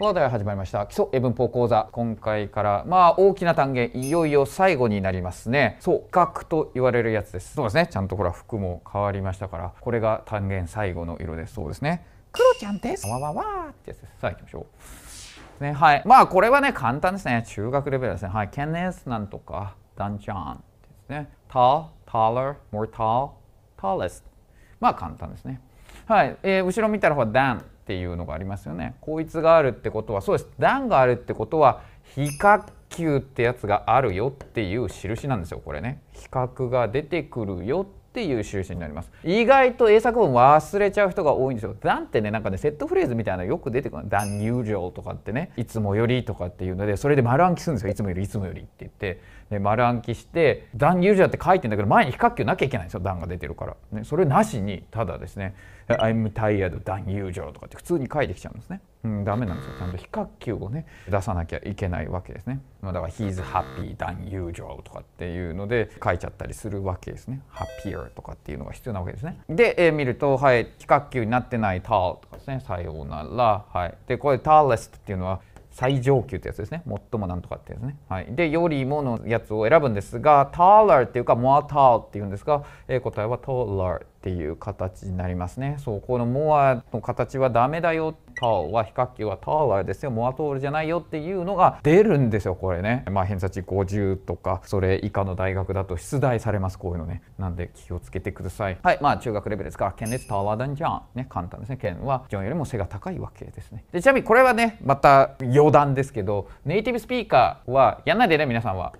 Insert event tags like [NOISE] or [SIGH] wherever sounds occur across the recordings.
話題始まりました基礎英文法講座今回からまあ大きな単元いよいよ最後になりますねそう学と言われるやつですそうですねちゃんとほら服も変わりましたからこれが単元最後の色ですそうですねクロちゃんですわわわってやつですさあ行きましょうねはいまあこれはね簡単ですね中学レベルですねはいケネスなんとかダンチャンですねタターラーモーターターレスまあ簡単ですねはい、えー、後ろ見たらほらダンっていうのがありますよね。こいつがあるってことはそうです段があるってことは比較球ってやつがあるよっていう印なんですよこれね。比較が出てくるよっていう印になります意外と英作文忘れちゃう人が多いんですよ。段ってねなんかねセットフレーズみたいなのよく出てくる段入場とかってねいつもよりとかっていうのでそれで丸暗記するんですよいつもよりいつもよりって言ってで丸暗記して段入場って書いてんだけど前に比較級なきゃいけないんですよ段が出てるから、ね、それなしにただですね I'm tired, than usual とかって普通に書いてきちゃうんですね。うん、ダメなんですよ。ちゃんと比較級をね、出さなきゃいけないわけですね。まあ、だから、he's happy than usual とかっていうので書いちゃったりするわけですね。happier とかっていうのが必要なわけですね。で、えー、見ると、はい、比較級になってない tall とかですね、さようなら。はい。で、これ tallest っていうのは、最上級ってやつですね。最もなんとかってやつね。はい。で、よりものやつを選ぶんですが、taller っていうか more tall っていうんですが、えー、答えは taller っていう形になりますね。そう、この more の形はダメだよ。タオは比較級はタオはですよモアトールじゃないよっていうのが出るんですよこれねまあ偏差値50とかそれ以下の大学だと出題されますこういうのねなんで気をつけてくださいはいまあ中学レベルですから県立タワーダンジャンね簡単ですね県はジョンよりも背が高いわけですねでちなみにこれはねまた余談ですけどネイティブスピーカーはやんないでね皆さんは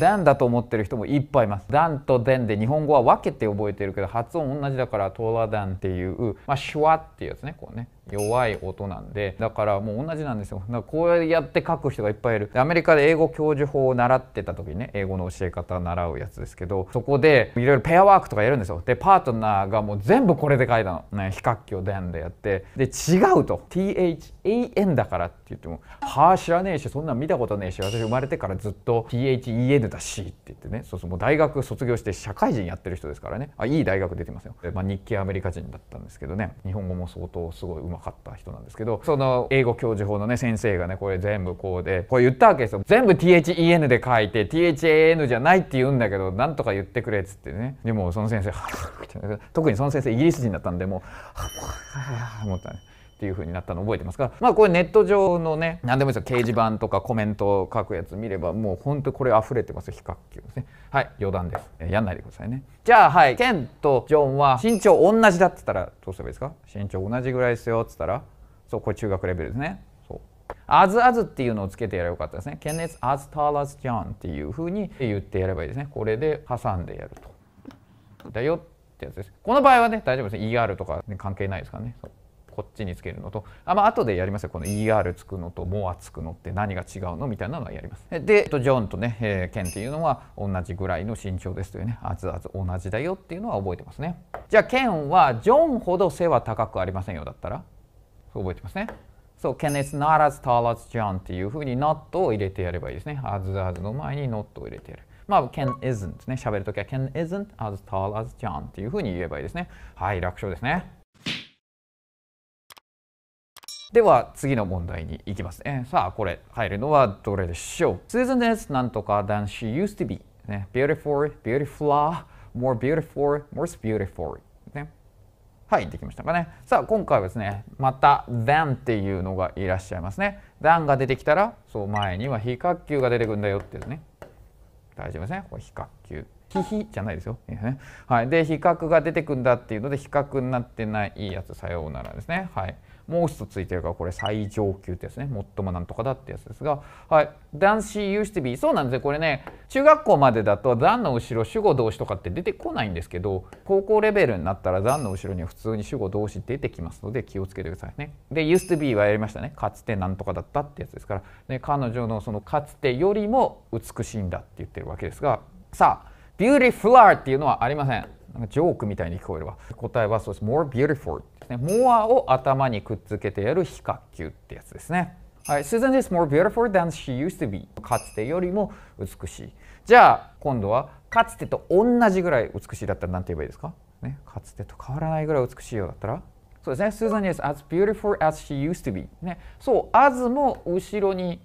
ダンだと思ってる人もいっぱいいます。ダンとデンで日本語は分けて覚えてるけど発音同じだからトーラダンっていう、まあ、シュワっていうやつねこうね弱い音なんでだからもう同じなんですよだからこうやって書く人がいっぱいいるアメリカで英語教授法を習ってた時にね英語の教え方を習うやつですけどそこでいろいろペアワークとかやるんですよでパートナーがもう全部これで書いたの、ね、比較器でんでやってで違うと t h a n だからって言っても「はあ知らねえしそんなん見たことねえし私生まれてからずっと THEN だし」って言ってねそうそうもう大学卒業して社会人やってる人ですからねあいい大学出てますよ、まあ、日系アメリカ人だったんですけどね日本語も相当すごいうま分かった人なんですけどその英語教授法のね先生がねこれ全部こうでこれ言ったわけですよ全部 THEN で書いて THAN じゃないって言うんだけどなんとか言ってくれっつってねでもその先生特にその先生イギリス人だったんでもうは思ったねっていう風になったの覚えてますかまあこれネット上のね、何でもいいですよ、掲示板とかコメントを書くやつ見れば、もうほんとこれ溢れてますよ、比較級ですね。はい、余談です。やんないでくださいね。じゃあ、はい、ケンとジョンは身長同じだって言ったらどうすればいいですか身長同じぐらいですよって言ったら、そう、これ中学レベルですね。アズアズっていうのをつけてやればよかったですね。ケネス・アズ・タ as tall っていうふうに言ってやればいいですね。これで挟んでやると。だよってやつです。この場合はね、大丈夫です。ER とか、ね、関係ないですからね。こっちにつけるのとあ、まあ後でやりますよこの ER つくのと m o つくのって何が違うのみたいなのはやりますで、えっと、ジョンとね、えー、ケンっていうのは同じぐらいの身長ですというねあずあず同じだよっていうのは覚えてますねじゃあケンはジョンほど背は高くありませんよだったら覚えてますねそう、so, Ken is not as tall as John っていうふうに not を入れてやればいいですね。as as の前に not を入れてやる。まあ、Ken isn't ね。喋るときは Ken isn't as tall as John っていうふうに言えばいいですね。はい、楽勝ですね。では次の問題に行きますね。さあこれ入るのはどれでしょう ?Susan is なんとか than she used to be、ね。beautiful, beautiful, more beautiful, most beautiful、ね。はい、できましたかね。さあ今回はですね、また than っていうのがいらっしゃいますね。than が出てきたら、そう前には非角球が出てくるんだよっていうね。大丈夫ですね。これ非角球。ヒヒじゃないですよ。はい、で、比較が出てくんだっていうので、比較になってないいいやつ、さようならですね。はい。もう一つついてるからこれ最上級ってやつね最もなんとかだってやつですがはい男子 used to be そうなんですよこれね中学校までだと段の後ろ主語動詞とかって出てこないんですけど高校レベルになったら段の後ろには普通に主語動詞出てきますので気をつけてくださいねで used to be はやりましたねかつてなんとかだったってやつですから、ね、彼女のそのかつてよりも美しいんだって言ってるわけですがさあ beautiful art っていうのはありませんなんかジョークみたいに聞こえるわ答えはそうです more beautiful ですね。モアを頭にくっつけてやる比較球ってやつですね。はい、Susan is more beautiful than she used to be かつてよりも美しい。じゃあ今度はかつてと同じぐらい美しいだったら何て言えばいいですか、ね、かつてと変わらないぐらい美しいようだったらそうですね。Susan is as beautiful as she used to be、ね。そう、as も後ろに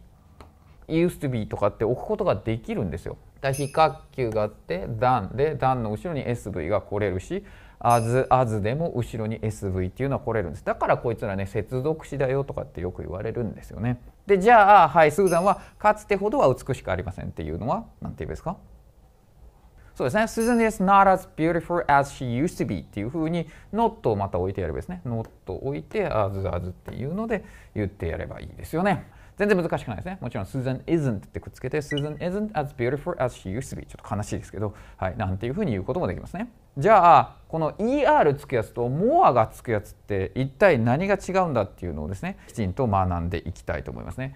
used to be とかって置くことができるんですよ。だ比較球があって than で than の後ろに SV が来れるしアズアズでも後ろに SV っていうのは来れるんですだからこいつらね接続詞だよとかってよく言われるんですよねでじゃあはいスーザンはかつてほどは美しくありませんっていうのは何て言うんですかそうですね Susan is not as beautiful as she used to be っていうふうに not をまた置いてやればですね not を置いて as as っていうので言ってやればいいですよね全然難しくないですね。もちろん Susan isn't ってくっつけて Susan isn't as beautiful as she used to be ちょっと悲しいですけど、はい、なんていうふうに言うこともできますね。じゃあこの ER つくやつと more がつくやつって一体何が違うんだっていうのをですねきちんと学んでいきたいと思いますね。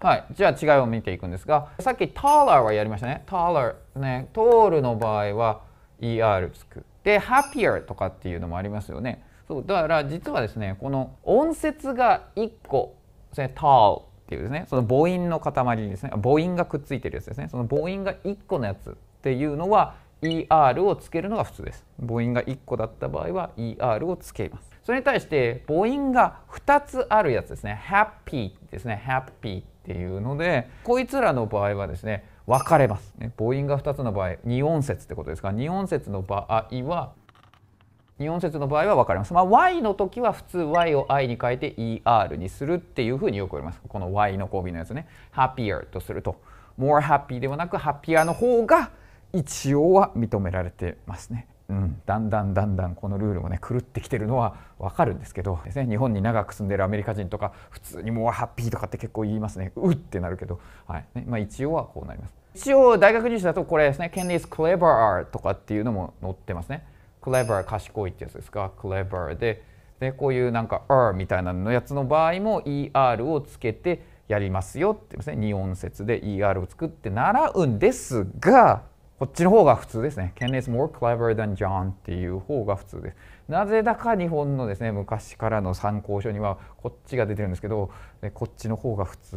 はい、じゃあ違いを見ていくんですがさっき taller はやりましたね taller ね tall の場合は er つくで happier とかっていうのもありますよねそうだから実はですねこの音節が1個ですね「t a l っていうですねその母音の塊にですね母音がくっついてるやつですねその母音が1個のやつっていうのは ER をつけるのが普通です母音が1個だった場合は ER をつけますそれに対して母音が2つあるやつですね happy ですね happy っていうのでこいつらの場合はですね分かれます、ね、母音が2つの場合2音節ってことですから2音節の場合は日本説の場合は分かります。まあ、y の時は普通 y を i に変えて er にするっていうふうによく言われます。この y の交尾のやつね。happier とすると more happy ではなく happier の方が一応は認められてますね。うん、だんだんだんだんこのルールもね狂ってきてるのは分かるんですけどです、ね、日本に長く住んでるアメリカ人とか普通に「もうハッピー」とかって結構言いますねうってなるけど、はいねまあ、一応はこうなります一応大学入試だとこれですね「Can is cleverer」とかっていうのも載ってますね clever 賢いってやつですか clever ででこういうなんか er みたいなのやつの場合も er をつけてやりますよってですね二音節で er を作って習うんですがこっちの方が普通ですね。Ken is more clever than John っていう方が普通です。なぜだか日本のですね、昔からの参考書にはこっちが出てるんですけど、こっちの方が普通。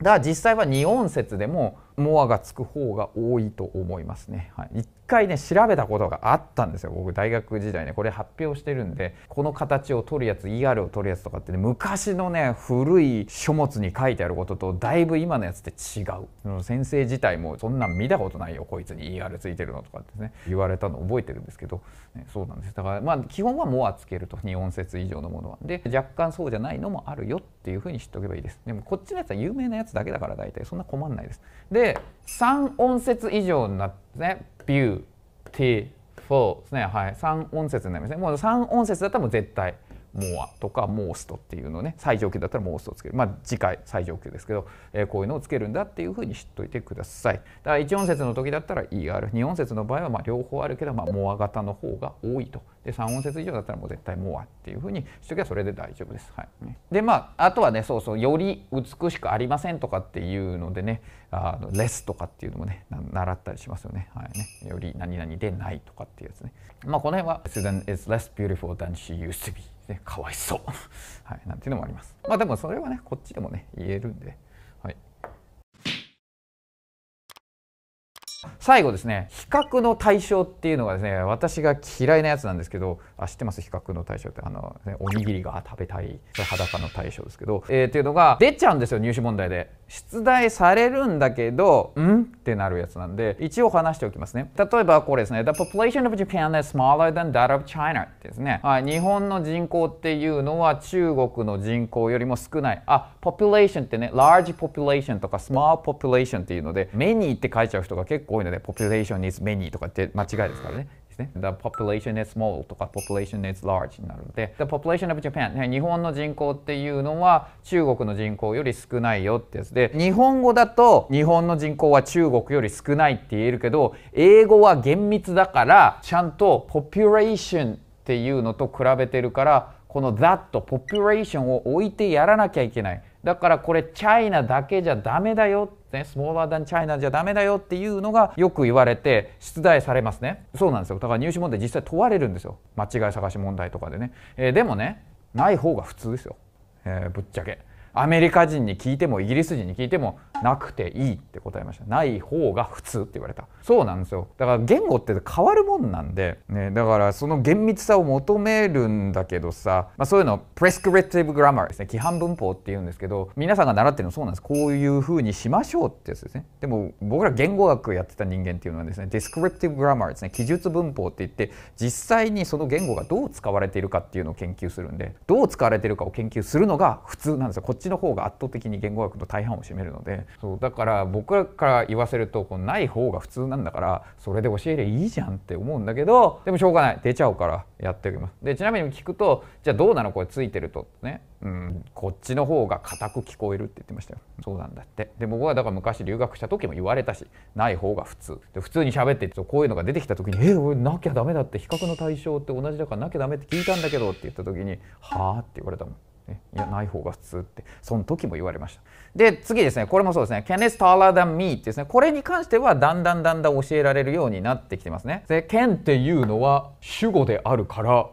だから実際は二音節でもモアがつく方が多いと思いますね。はい、回ね調べたことがあったんですよ僕大学時代ねこれ発表してるんでこの形を取るやつ ER を取るやつとかってね昔のね古い書物に書いてあることとだいぶ今のやつって違う先生自体もそんなん見たことないよこいつに ER ついてるのとかってね言われたの覚えてるんですけど、ね、そうなんですだからまあ基本は「も」はつけると2音節以上のものはで若干そうじゃないのもあるよっていうふうに知っておけばいいですでもこっちのやつは有名なやつだけだから大体そんな困んないですで3音節以上になってですね beautiful ですねはい3音節になりますねもう3音節だったらもう絶対モアとかモーストっていうのね最上級だったらモーストをつけるまあ次回最上級ですけど、えー、こういうのをつけるんだっていうふうに知っといてくださいだから1音節の時だったら ER2 音節の場合はま両方あるけど、まあ、モア型の方が多いとで3音節以上だったらもう絶対モアっていうふうにしときゃそれで大丈夫です、はい、でまああとはねそうそうより美しくありませんとかっていうのでねあのレスとかっていうのもね習ったりしますよね,、はいね、より何々でないとかっていうやつねまあこの辺は「Susan is less beautiful than she used to be」ね、かわいそう、[LAUGHS] はい、なんていうのもあります。まあでもそれはね、こっちでもね、言えるんで、はい。最後ですね比較の対象っていうのがですね私が嫌いなやつなんですけどあ知ってます比較の対象ってあの、ね、おにぎりが食べたいそれ裸の対象ですけど、えー、っていうのが出ちゃうんですよ入試問題で出題されるんだけどんってなるやつなんで一応話しておきますね例えばこれですね The population of Japan is smaller than that of China ですね、はい、日本の人口っていうのは中国の人口よりも少ないあ population ってね large population とか small population っていうので目にって書いちゃう人が結構多いのでで population is many とかって間違いですからね。ですね。The population is small とか population is large になるので The population of Japan 日本の人口っていうのは中国の人口より少ないよってやつで日本語だと日本の人口は中国より少ないって言えるけど英語は厳密だからちゃんと population っていうのと比べてるからこの that population を置いてやらなきゃいけないだからこれチャイナだけじゃダメだよってね、スモーラーダンチャイナじゃダメだよっていうのがよく言われて出題されますね。そうなんですよ。だから入試問題実際問われるんですよ。間違い探し問題とかでね。えー、でもね、ない方が普通ですよ。えー、ぶっちゃけ。アメリカ人に聞いてもイギリス人に聞いてもなくていいって答えましたない方が普通って言われたそうなんですよだから言語って変わるもんなんで、ね、だからその厳密さを求めるんだけどさ、まあ、そういうのプレスクリプティブグラマーですね規範文法っていうんですけど皆さんが習ってるのそうなんですこういうふうにしましょうってやつですねでも僕ら言語学やってた人間っていうのはですねディスクリプティブグラマーですね記述文法って言って実際にその言語がどう使われているかっていうのを研究するんでどう使われているかを研究するのが普通なんですよこっちちの方が圧倒的に言語学の大半を占めるのでそうだから僕らから言わせるとこうない方が普通なんだからそれで教えりゃいいじゃんって思うんだけどでもしょうがない出ちゃうからやっておきます。でちなみに聞くとじゃあどうなのこれついてるとねうん、こっちの方が固く聞こえるって言ってましたよそうなんだってで僕はだから昔留学した時も言われたしない方が普通で普通に喋っててこういうのが出てきた時に「え俺なきゃダメだって比較の対象って同じだからなきゃダメって聞いたんだけど」って言った時に「はあ?」って言われたもんね、いや、ない方が普通って、その時も言われました。で、次ですね、これもそうですね、Ken is taller than me ってですね、これに関してはだんだんだんだん教えられるようになってきてますね。で、Ken っていうのは主語であるから、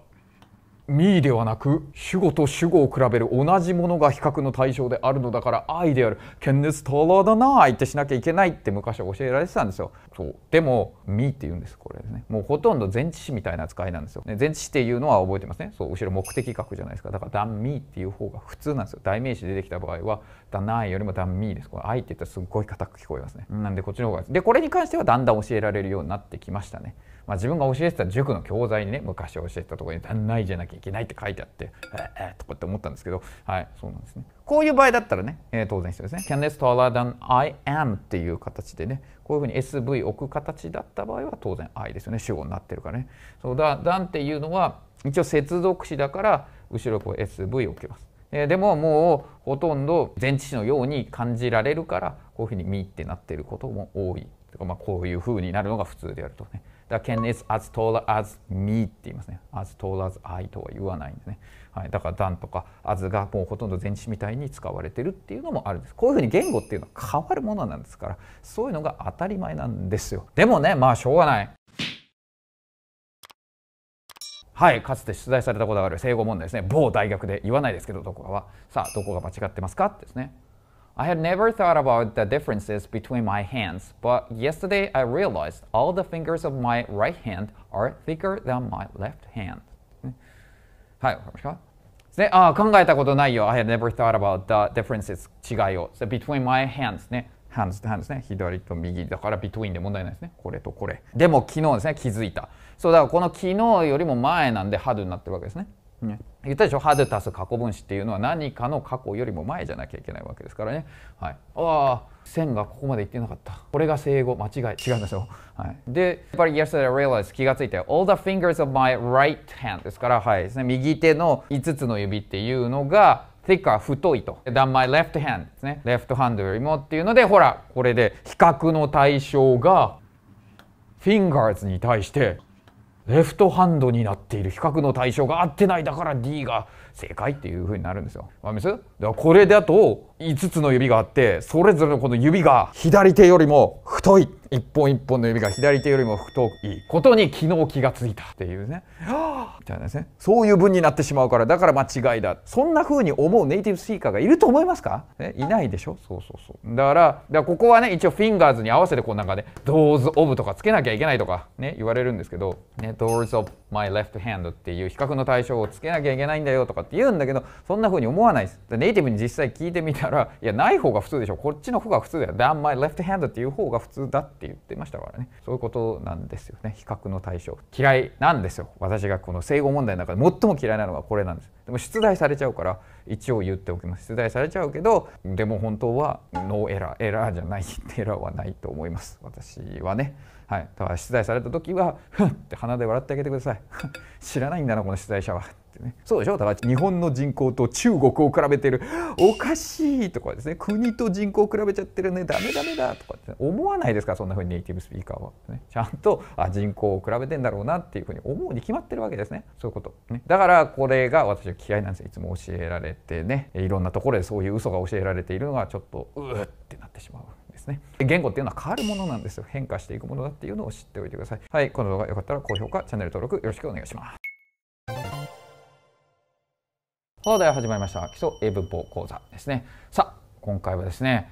ミではなく主語と主語を比べる同じものが比較の対象であるのだから愛である堅烈とロだな愛ってしなきゃいけないって昔は教えられてたんですよそうでもミって言うんですこれですねもうほとんど前置詞みたいな扱いなんですよ、ね、前置詞っていうのは覚えてますねそう後ろ目的格じゃないですかだからダンミーっていう方が普通なんですよ代名詞出てきた場合はダナイよりもダンミーですこれ愛って言ったらすっごい硬く聞こえますねなんでこっちの方がいいです。でこれに関してはだんだん教えられるようになってきましたねまあ、自分が教えてた塾の教材にね昔教えてたところに「旦那じゃなきゃいけない」って書いてあって「ええー、とかって思ったんですけどはいそうなんですねこういう場合だったらね、えー、当然必要ですね「can less taller than I am」っていう形でねこういうふうに SV 置く形だった場合は当然 I ですよね主語になってるからねそうだ「than」っていうのは一応接続詞だから後ろこう SV 置きますえでももうほとんど前置詞のように感じられるからこういうふうに「み」ってなってることも多いとか、まあ、こういうふうになるのが普通であるとねだから can is as tall as me って言いますね。as tall as I とは言わないんですね。はい、だから than とか as がもうほとんど前置詞みたいに使われてるっていうのもあるんです。こういうふうに言語っていうのは変わるものなんですから、そういうのが当たり前なんですよ。でもね、まあしょうがない。はい、かつて出題されたことがある生後問題ですね。某大学で言わないですけど、どこかは。さあ、どこが間違ってますかってですね。I had never thought about the differences between my hands, but yesterday I realized all the fingers of my right hand are thicker than my left hand. はい、わかりますかあ考えたことないよ。I had never thought about the differences 違いを。So, between my hands ね。hands と hands ね。左と右。だから between で問題ないですね。これとこれ。でも昨日ですね、気づいた。そう、だからこの昨日よりも前なんでハードになってるわけですね。ね、言ったでしょハデタス過去分子っていうのは何かの過去よりも前じゃなきゃいけないわけですからね、はい、ああ線がここまで行ってなかったこれが正語間違い違うんですよ、はい、でやっぱり yesterday I realized 気がついて all the fingers of my right hand ですからはいですね右手の5つの指っていうのが thicker 太いと than my left hand ですね left hand よりもっていうのでほらこれで比較の対象が fingers に対してレフトハンドになっている比較の対象が合ってないだから D が正解っていう風になるんですよ。わかりますこれだと5つの指があってそれぞれのこの指が左手よりも太い一本一本の指が左手よりも太いことに昨日気がついたっていうね、はあ、みたいなですねそういう文になってしまうからだから間違いだそんな風に思うネイティブスピーカーがいると思いますか、ね、いないでしょそうそうそうだからだここはね一応フィンガーズに合わせてこうなんかね「ドーズオブとかつけなきゃいけないとかね言われるんですけど「ね、ドーズオブマイレフト e f t っていう比較の対象をつけなきゃいけないんだよとかって言うんだけどそんな風に思わないですネイティブに実際聞いてみたらいやない方が普通でしょこっちの方が普通だよ「ダンマイレフトハンドっていう方が普通だってって言ってましたからねそういうことなんですよね比較の対象嫌いなんですよ私がこの整合問題の中で最も嫌いなのがこれなんですでも出題されちゃうから一応言っておきます出題されちゃうけどでも本当はノーエラーエラーじゃないエラーはないと思います私はねはいだから出題された時はふんって鼻で笑ってあげてください [LAUGHS] 知らないんだなこの出題者はってねそうでしょだから日本の人口と中国を比べてるおかしいとかですね国と人口を比べちゃってるねダメダメだとかって、思わないですからそんな風にネイティブスピーカーは、ね、ちゃんとあ人口を比べてんだろうなっていう風に思うに決まってるわけですねそういうこと、ね、だからこれが私は合いなんですよいつも教えられてねいろんなところでそういう嘘が教えられているのがちょっとうーってなってしまう。ですね。言語っていうのは変わるものなんですよ。変化していくものだっていうのを知っておいてください。はい、この動画良かったら高評価、チャンネル登録よろしくお願いします。放題始まりました基礎英文法講座ですねさあ今回はですね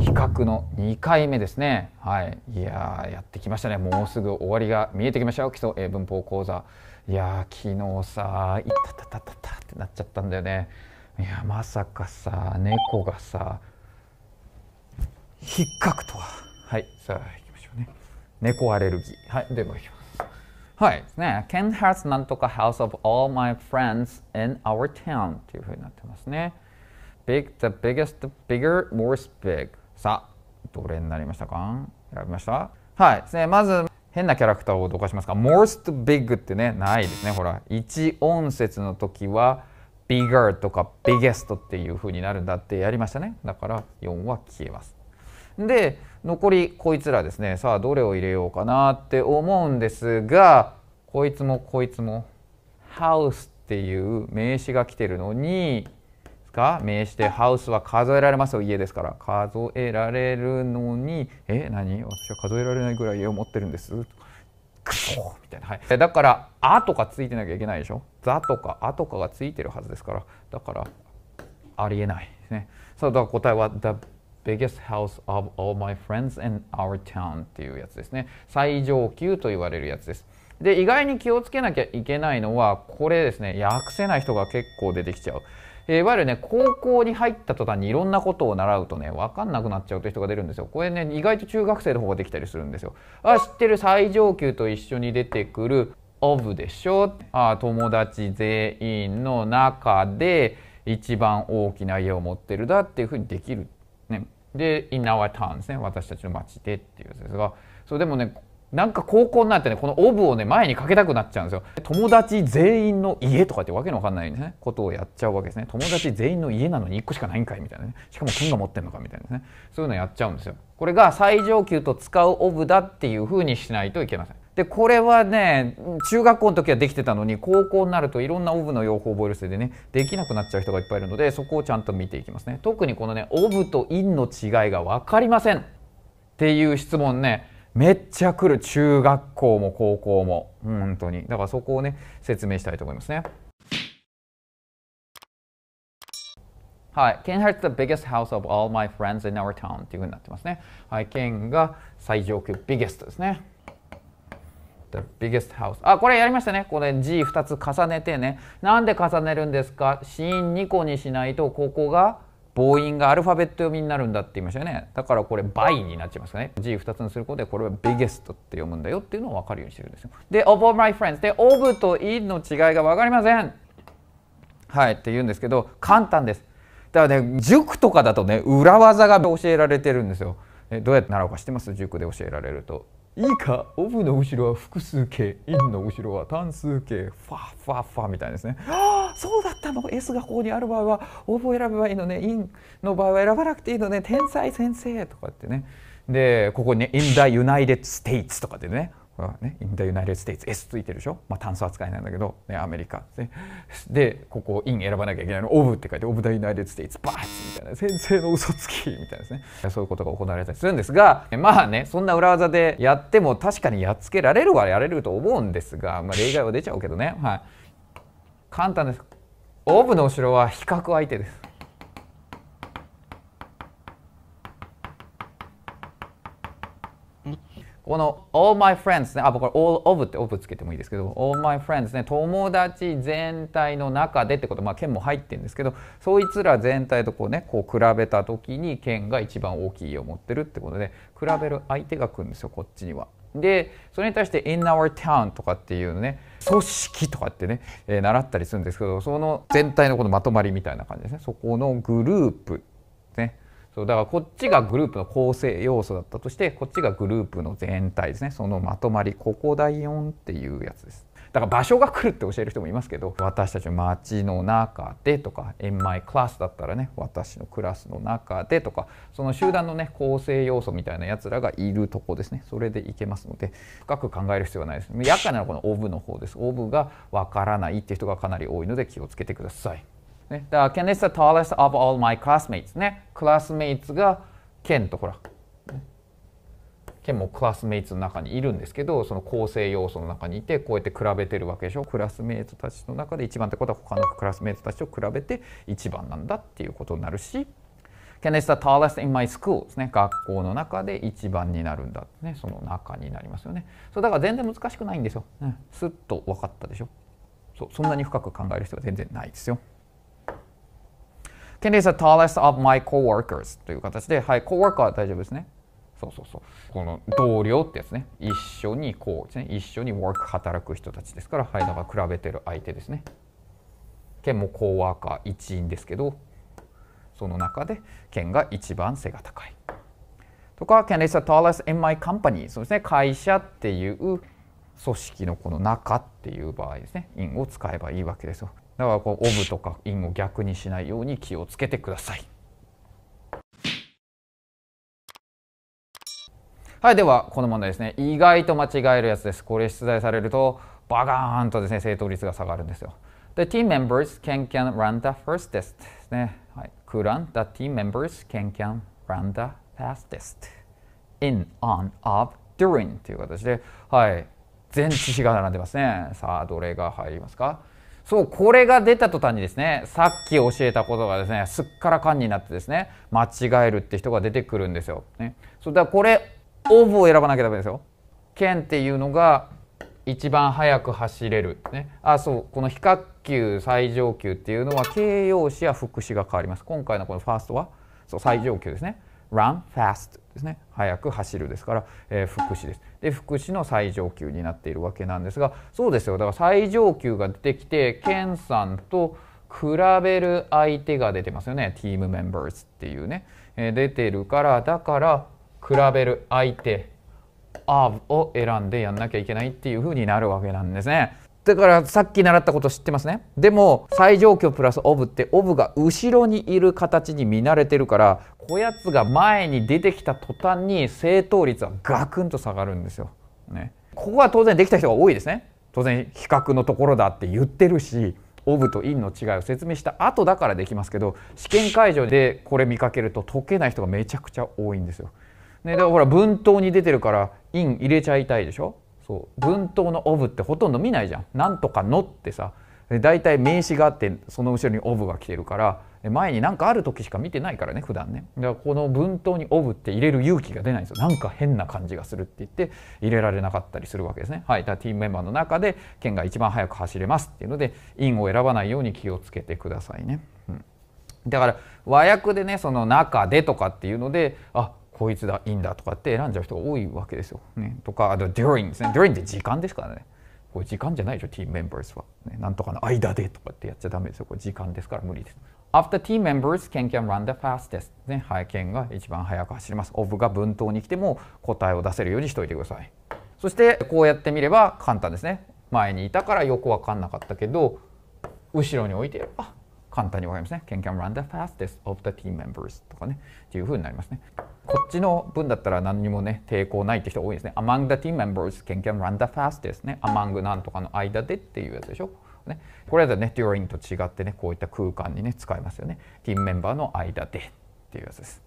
比較の2回目ですねはいいややってきましたねもうすぐ終わりが見えてきましたよ基礎英文法講座いや昨日さ「いたたたたた」ってなっちゃったんだよねいやまさかさ猫がさ比較とははいさあ行きましょうね猫アレルギーはいでは、いきますはいですね。Ken has なんとか house of all my friends in our town というふうになってますね。Big, the biggest, the bigger, more big. さあ、どれになりましたか選びましたはいですね。まず、変なキャラクターをどかしますか ?most big ってね、ないですね。ほら、一音節の時は、bigger とか biggest っていうふうになるんだってやりましたね。だから、4は消えます。で残りこいつらですねさあどれを入れようかなって思うんですがこいつもこいつもハウスっていう名詞が来てるのにか名詞でハウスは数えられますよ家ですから数えられるのにえ何私は数えられないぐらい家を持ってるんですクソみたいな、はい、だから「あ」とかついてなきゃいけないでしょ「ザ」とか「あ」とかがついてるはずですからだからありえないですねさあだから答えは「biggest house of all my friends in our town っていうやつですね。最上級と言われるやつです。で、意外に気をつけなきゃいけないのは、これですね、訳せない人が結構出てきちゃう。いわゆるね、高校に入った途端にいろんなことを習うとね、わかんなくなっちゃうという人が出るんですよ。これね、意外と中学生の方ができたりするんですよ。あ、知ってる最上級と一緒に出てくる of でしょ。あ、友達全員の中で一番大きな家を持ってるだっていうふうにできるで「in our town」ですね「私たちの街で」っていうやつですがそう、でもねなんか高校になってねこのオブをね前にかけたくなっちゃうんですよ友達全員の家とかってわけのわかんないねことをやっちゃうわけですね友達全員の家なのに1個しかないんかいみたいなねしかも剣が持ってんのかみたいなねそういうのやっちゃうんですよこれが最上級と使うオブだっていうふうにしないといけませんでこれはね中学校の時はできてたのに高校になるといろんなオブの用法を覚えるせいでねできなくなっちゃう人がいっぱいいるのでそこをちゃんと見ていきますね特にこのねオブとインの違いが分かりませんっていう質問ねめっちゃ来る中学校も高校も本当にだからそこをね説明したいと思いますねはい、Ken has the biggest house of all my friends in our town っていうふうになってますね。はい、Ken が最上級 biggest ですね。The biggest house. あ、これやりましたね。これ G2 つ重ねてね。なんで重ねるんですか子音2個にしないと、ここが母音がアルファベット読みになるんだって言いましたよね。だからこれ倍になっちゃいますかね。G2 つにすることで、これは biggest って読むんだよっていうのを分かるようにしてるんですよ。で、of my friends。で、of と in の違いが分かりません。はい、って言うんですけど、簡単です。だからね、塾とかだとね、裏技が教えられてるんですよ。どうやって習うか知ってます塾で教えられると。いいかオブの後ろは複数形インの後ろは単数形ファファファみたいですねああそうだったの S がここにある場合はオブを選べばいいのねインの場合は選ばなくていいのね天才先生とかってねでここに「インダ・ h e u n i t e テイツとかでねね、インダ・ユナイテッド・ステイツ S ついてるでしょ、まあ、炭素扱いなんだけど、ね、アメリカででここイン選ばなきゃいけないのオブって書いてオブ・ダ・ユナイテッド・ステイツバーッみたいな先生の嘘つきみたいですねそういうことが行われたりするんですがまあねそんな裏技でやっても確かにやっつけられるはやれると思うんですが、まあ、例外は出ちゃうけどね、はい、簡単ですオブの後ろは比較相手ですこの all my friends ね、あ、僕は all of ってオブつけてもいいですけど、all my friends ね、友達全体の中でってこと、まあ、県も入ってるんですけど、そいつら全体とこうね、こう比べた時に県が一番大きいを持ってるってことで、比べる相手が来るんですよ、こっちには。で、それに対して in our town とかっていうね、組織とかってね、えー、習ったりするんですけど、その全体のこのまとまりみたいな感じですね。そこのグループそうだからこっちがグループの構成要素だったとしてこっちがグループの全体ですねそのまとまりここだよっていうやつですだから場所が来るって教える人もいますけど私たちの街の中でとか in my class だったらね私のクラスの中でとかその集団のね構成要素みたいなやつらがいるとこですねそれでいけますので深く考える必要はないです厄介なのはこのオブの方ですオブがわからないって人がかなり多いので気をつけてくださいね、だから Ken is the tallest of all my classmates ね。クラスメイツが k e とほら、ケンもクラスメイツの中にいるんですけど、その構成要素の中にいて、こうやって比べてるわけでしょ。クラスメイトたちの中で一番ってことは他のクラスメイトたちと比べて一番なんだっていうことになるし、Ken is the tallest in my school ですね。学校の中で一番になるんだね。その中になりますよね。そうだから全然難しくないんですよ。ね、すっと分かったでしょ。そうそんなに深く考える人は全然ないですよ。Ken is the tallest of my coworkers という形で、はい、コーワーカーは大丈夫ですね。そうそうそう。この同僚ってやつね。一緒にこうですね。一緒にワーク働く人たちですから、はい、だから比べてる相手ですね。k もコーワーカー一員ですけど、その中で k e が一番背が高い。とか、Ken is the tallest in my company。そうですね。会社っていう組織のこの中っていう場合ですね。in を使えばいいわけですよ。だからこうオブとかインを逆にしないように気をつけてください。はい、ではこの問題ですね。意外と間違えるやつです。これ出題されるとバガーンとですね、正答率が下がるんですよ。The team members can can run the first test ですね。はい。c o u l run the team members can can run the fastest in on of during という形で、はい。全知識が並んでますね。さあ、どれが入りますかそう、これが出た途端にですね、さっき教えたことがですね、すっからかんになってですね、間違えるって人が出てくるんですよ。ね、そうだからこれ、オブを選ばなきゃダメですよ。剣っていうのが一番速く走れる。ね、あ、そう、この比較級、最上級っていうのは形容詞や副詞が変わります。今回のこのファーストは、そう、最上級ですね。run fast ですね。速く走るですから、えー、副詞です。で福祉の最上級になっているわけなんですがそうですよだから最上級が出てきて健さんと比べる相手が出てますよねチームメンバーズっていうね、えー、出てるからだから比べる相手 of を選んでやんなきゃいけないっていう風になるわけなんですね。だからさっき習ったこと知ってますねでも最上級プラスオブってオブが後ろにいる形に見慣れてるからおやつが前に出てきた途端に正答率はガクンと下がるんですよ。ね、ここは当然できた人が多いですね。当然比較のところだって言ってるしオブとインの違いを説明した後だからできますけど試験会場でこれ見かけると解けない人がめちゃくちゃ多いんですよ。ね、だからほら文頭に出てるからイン入れちゃいたいでしょそう文頭のオブってほとんど見ないじゃん。なんとかのってさ大体名詞があってその後ろにオブが来てるから前に何かある時しか見てないからね普段ねだからこの文頭に「オブ」って入れる勇気が出ないんですよなんか変な感じがするって言って入れられなかったりするわけですねはいだからティームメンバーの中で剣が一番速く走れますっていうので「イン」を選ばないように気をつけてくださいね、うん、だから和訳でねその「中で」とかっていうのであこいつだ「イン」だとかって選んじゃう人が多いわけですよ、ね、とかあと「during」ですね「during」って時間ですからねこれ時間じゃないでしょ、ティームメンバーズは、ね。なんとかの間でとかってやっちゃダメですよ。これ時間ですから無理です。After T e a members, m Ken can run the fastest. ね、はい、Ken が一番速く走ります。of が文頭に来ても答えを出せるようにしておいてください。そして、こうやってみれば簡単ですね。前にいたからよくわかんなかったけど、後ろに置いてあ簡単にわかりますね。Ken can run the fastest of the team members とかね、っていう風になりますね。こっちの文だったら何にもね、抵抗ないって人多いですね。Among the team members, Ken can run the fastest ね。Among なんとかの間でっていうやつでしょ。ね。これだとね、during と違ってね、こういった空間にね、使えますよね。ティームメンバーの間でっていうやつです。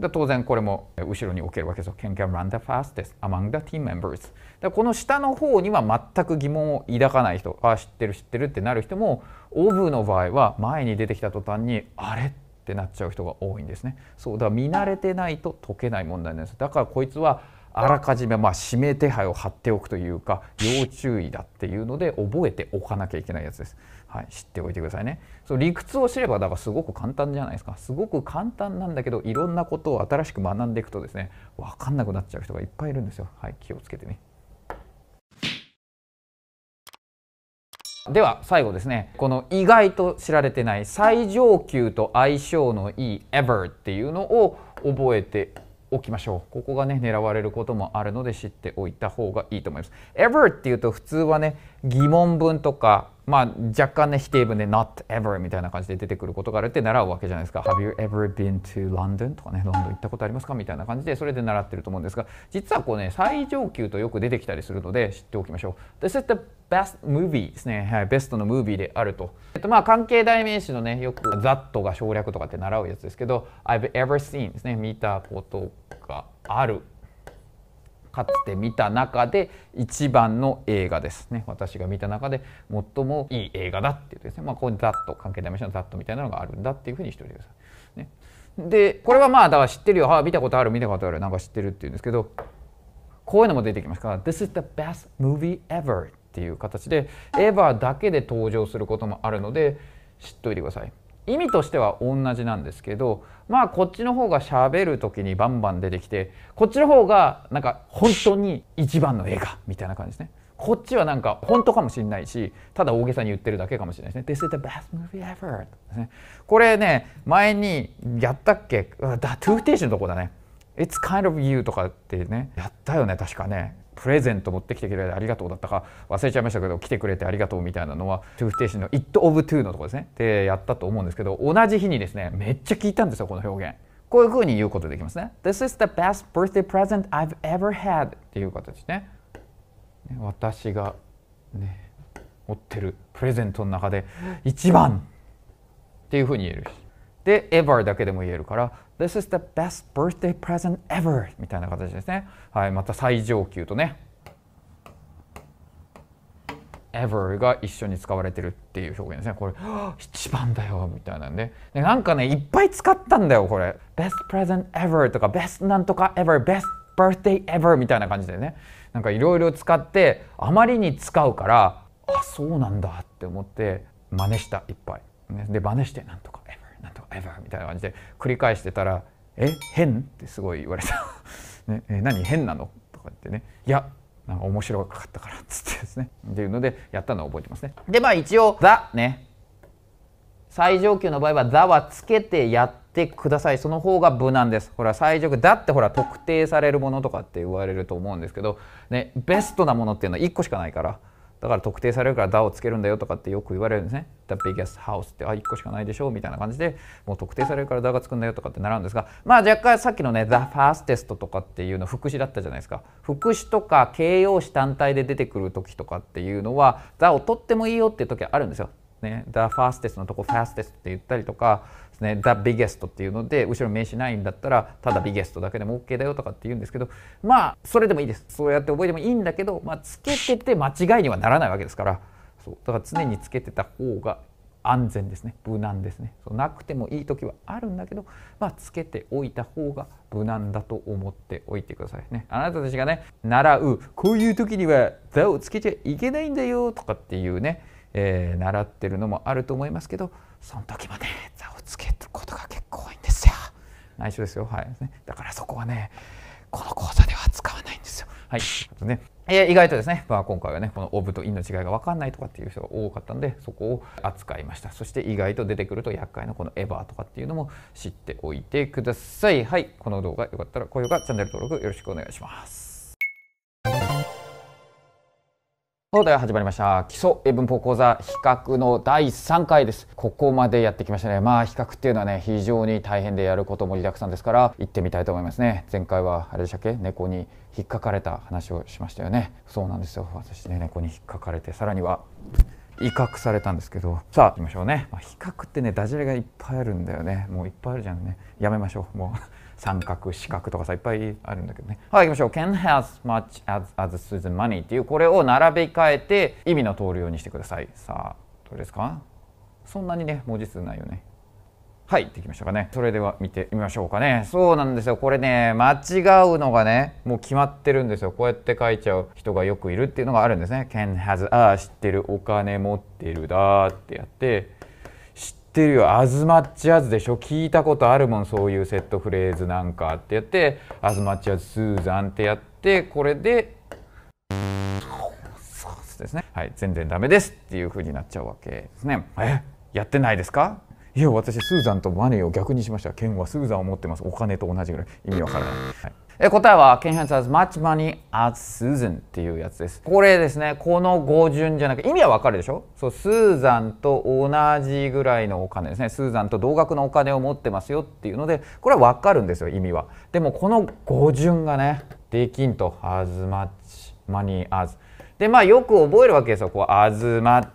で当然これも後ろに置けるわけですよ。Can can run the fastest among the team members。だこの下の方には全く疑問を抱かない人、あ知ってる知ってるってなる人も、オブの場合は前に出てきた途端に、あれってなっちゃう人が多いんですね。そうだ見慣れてないと解けない問題なんです。だからこいつはあらかじめまあ指名手配を貼っておくというか要注意だっていうので覚えておかなきゃいけないやつです。はい、知っておいてくださいね。そう理屈を知ればだからすごく簡単じゃないですか。すごく簡単なんだけどいろんなことを新しく学んでいくとですね分かんなくなっちゃう人がいっぱいいるんですよ。はい、気をつけてね。では最後ですねこの意外と知られてない最上級と相性のいい ever っていうのを覚えておきましょうここがね狙われることもあるので知っておいた方がいいと思います。ever っていうと普通はね疑問文とかまあ、若干ね否定文で「not ever」みたいな感じで出てくることがあるって習うわけじゃないですか「Have you ever been to London?」とかね「ロンドン行ったことありますか?」みたいな感じでそれで習ってると思うんですが実はこうね最上級とよく出てきたりするので知っておきましょう。This is the best movie ですね、はい、ベストのムービーであると。えっとまあ関係代名詞のねよく「that」が省略とかって習うやつですけど「I've ever seen」ですね見たことがあるかつて見た中で一番の映画ですね私が見た中で最もいい映画だっていうですねまあここにざっと関係代名詞のざっとみたいなのがあるんだっていうふうにしておいてください。ね、でこれはまあだから知ってるよああ見たことある見たことあるなんか知ってるっていうんですけどこういうのも出てきますから「This is the best movie ever」っていう形で「ever」だけで登場することもあるので知っといてください。意味としては同じなんですけどまあこっちの方がしゃべる時にバンバン出てきてこっちの方がなんか本当に一番の映画みたいな感じですね。こっちはなんか本当かもしれないしただ大げさに言ってるだけかもしれないですね。This is the best movie ever! これね前にやったっけだトゥーフテーシのとこだね。It's kind of you とかってねやったよね確かね。プレゼント持ってきてくれてありがとうだったか忘れちゃいましたけど来てくれてありがとうみたいなのはトゥーフテーシンの「It of Two」のとこですねでやったと思うんですけど同じ日にですねめっちゃ聞いたんですよこの表現。こういうふうに言うことできますね。This is the best birthday present I've ever had っていう形ですね。私がね、持ってるプレゼントの中で一番っていうふうに言えるし。で、ever だけでも言えるから、This is the best birthday present ever! みたいな形ですね。はい、また最上級とね、ever が一緒に使われてるっていう表現ですね。これ、[GASPS] 一番だよみたいなんでで。なんかね、いっぱい使ったんだよ、これ。best present ever とか、best なんとか ever、best birthday ever みたいな感じでね。なんかいろいろ使って、あまりに使うから、あ、そうなんだって思って、真似した、いっぱい。ね、で、真似して、なんとか。ever みたいな感じで繰り返してたら「え変?」ってすごい言われた「[LAUGHS] ね、え何変なの?」とか言ってね「いやなんか面白かったから」っつってですねっていうのでやったのを覚えてますね。でまあ一応「ザ」ね最上級の場合は「ザ」はつけてやってくださいその方が無難ですほら最上級「だってほら特定されるものとかって言われると思うんですけどねベストなものっていうのは1個しかないからだから特定されるからだ」をつけるんだよとかってよく言われるんですね。The biggest house ってあ1個しかないでしょみたいな感じでもう特定されるからだ」がつくんだよとかってなるんですがまあ若干さっきのね The fastest とかっていうの副詞だったじゃないですか副詞とか形容詞単体で出てくる時とかっていうのは d を取ってもいいよっていう時はあるんですよ。ね、The fastest のとこ fastest って言ったりとかですね「The biggest」っていうので後ろ名詞ないんだったらただ「biggest」だけでも OK だよとかって言うんですけどまあそれでもいいですそうやって覚えてもいいんだけど、まあ、つけてて間違いにはならないわけですからそうだから常につけてた方が安全ですね無難ですねそうなくてもいい時はあるんだけど、まあ、つけておいた方が無難だと思っておいてくださいねあなたたちがね習うこういう時には「座をつけちゃいけないんだよとかっていうね、えー、習ってるのもあると思いますけどその時まで内緒ですよ、はい、だからそこはねこの講座では使わないんですよ。はい、あとね、え意外とですね、まあ、今回はねこのオブとインの違いが分かんないとかっていう人が多かったんでそこを扱いましたそして意外と出てくると厄介なこのエバーとかっていうのも知っておいてくださいはいこの動画よかったら高評価チャンネル登録よろしくお願いしますそうだよ始まりました基礎英文法講座比較の第3回ですここまでやってきましたねまあ比較っていうのはね非常に大変でやることも盛りだくさんですから行ってみたいと思いますね前回はあれでしたっけ猫に引っかかれた話をしましたよねそうなんですよ私ね猫に引っかかれてさらには威嚇されたんですけどさあ行きましょうね、まあ、比較ってねダジャレがいっぱいあるんだよねもういっぱいあるじゃんねやめましょうもう三角四角とかさいっぱいあるんだけどねはい行きましょう can has much as, as Susan money っていうこれを並び替えて意味の通るようにしてくださいさあどれですかそんなにね文字数ないよねはいできましたかねそれでは見てみましょうかねそうなんですよこれね間違うのがねもう決まってるんですよこうやって書いちゃう人がよくいるっていうのがあるんですね can has a 知ってるお金持ってるだってやってってるよアズマッチアズでしょ聞いたことあるもんそういうセットフレーズなんかってやってアズマッチアズスーザンってやってこれでそうですねはい全然ダメですっていう風になっちゃうわけですねえやってないですかいや私スーザンとマネーを逆にしました剣はスーザンを持ってますお金と同じぐらい意味わからない、はいえ答えは n h a n as much money as Susan っていうやつですこれですねこの語順じゃなく意味はわかるでしょそうスーザンと同じぐらいのお金ですねスーザンと同額のお金を持ってますよっていうのでこれはわかるんですよ意味はでもこの語順がねできんと as much money as でまあよく覚えるわけですよこう as much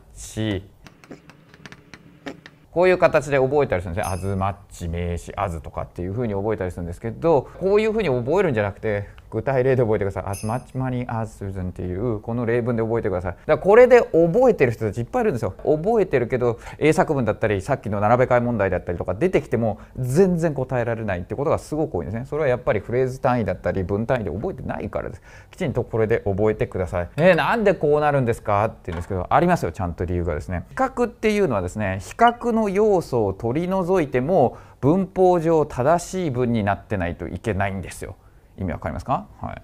こういう形で覚えたりするんですね。あずマッチ名詞あずとかっていうふうに覚えたりするんですけどこういうふうに覚えるんじゃなくて具体例で覚えてください as much money as Susan っていうこの例文で覚えてくださいだからこれで覚えてる人たちいっぱいいるんですよ覚えてるけど英作文だったりさっきの並べ替え問題だったりとか出てきても全然答えられないってことがすごく多いんですねそれはやっぱりフレーズ単位だったり文単位で覚えてないからですきちんとこれで覚えてくださいえー、なんでこうなるんですかって言うんですけどありますよちゃんと理由がですね比較っていうのはですね比較の要素を取り除いても文法上正しい文になってないといけないんですよ。意味わかりますか、はい、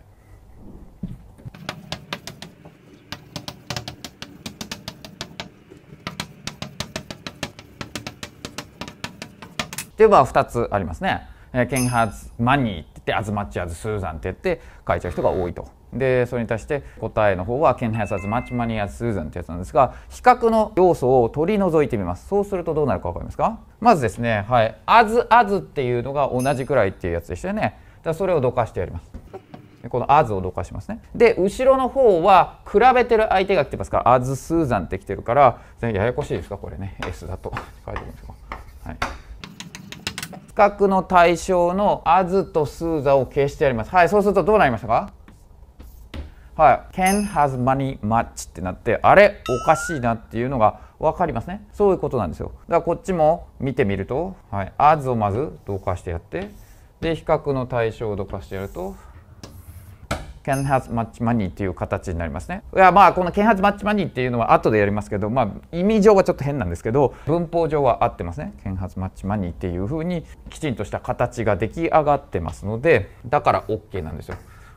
では2つありますね。Ken has m o って言って as much as s u s って言って書いちゃう人が多いと。でそれに対して答えの方はケンハ has as m u c ー money a ってやつなんですが比較の要素を取り除いてみますそうするとどうなるかわかりますかまずですねはいアズアズっていうのが同じくらいっていうやつでしたよねだそれをどかしてやりますこの「アズをどかしますねで後ろの方は比べてる相手が来てますから「アズスーザン」って来てるからややこしいですかこれね S だと書いておきましょはい比較の対象の「あずと「スーザ」を消してやりますはいそうするとどうなりましたかはい、Ken has money much ってなってあれおかしいなっていうのが分かりますねそういうことなんですよだからこっちも見てみると、はい、as をまず同化してやってで比較の対象をどかしてやると can has much money ていう形になりますね。いやまあこの can has much money っていうのは後でやりますけど、まあ、意味上はちょっと変なんですけど文法上は合ってますね。can has much money っていうふうにきちんとした形が出来上がってますのでだから OK なんですよ。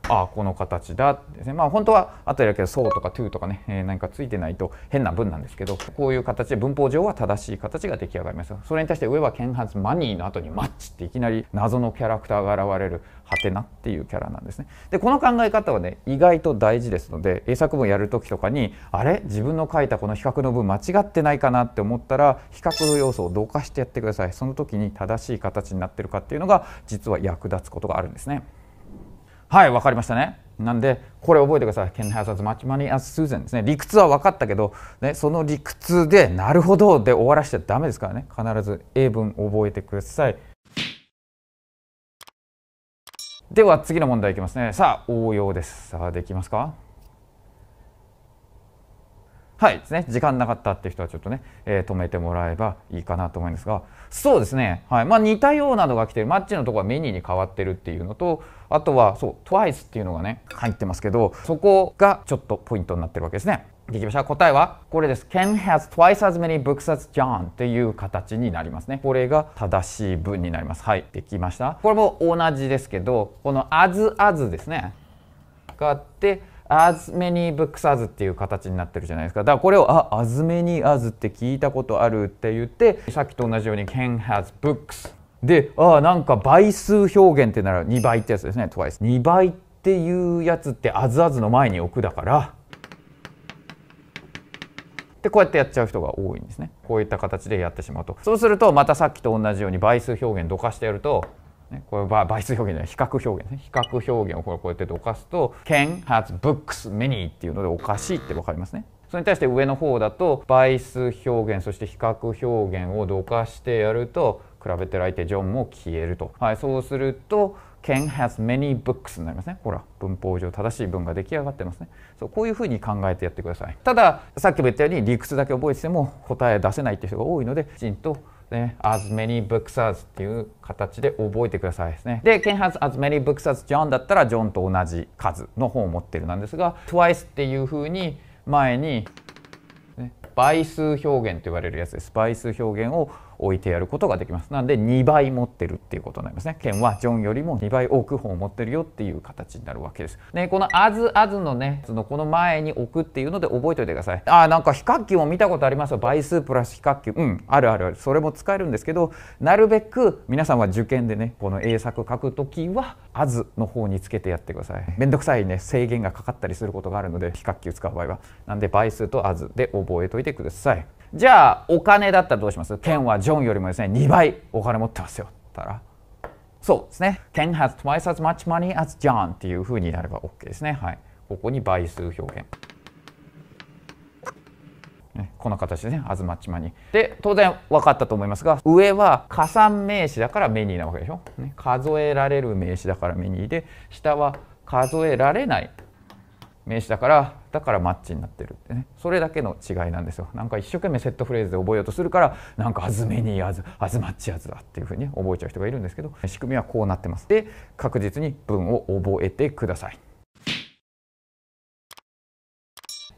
ああこの形だですねまあ本当は後だけど「そう」とか「to」とかね、えー、何かついてないと変な文なんですけどこういう形で文法上は正しい形が出来上がりますそれに対して上は「剣発マニー」の後に「マッチ」っていきなり謎のキャラクターが現れる「はてな」っていうキャラなんですねでこの考え方はね意外と大事ですので英作文やる時とかにあれ自分の書いたこの比較の文間違ってないかなって思ったら比較の要素をどかしてやってくださいその時に正しい形になってるかっていうのが実は役立つことがあるんですね。はい、わかりましたね。なんで、これ覚えてください。Can has as much money as Susan ですね。理屈は分かったけど、ね、その理屈で、なるほどで終わらせちゃダメですからね。必ず英文覚えてください。では次の問題いきますね。さあ、応用です。さあ、できますかはいですね、時間なかったって人はちょっとね、えー、止めてもらえばいいかなと思いますが、そうですね、はいまあ、似たようなのが来てる、マッチのところはメニューに変わってるっていうのと、あとは、そう、TWICE っていうのがね、入ってますけど、そこがちょっとポイントになってるわけですね。できました答えはこれです。Ken has twice as many books as John っていう形になりますね。これが正しい文になります。はい、できました。これも同じですけど、この as as ですね。があって、as many books as っていう形になってるじゃないですかだからこれをあ as many as って聞いたことあるって言ってさっきと同じように Ken has books であなんか倍数表現ってなら2倍ってやつですね twice2 倍っていうやつって as as の前に置くだからでこうやってやっちゃう人が多いんですねこういった形でやってしまうとそうするとまたさっきと同じように倍数表現どかしてやるとね、これは倍数表現じゃない比較表現ですね比較表現をこうやってどかすと「Ken has books many」っていうのでおかしいって分かりますね。それに対して上の方だと倍数表現そして比較表現をどかしてやると比べてる相手ジョンも消えると、はい、そうすると Ken has many books になりますね。ほら、文法上正しい文が出来上がってますね。そう、こういうふうに考えてやってください。ただ、さっきも言ったように理屈だけ覚えてても答え出せないっていう人が多いので、きちんとね。as many books as っていう形で覚えてくださいですね。で、Ken has as many books as John だったら John と同じ数の本を持ってるなんですが、twice っていうふうに前に、ね、倍数表現と言われるやつです。倍数表現を置いてやることができます。なんで2倍持ってるっていうことになりますね。剣はジョンよりも2倍多く本を持ってるよっていう形になるわけです。ね、このあずあずのね、そのこの前に置くっていうので覚えておいてください。ああ、なんか比較級も見たことありますよ。倍数プラス比較級。うん、あるあるある。それも使えるんですけど、なるべく皆さんは受験でね、この英作書くときは、あずの方につけてやってください。めんどくさいね、制限がかかったりすることがあるので、比較級使う場合は。なんで倍数とあずで覚えといてください。じゃあ、お金だったらどうします剣はジョンよりもですね2倍お金持ってますよったらそうですね Ken has twice as much money as John っていうふうになれば OK ですねはいここに倍数表現ね、この形でね、あずまちまに。で、当然分かったと思いますが、上は加算名詞だからメニーなわけでしょ。ね、数えられる名詞だからメニーで、下は数えられない名詞だからだからマッチになってるってねそれだけの違いなんですよなんか一生懸命セットフレーズで覚えようとするからなんか「あずめにあずあずマッチあずだ」っていうふうに覚えちゃう人がいるんですけど仕組みはこうなってますで確実に文を覚えてください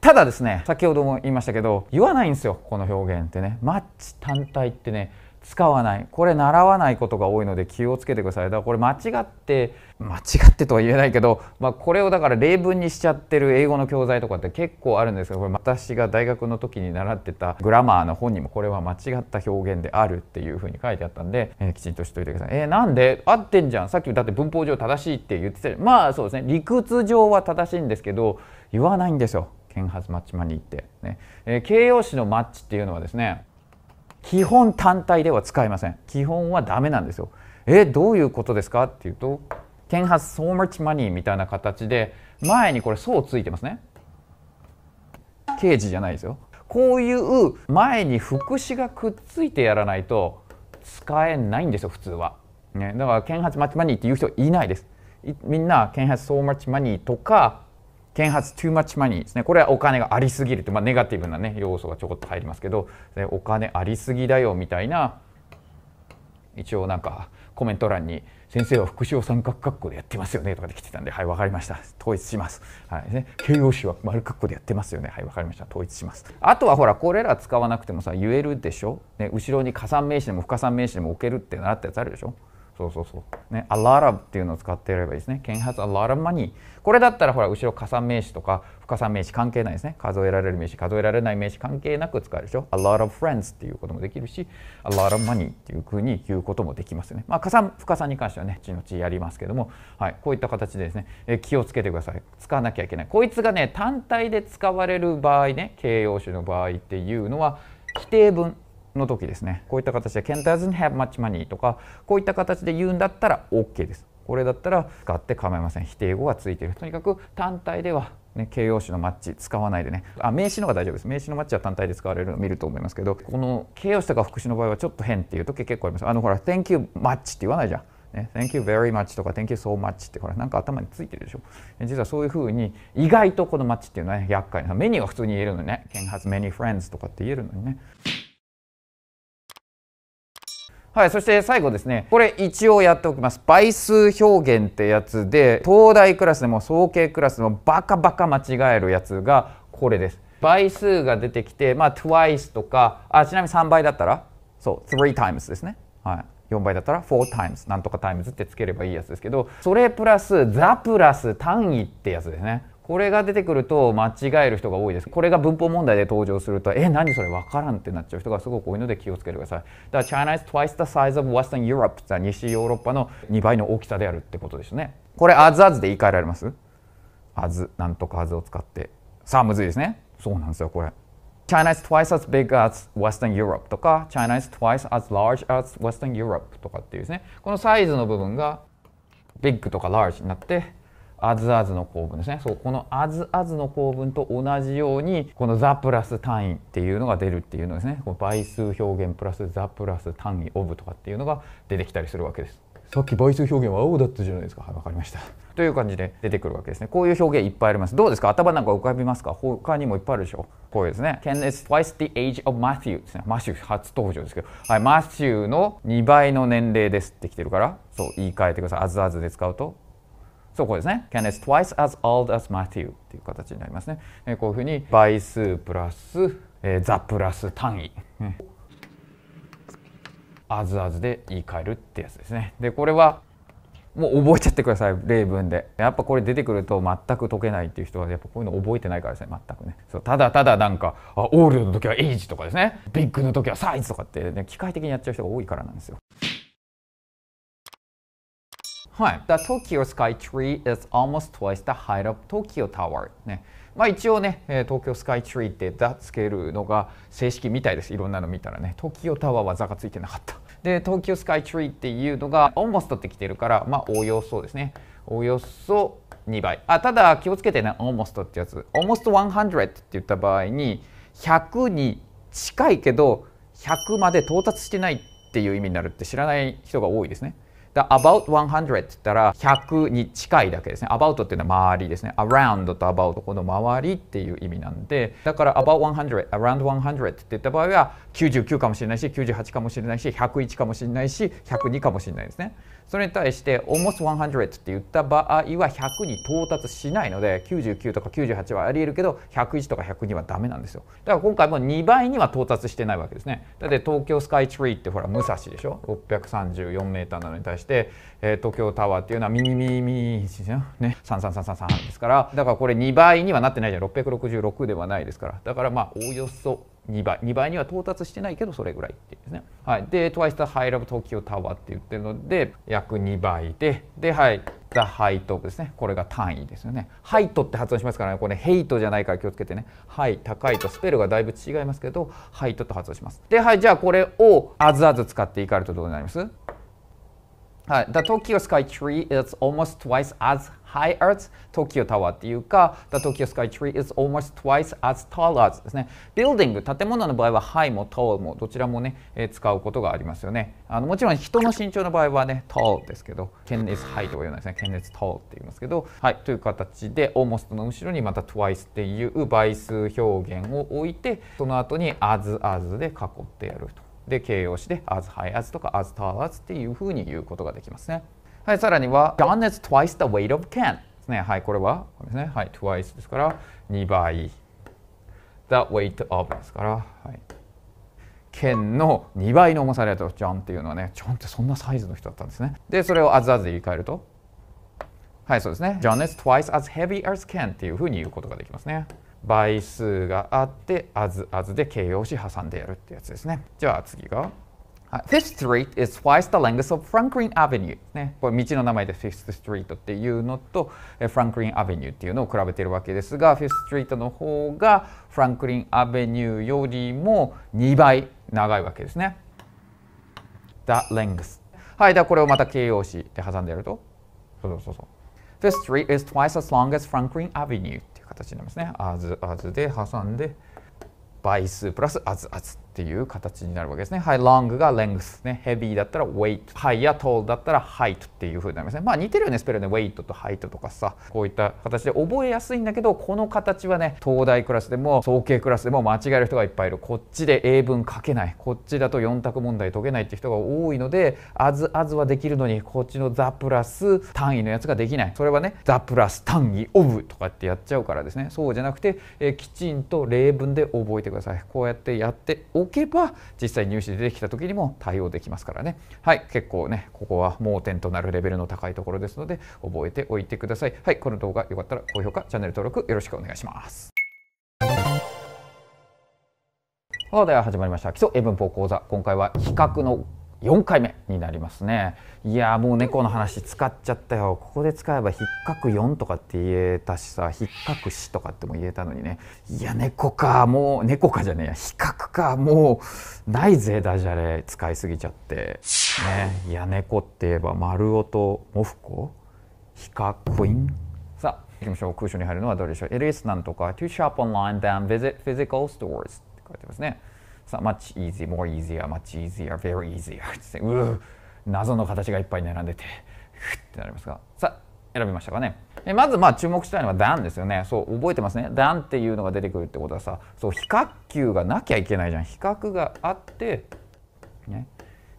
ただですね先ほども言いましたけど言わないんですよこの表現ってねマッチ単体ってね使わないこれ習わないことが多いので気をつけてくださいだからこれ間違って間違ってとは言えないけど、まあ、これをだから例文にしちゃってる英語の教材とかって結構あるんですけどこれ私が大学の時に習ってたグラマーの本にもこれは間違った表現であるっていうふうに書いてあったんで、えー、きちんとしといてください。えー、なんで合ってんじゃんさっきだって文法上正しいって言ってたじまあそうですね理屈上は正しいんですけど言わないんですよ。ケンハズマッチマニーって、ねえー、形容詞のマッチっていうのはですね基本単体では使えません基本はダメなんですよえどういうことですかっていうと Ken has so much money みたいな形で前にこれ「そう」ついてますね刑事じゃないですよこういう前に副詞がくっついてやらないと使えないんですよ普通は、ね、だから「Ken has much money」っていう人いないですみんな「Ken has so much money」とか can h too much money ですね。これはお金がありすぎるって、まあ、ネガティブな、ね、要素がちょこっと入りますけど、お金ありすぎだよみたいな、一応なんかコメント欄に、先生は副賞三角括弧でやってますよねとかで来てたんで、はい、わかりました。統一します。はいね、形容詞は丸括弧でやってますよね。はい、わかりました。統一します。あとはほら、これら使わなくてもさ、言えるでしょ、ね、後ろに加算名詞でも不加算名詞でも置けるって習ったやつあるでしょそうそうそう。ね、a lot of っていうのを使っていればいいですね。Ken has a lot of money。これだったらほら、後ろ加算名詞とか不加算名詞関係ないですね。数えられる名詞、数えられない名詞関係なく使えるでしょ。a lot of friends っていうこともできるし、a lot of money っていうふうに言うこともできますよね。まあ、加算、不加算に関してはね、ちのちやりますけども、はい、こういった形でですね、え気をつけてください。使わなきゃいけない。こいつがね、単体で使われる場合ね、形容詞の場合っていうのは、否定文の時ですねこういった形で「Ken doesn't have much money」とかこういった形で言うんだったら OK ですこれだったら使って構いません否定語がついているとにかく単体ではね、形容詞のマッチ使わないでねあ名詞のが大丈夫です名詞のマッチは単体で使われるのを見ると思いますけどこの形容詞とか副詞の場合はちょっと変っていう時結構ありますあのほら「Thank you much」って言わないじゃんね、Thank you very much とか Thank you so much ってこれなんか頭についてるでしょ実はそういうふうに意外とこのマッチっていうのは、ね、厄介なメニューは普通に言えるのにね Ken has many friends とかって言えるのにねはい、そして最後ですね。これ一応やっておきます。倍数表現ってやつで、東大クラスでも総計クラスでもバカバカ間違えるやつがこれです。倍数が出てきて、まあ twice とか、あ、ちなみに3倍だったら、そう、3 times ですね。はい。4倍だったら4 times なんとか times ってつければいいやつですけどそれプラスザプラス単位ってやつですねこれが出てくると間違える人が多いですこれが文法問題で登場するとえ何それ分からんってなっちゃう人がすごく多いので気をつけてくださいだから China is twice the size of Western Europe って西ヨーロッパの2倍の大きさであるってことですねこれ as as で言い換えられます as なんとか as を使ってさあむずいですねそうなんですよこれ China is twice as big as Western Europe とか China is twice as large as Western Europe とかっていうですねこのサイズの部分が big とか large になってアズアズの構文ですねそうこのアズアズの構文と同じようにこのザプラス単位っていうのが出るっていうのですねこの倍数表現プラスザプラス単位オブとかっていうのが出てきたりするわけですさっき倍数表現は青だったじゃないですか分かりましたという感じで出てくるわけですねこういう表現いっぱいありますどうですか頭なんか浮かびますか他にもいっぱいあるでしょこういうですね Ken is twice the age of Matthew ですねマシュー初登場ですけどはいマシューの2倍の年齢ですってきてるからそう言い換えてくださいあずあずで使うとそうこですね。Ken is twice as old as Matthew っていう形になりますね。えこういうふうに倍数プラス、えー、プラス単位。あずあずで言い換えるってやつですね。で、これはもう覚えちゃってください例文でやっぱこれ出てくると全く解けないっていう人はやっぱこういうの覚えてないからですね全くねそうただただなんかあオールドの時はエイジとかですねビッグの時はサイズとかって、ね、機械的にやっちゃう人が多いからなんですよ。はい、The Tokyo Sky Tree is almost twice the height of Tokyo Tower、ね、まあ、一応ね、東京スカイツリーって「座つけるのが正式みたいですいろんなの見たらね東京タワーは「座がついてなかったで東京スカイツリーっていうのが「almost ってきてるからまあおおよそですねおよそ2倍あただ気をつけてね「almost ってやつ「almost 100」って言った場合に100に近いけど100まで到達してないっていう意味になるって知らない人が多いですねだ about 100って言ったら100に近いだけですね about っていうのは周りですね around と about この周りっていう意味なんでだから about 100 around 100って言った場合は99かもしれないし98かもしれないし101かもしれないし102かもしれないですねそれに対して almost 100って言った場合は100に到達しないので99とか98はありえるけど101とか102はダメなんですよだから今回も2倍には到達してないわけですねだって東京スカイツリーってほら武蔵でしょ 634m なのに対して、えー、東京タワーっていうのはミニミニミニね33333ですからだからこれ2倍にはなってないじゃん666ではないですからだからまあおおよそ2倍2倍には到達してないけどそれぐらいってですね、はい、で Twice the High o e Tokyo Tower って言ってるので約2倍でではい The Height o ですねこれが単位ですよね Height って発音しますからねこれ、ね、ヘイトじゃないから気をつけてねはい高いとスペルがだいぶ違いますけど Height と発音しますではいじゃあこれをあずあず使っていかれるとどうなりますはい、The Tokyo Sky Tree is almost twice as high as Tokyo Tower っていうか The Tokyo Sky Tree is almost twice as tall as ですね Building 建物の場合は high も tall もどちらもね、えー、使うことがありますよねあのもちろん人の身長の場合はね tall ですけど k e n is high とか言わないですね k e n is tall って言いますけどはいという形で almost の後ろにまた twice っていう倍数表現を置いてその後に as as で囲ってやるとで形容詞で as high as とか as tall as っていうふうに言うことができますね。はい、さらには John is twice the weight of Ken ですね。はい、これはこれですね。はい、twice ですから2倍。the weight of ですから、はい、Ken の2倍の重さであと John っていうのはね、John ってそんなサイズの人だったんですね。で、それを as as で言い換えると、はい、そうですね。John is twice as heavy as Ken っていうふうに言うことができますね。倍数があってあずあずで形容詞挟んでやるってやつですねじゃあ次が Fifth Street is twice the length of Franklin Avenue、ね、これ道の名前で Fifth Street っていうのと Franklin Avenue っていうのを比べてるわけですが Fifth Street の方が Franklin Avenue よりも2倍長いわけですね t h e length はいではこれをまた形容詞で挟んでやるとそうそうそうそう Fifth Street is twice as long as Franklin Avenue 形になりますね。as as で挟んで倍数プラス as as っていう形になるわけですね。はい、long が length ね、heavy だったら weight、high や tall だったら height っていう風になりますね。まあ似てるよね、スペルね、weight と height とかさ、こういった形で覚えやすいんだけど、この形はね、東大クラスでも、総計クラスでも間違える人がいっぱいいる。こっちで英文書けない。こっちだと4択問題解けないって人が多いので、as、as はできるのに、こっちの the プラス単位のやつができない。それはね、the プラス単位 of とかってやっちゃうからですね。そうじゃなくて、えきちんと例文で覚えてください。こうやってやって、おけば実際入試で出てきた時にも対応できますからねはい結構ねここは盲点となるレベルの高いところですので覚えておいてくださいはいこの動画よかったら高評価チャンネル登録よろしくお願いしますさあでは始まりました基礎英文法講座今回は比較の4回目になりますねいやもう猫の話使っちゃったよここで使えば「ひっかく4」とかって言えたしさ「ひっかくし」とかっても言えたのにねいや猫かもう猫かじゃねえや「ひかくか」もうないぜダジャレ使いすぎちゃって、ね、いや猫って言えば丸尾とモフコひかくいんさあ行きましょう空所に入るのはどうでしょう It is なんとか to shop online t h a n visit physical stores って書いてますねさ、much e a s ー more easier, much easier, very easier [LAUGHS] ってう謎の形がいっぱい並んでて [LAUGHS] ふってなりますがさあ選びましたかねえまずまあ注目したいのは段ですよねそう覚えてますね段っていうのが出てくるってことはさそう比較球がなきゃいけないじゃん比較があってね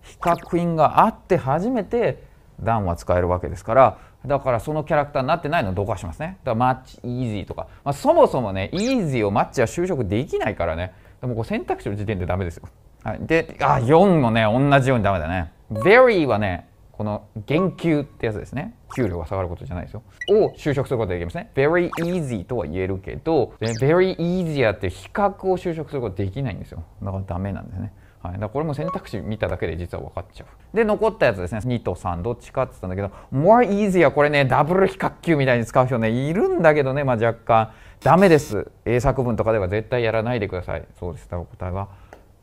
比較員があって初めて段は使えるわけですからだからそのキャラクターになってないのをどかしますねだからマッチイージーとか、まあ、そもそもねイージーをマッチは就職できないからねでもこう選択肢の時点でダメですよ。はい、で、あ、4もね、同じようにダメだね。very はね、この減給ってやつですね。給料が下がることじゃないですよ。を就職することができますね。very easy とは言えるけど、very easier って比較を就職することできないんですよ。だからダメなんですね。はい、だからこれも選択肢見ただけで実は分かっちゃう。で、残ったやつですね。2と3どっちかって言ったんだけど、more e a s e はこれね、ダブル比較級みたいに使う人ね、いるんだけどね、まあ若干。ダメです。英作文とかでは絶対やらないでください。そうでした。お答えは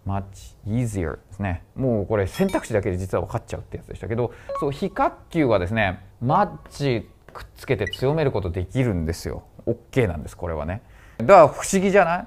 much easier ですね。もうこれ選択肢だけで実は分かっちゃうってやつでしたけど、そう非角球はですね、マッチくっつけて強めることできるんですよ。OK なんです、これはね。だから不思議じゃな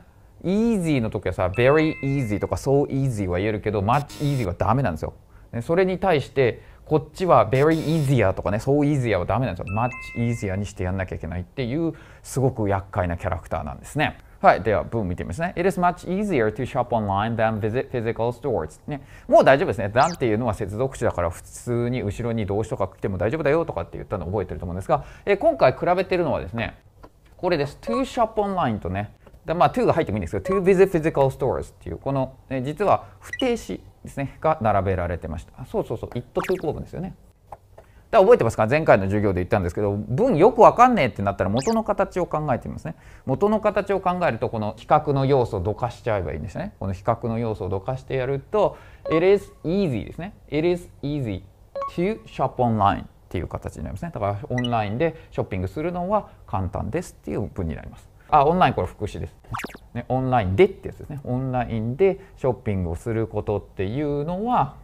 い ?easy の時はさ、very easy とか so easy は言えるけど、much easy はダメなんですよ。それに対してこっちは very easier とかね、so easier はダメなんですよ。much easier にしてやんなきゃいけないっていうすごく厄介なキャラクターなんですね。はい、では文見てみますね。It is much easier to shop online than visit physical stores、ね。もう大丈夫ですね。than っていうのは接続詞だから普通に後ろに動詞とか来ても大丈夫だよとかって言ったの覚えてると思うんですが、え今回比べてるのはですね、これです。to shop online とね、でまあ to が入ってもいいんですけど to visit physical stores っていうこの、ね、実は不定詞ですねが並べられてましたあそうそうそう it to 構文ですよねだ覚えてますか前回の授業で言ったんですけど文よくわかんねえってなったら元の形を考えてみますね元の形を考えるとこの比較の要素をどかしちゃえばいいんですねこの比較の要素をどかしてやると it is easy ですね it is easy to shop online っていう形になりますねだからオンラインでショッピングするのは簡単ですっていう文になりますあ、オンラインこれ福祉です。ね、オンラインでってやつですね。オンラインでショッピングをすることっていうのは、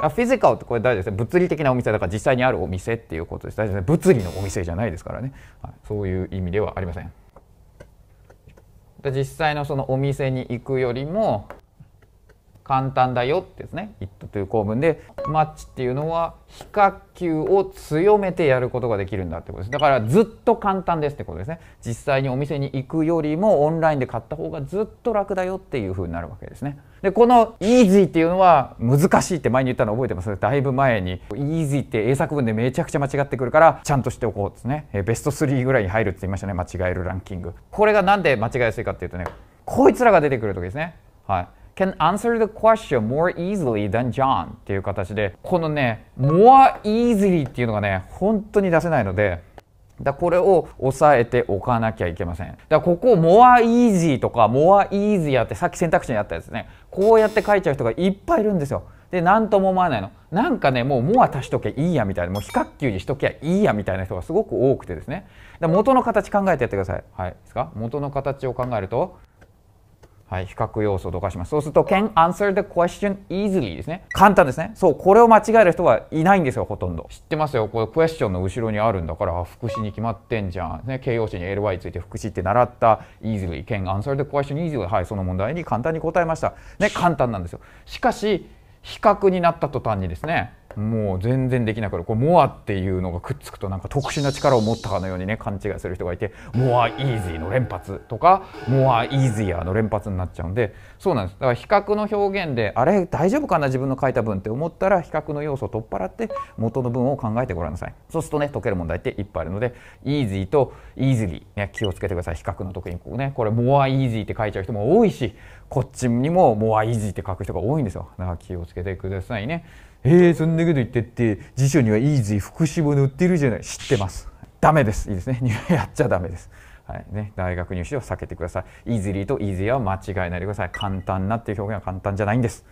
あフィジカルってこれ大事ですね。物理的なお店だから実際にあるお店っていうことです。大事ですね。物理のお店じゃないですからね。はい、そういう意味ではありません。で実際のそのお店に行くよりも簡単だよってですね it という構文でマッチっていうのは比較級を強めてやることができるんだってことですだからずっと簡単ですってことですね実際にお店に行くよりもオンラインで買った方がずっと楽だよっていうふうになるわけですねでこの「easy」っていうのは難しいって前に言ったの覚えてますだいぶ前に「easy」って英作文でめちゃくちゃ間違ってくるからちゃんとしておこうですねベスト3ぐらいに入るって言いましたね間違えるランキングこれが何で間違いやすいかっていうとねこいつらが出てくる時ですねはい can answer the question more easily than John っていう形でこのね more easily っていうのがね本当に出せないのでだこれを押さえておかなきゃいけません。だここを more easy とか more e a s y やってさっき選択肢にあったやつね。こうやって書いちゃう人がいっぱいいるんですよ。で、何とも思わないの。なんかね、もう more 足しとけいいやみたいな、もう比較級にしときゃいいやみたいな人がすごく多くてですね。元の形考えてやってください。はい。ですか元の形を考えると、はい、比較要素をどかします。そうすると、can answer the question easily ですね。簡単ですね。そう、これを間違える人はいないんですよ、ほとんど。知ってますよ、これ、クエスチョンの後ろにあるんだから、副詞に決まってんじゃん。ね、形容詞に ly ついて副詞って習った easily, can answer the question easily。はい、その問題に簡単に答えました。ね、簡単なんですよ。しかし、比較になった途端にですね、もう全然できなくてこれモアっていうのがくっつくとなんか特殊な力を持ったかのようにね勘違いする人がいてモアイージーの連発とかモアイージーアの連発になっちゃうんでそうなんですだから比較の表現であれ大丈夫かな自分の書いた文って思ったら比較の要素を取っ払って元の文を考えてごらんなさいそうするとね解ける問題っていっぱいあるのでイージーとイージリー、ね、気をつけてください比較の時にこうねこれモアイージーって書いちゃう人も多いしこっちにもモアイージーって書く人が多いんですよだから気をつけてくださいねえー、そんなこと言ってって辞書にはイージー福祉を塗ってるじゃない知ってますダメですいいですね [LAUGHS] やっちゃダメですはいね、大学入試を避けてください。イージリーとイージーは間違いないでください。簡単なっていう表現は簡単じゃないんです。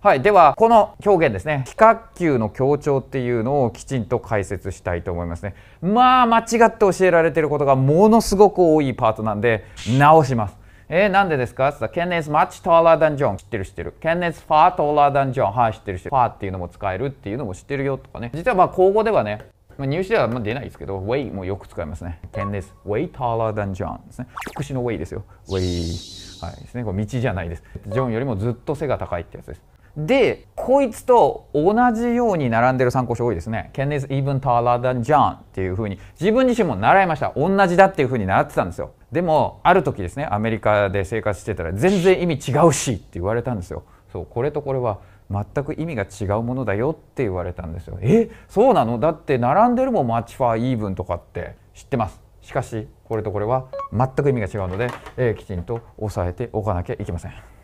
はい、ではこの表現ですね非学級の強調っていうのをきちんと解説したいと思いますねまあ間違って教えられてることがものすごく多いパートなんで直しますえー、なんでですかって言ったら、Ken is much taller than John 知ってる知ってる。Ken is far taller than John はい知ってる知ってる。far っていうのも使えるっていうのも知ってるよとかね。実はまあ口語ではね、まあ、入試ではあま出ないですけど、way もよく使いますね。Ken is way taller than John ですね。福祉の way ですよ。way。はいですね。これ道じゃないです。ジョンよりもずっと背が高いってやつです。で、こいつと同じように並んでる参考書多いですね。Ken is even taller than John っていうふうに自分自身も習いました。同じだっていうふうに習ってたんですよ。でもある時ですねアメリカで生活してたら全然意味違うしって言われたんですよそうこれとこれは全く意味が違うものだよって言われたんですよえそうなのだって並んでるもんマッチファーイーブンとかって知ってますしかしこれとこれは全く意味が違うので、えー、きちんと押さえておかなきゃいけません。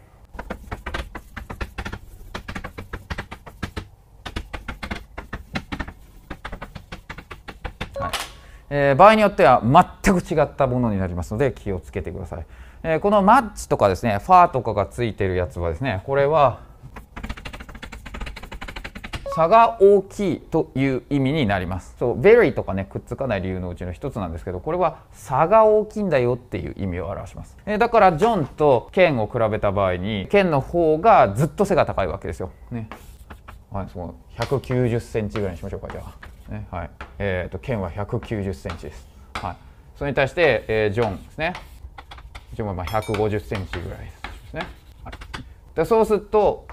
えー、場合によっては全く違ったものになりますので気をつけてください、えー、このマッチとかですねファーとかがついてるやつはですねこれは差が大きいという意味になりますそう very とかねくっつかない理由のうちの一つなんですけどこれは差が大きいんだよっていう意味を表します、えー、だからジョンとケンを比べた場合にケンの方がずっと背が高いわけですよねはいそ190センチぐらいにしましょうかじゃあね。はい。えっ、ー、と、剣は190センチです。はい。それに対して、えー、ジョンですね。ジョンはまあ150センチぐらいですね。はい。で、そうすると、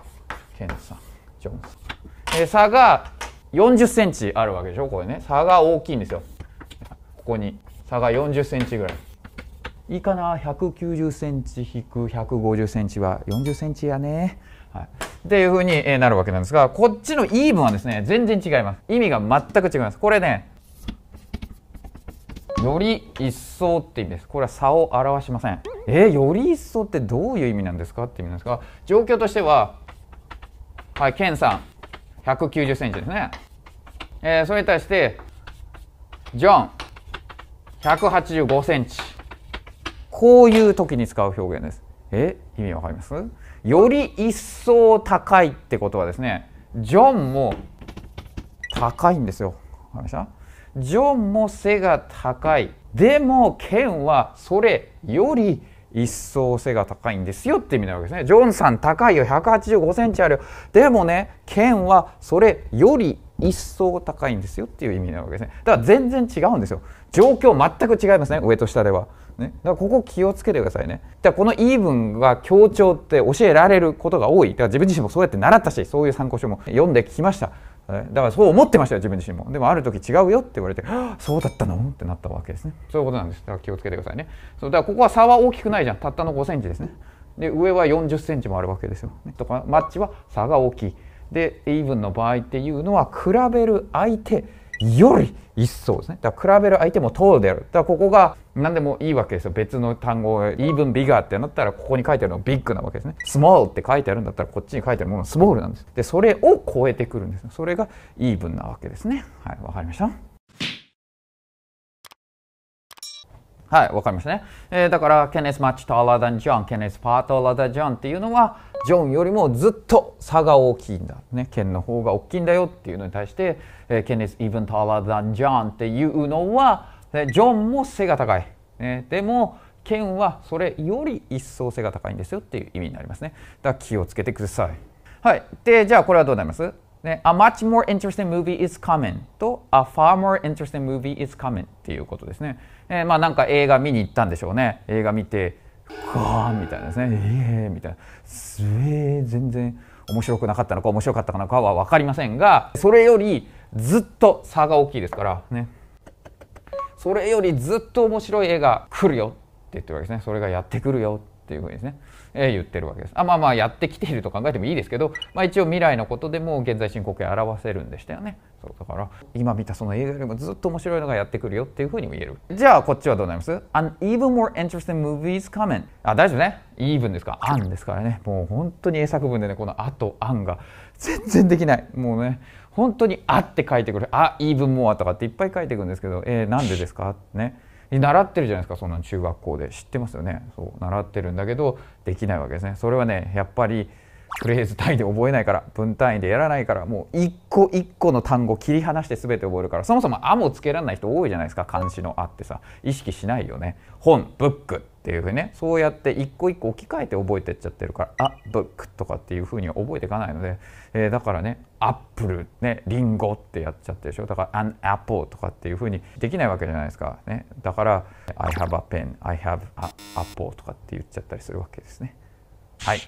ケンさん、ジョンさん。えー、差が40センチあるわけでしょこれね。差が大きいんですよ。ここに。差が40センチぐらい。いいかな190センチ引く150センチは40センチやね。はい。っていうふうになるわけなんですが、こっちのイーブンはですね、全然違います。意味が全く違います。これね、より一層って意味です。これは差を表しません。えー、より一層ってどういう意味なんですかって意味なんですが、状況としては、はい、ケンさん、190センチですね。えー、それに対して、ジョン、185センチ。こういう時に使う表現です。え意味わかりますより一層高いってことはですねジョンも高いんですよ。かりましたジョンも背が高い。でも、ケンはそれより一層背が高いんですよって意味なわけですね。ジョンさん高いよ、185センチあるよ。でもね、ケンはそれより一層高いんですよっていう意味なわけですね。だから全然違うんですよ。状況全く違いますね、上と下では。ね、だからここ気をつけてくださいねじゃこの言い分は協調って教えられることが多いだから自分自身もそうやって習ったしそういう参考書も読んできましただからそう思ってましたよ自分自身もでもある時違うよって言われてそうだったのってなったわけですねそういうことなんですだから気をつけてくださいねそうだからここは差は大きくないじゃんたったの5センチですねで上は4 0センチもあるわけですよとかマッチは差が大きいでイーブンの場合っていうのは比べる相手より一層ですね。だから比べる相手も等である。だからここが何でもいいわけですよ。別の単語、even bigger ってなったら、ここに書いてあるのがビッグなわけですね。small って書いてあるんだったら、こっちに書いてあるものがスモールなんです。で、それを超えてくるんです。それが even なわけですね。はい、わかりました。はい、わかりますね。えー、だから、ケネス・マッチ・ターラダン・ジョン、ケネス・パートラーダ・ジョンっていうのは、ジョンよりもずっと差が大きいんだ。ね、ケンの方が大きいんだよっていうのに対して、えー、ケネス・イブン・ターラダン・ジョンっていうのは、ジョンも背が高い。ね、でも、ケンはそれより一層背が高いんですよっていう意味になりますね。だから気をつけてください。はい。で、じゃあこれはどうなりますね、A much more interesting movie is coming と A far more interesting movie is coming っていうことですね。えー、まあなんか映画見に行ったんでしょうね映画見てガーンみたいなですねええー、みたいなすえー、全然面白くなかったのか面白かったのかは分かりませんがそれよりずっと差が大きいですからねそれよりずっと面白い絵が来るよって言ってるわけですねそれがやってくるよっていうふうにですねえ言ってるわけです。あまあまあやってきていると考えてもいいですけど、まあ、一応未来のことでも現在進行形表せるんでしたよね。そうだから今見たその映画よりもずっと面白いのがやってくるよっていうふうにも言える。じゃあこっちはどうなります ?An even more interesting movies coming. あ、大丈夫ね。even ですか。あんですからね。もう本当に英作文でね、このあと an が全然できない。もうね。本当に「あ」って書いてくる「あ」「イーブンモ o r とかっていっぱい書いてくるんですけど「えー、なんでですか?」ね習ってるじゃないですかそんな中学校で知ってますよねそう習ってるんだけどできないわけですねそれはねやっぱりフレーズ単位で覚えないから文単位でやらないからもう一個一個の単語切り離して全て覚えるからそもそも「あ」もつけられない人多いじゃないですか漢字の「あ」ってさ意識しないよね本ブックっていうふうにねそうやって一個一個置き換えて覚えてっちゃってるから「あブック」とかっていうふうに覚えていかないので、えー、だからね「アップル」ね「リンゴ」ってやっちゃってるでしょだから「アンアポ」とかっていうふうにできないわけじゃないですか、ね、だから「I have a pen」「I have a apple」とかって言っちゃったりするわけですね。はい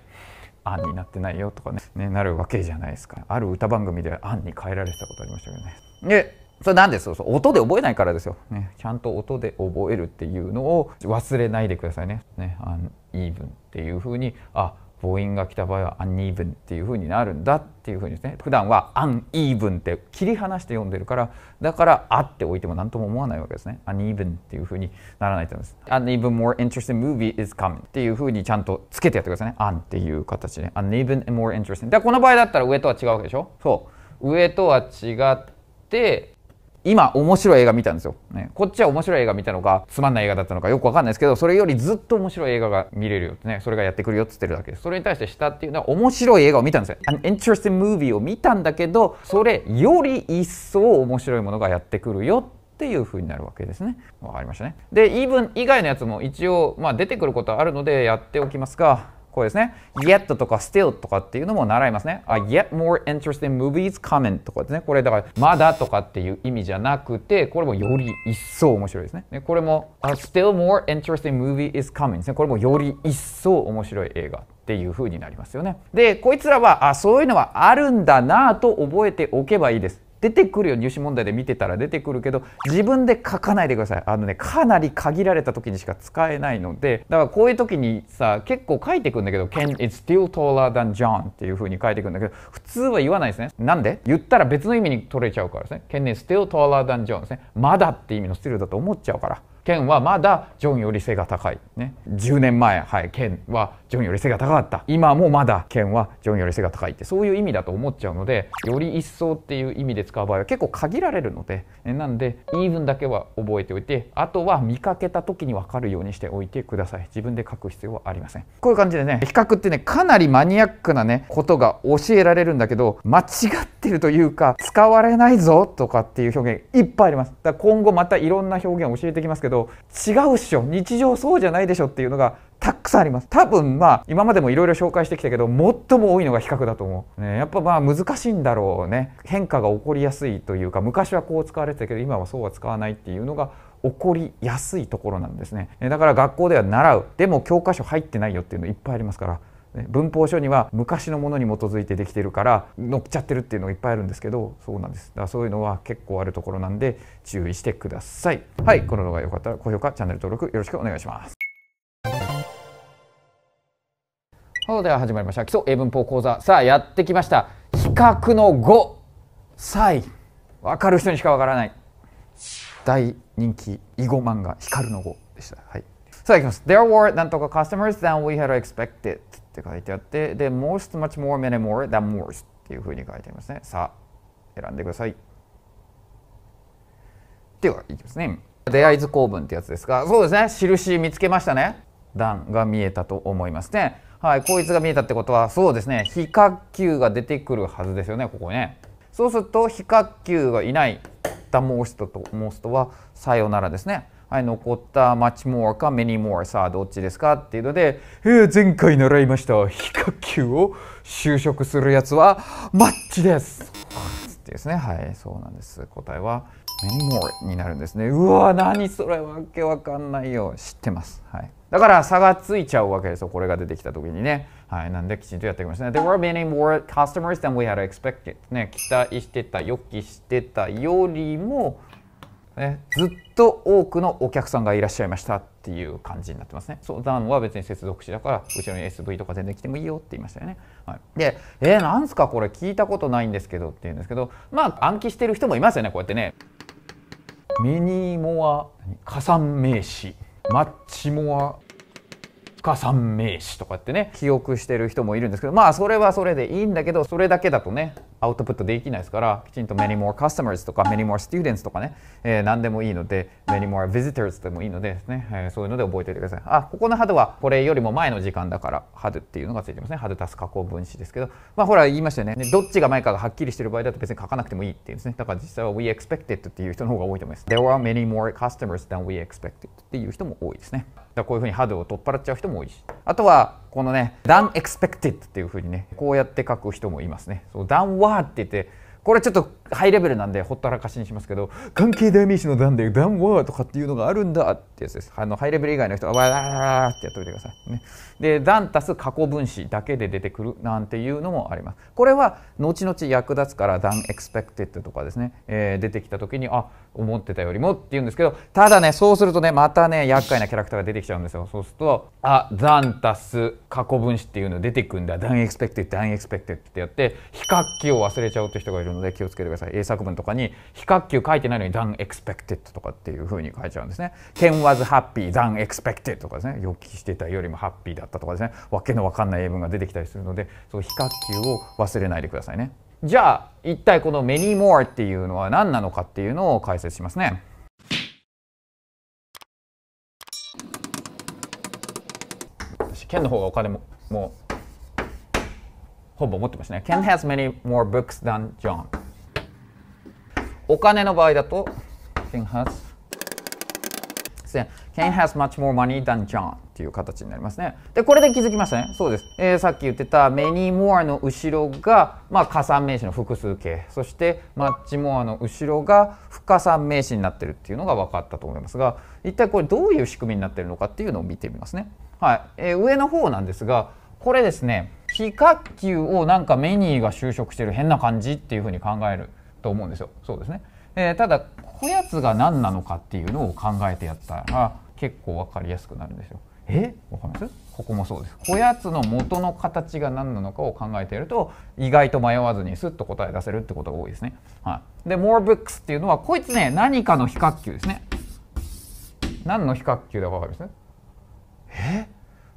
あになってないよとかね、ね、なるわけじゃないですかある歌番組でアンに変えられてたことありましたけどねでそれなんですよ音で覚えないからですよ、ね、ちゃんと音で覚えるっていうのを忘れないでくださいね。ねアンイーブンっていうふうにあ母音が来た場合はアンイーブンっていうふうになるんだっていうふうにですね普段はアンイーブンって切り離して読んでるからだからあっておいても何とも思わないわけですねアンイーブンっていうふうにならないと思いますアンイーブン more interesting movie is coming っていうふうにちゃんとつけてやってくださいねアンっていう形でアンイーブン more interesting この場合だったら上とは違うわけでしょそう上とは違って今面白い映画見たんですよ、ね、こっちは面白い映画見たのかつまんない映画だったのかよくわかんないですけどそれよりずっと面白い映画が見れるよってねそれがやってくるよっつってるだけですそれに対して下っていうのは面白い映画を見たんですよ an interesting movie を見たんだけどそれより一層面白いものがやってくるよってっていう風になるわけですね。わかりましたね。で、イーブン以外のやつも一応、まあ、出てくることはあるのでやっておきますが、こうですね。g e t とか still とかっていうのも習いますね。I get more i n t e r e s t in movies c o m i n g とかですね。これだからまだとかっていう意味じゃなくて、これもより一層面白いですね。でこれも still more i n t e r e s t in movie is coming ですね。これもより一層面白い映画。っていう風になりますよね。で、こいつらは、あ、そういうのはあるんだなぁと覚えておけばいいです。出てくるよ入試問題で見てたら出てくるけど自分で書かないでくださいあのねかなり限られた時にしか使えないのでだからこういう時にさ結構書いてくんだけど「Ken is still taller than John」っていう風に書いてくんだけど普通は言わないですねなんで言ったら別の意味に取れちゃうからですね「Ken is still taller than John」ですねまだって意味の still だと思っちゃうから剣はまだジョンより背が高い、ね、10年前、はい、剣はジョンより背が高かった今もまだ剣はジョンより背が高いってそういう意味だと思っちゃうのでより一層っていう意味で使う場合は結構限られるのでなんで言い分だけは覚えておいてあとは見かけた時に分かるようにしておいてください自分で書く必要はありませんこういう感じでね比較ってねかなりマニアックなねことが教えられるんだけど間違ってるというか使われないぞとかっていう表現いっぱいありますだから今後またいろんな表現を教えてきますけどど違うっしょ日常そうじゃないでしょっていうのがたくさんあります多分まあ今までもいろいろ紹介してきたけど最も多いのが比較だと思う、ね、やっぱまあ難しいんだろうね変化が起こりやすいというか昔はこう使われてたけど今はそうは使わないっていうのが起こりやすいところなんですねだから学校では習うでも教科書入ってないよっていうのいっぱいありますから文法書には昔のものに基づいてできてるから載っちゃってるっていうのがいっぱいあるんですけどそうなんですだからそういうのは結構あるところなんで注意してくださいはいこの動画良かったら高評価チャンネル登録よろしくお願いしますほでは始まりました基礎英文法講座さあやってきました比較の5歳分かる人にしか分からない大人気囲碁漫画「光の碁」でした。はい、さあいきます。There were なとか customers than we had expected って書いてあって、で、most, much more, many more, than more っていうふうに書いてありますね。さあ、選んでください。では、いきますね。出会い図構文ってやつですが、そうですね、印見つけましたね。段が見えたと思いますね。はい、こいつが見えたってことは、そうですね、非角球が出てくるはずですよね、ここね。そうすると、非角球がいないだモーストともーしとはさよならですね。はい、残った much more か many more さあどっちですかっていうので、えー、前回習いました非学級を就職するやつはマッチですってですねはいそうなんです答えは many more になるんですねうわ何それわけわかんないよ知ってますはいだから差がついちゃうわけですよこれが出てきた時にねはい、なんできちんとやってきましたね。There were many more customers than we had expected. ね、期待してた、予期してたよりもね、ずっと多くのお客さんがいらっしゃいましたっていう感じになってますね。そう、ダは別に接続詞だから、後ろに SV とか全然来てもいいよって言いましたよね。はい、で、えー、なんすかこれ聞いたことないんですけどって言うんですけど、まあ暗記してる人もいますよね、こうやってね。ミニモア、加算名詞、マッチモ加算名詞とかってね記憶してる人もいるんですけどまあそれはそれでいいんだけどそれだけだとねアウトプットできないですからきちんと many more customers とか many more students とかね、えー、何でもいいので many more visitors でもいいのでですね、えー、そういうので覚えておいてくださいあここの had はこれよりも前の時間だから had っていうのがついてますね had 足す加工分子ですけどまあほら言いましたよねどっちが前かがはっきりしてる場合だと別に書かなくてもいいっていうんですねだから実際は we expected っていう人の方が多いと思います There are many more customers than we expected っていう人も多いですねだこういうふうにハードを取っ払っちゃう人も多いしあとはこのね「ダンエクスペクティ t っていうふうにねこうやって書く人もいますね「ダンワー」って言ってこれちょっとハイレベルなんでほったらかしにしますけど関係代名詞の段でダンワー」とかっていうのがあるんだってやつですあのハイレベル以外の人はわーってやっといてくださいねで残足す過去分子だけで出てくるなんていうのもあります。これは後々役立つから done expected とかですね、えー、出てきた時にあ思ってたよりもっていうんですけどただねそうするとねまたね厄介なキャラクターが出てきちゃうんですよ。そうするとあ残足す過去分子っていうの出てくんだ done expected done expected ってやって比較級を忘れちゃうって人がいるので気をつけてください。英作文とかに比較級書いてないのに done expected とかっていうふうに書いちゃうんですね。Ken was happy done expected とかですね予期してたよりもハッピーだったとかですねわけのわかんない英文が出てきたりするのでその非活球を忘れないでくださいねじゃあ一体この many more っていうのは何なのかっていうのを解説しますね県の方がお金ももうほぼ持ってますね Ken has many more books than John お金の場合だと Ken has せん。Ken has much more money than John っていう形になりますね。で、これで気づきましたね。そうです。えー、さっき言ってた many more の後ろが、まあ、加算名詞の複数形。そして much more の後ろが不加算名詞になってるっていうのが分かったと思いますが、一体これどういう仕組みになってるのかっていうのを見てみますね。はい。えー、上の方なんですが、これですね、非学級をなんかメニーが就職してる変な感じっていうふうに考えると思うんですよ。そうですね。えー、ただこやつが何なのかっていうのを考えてやったら結構分かりやすくなるんですよ。えわかりますここもそうです。こやつの元の形が何なのかを考えていると意外と迷わずにスッと答え出せるってことが多いですね。はい、で more books っていうのはこいつね何かの比較級ですね。何の比較級だか分かりますえ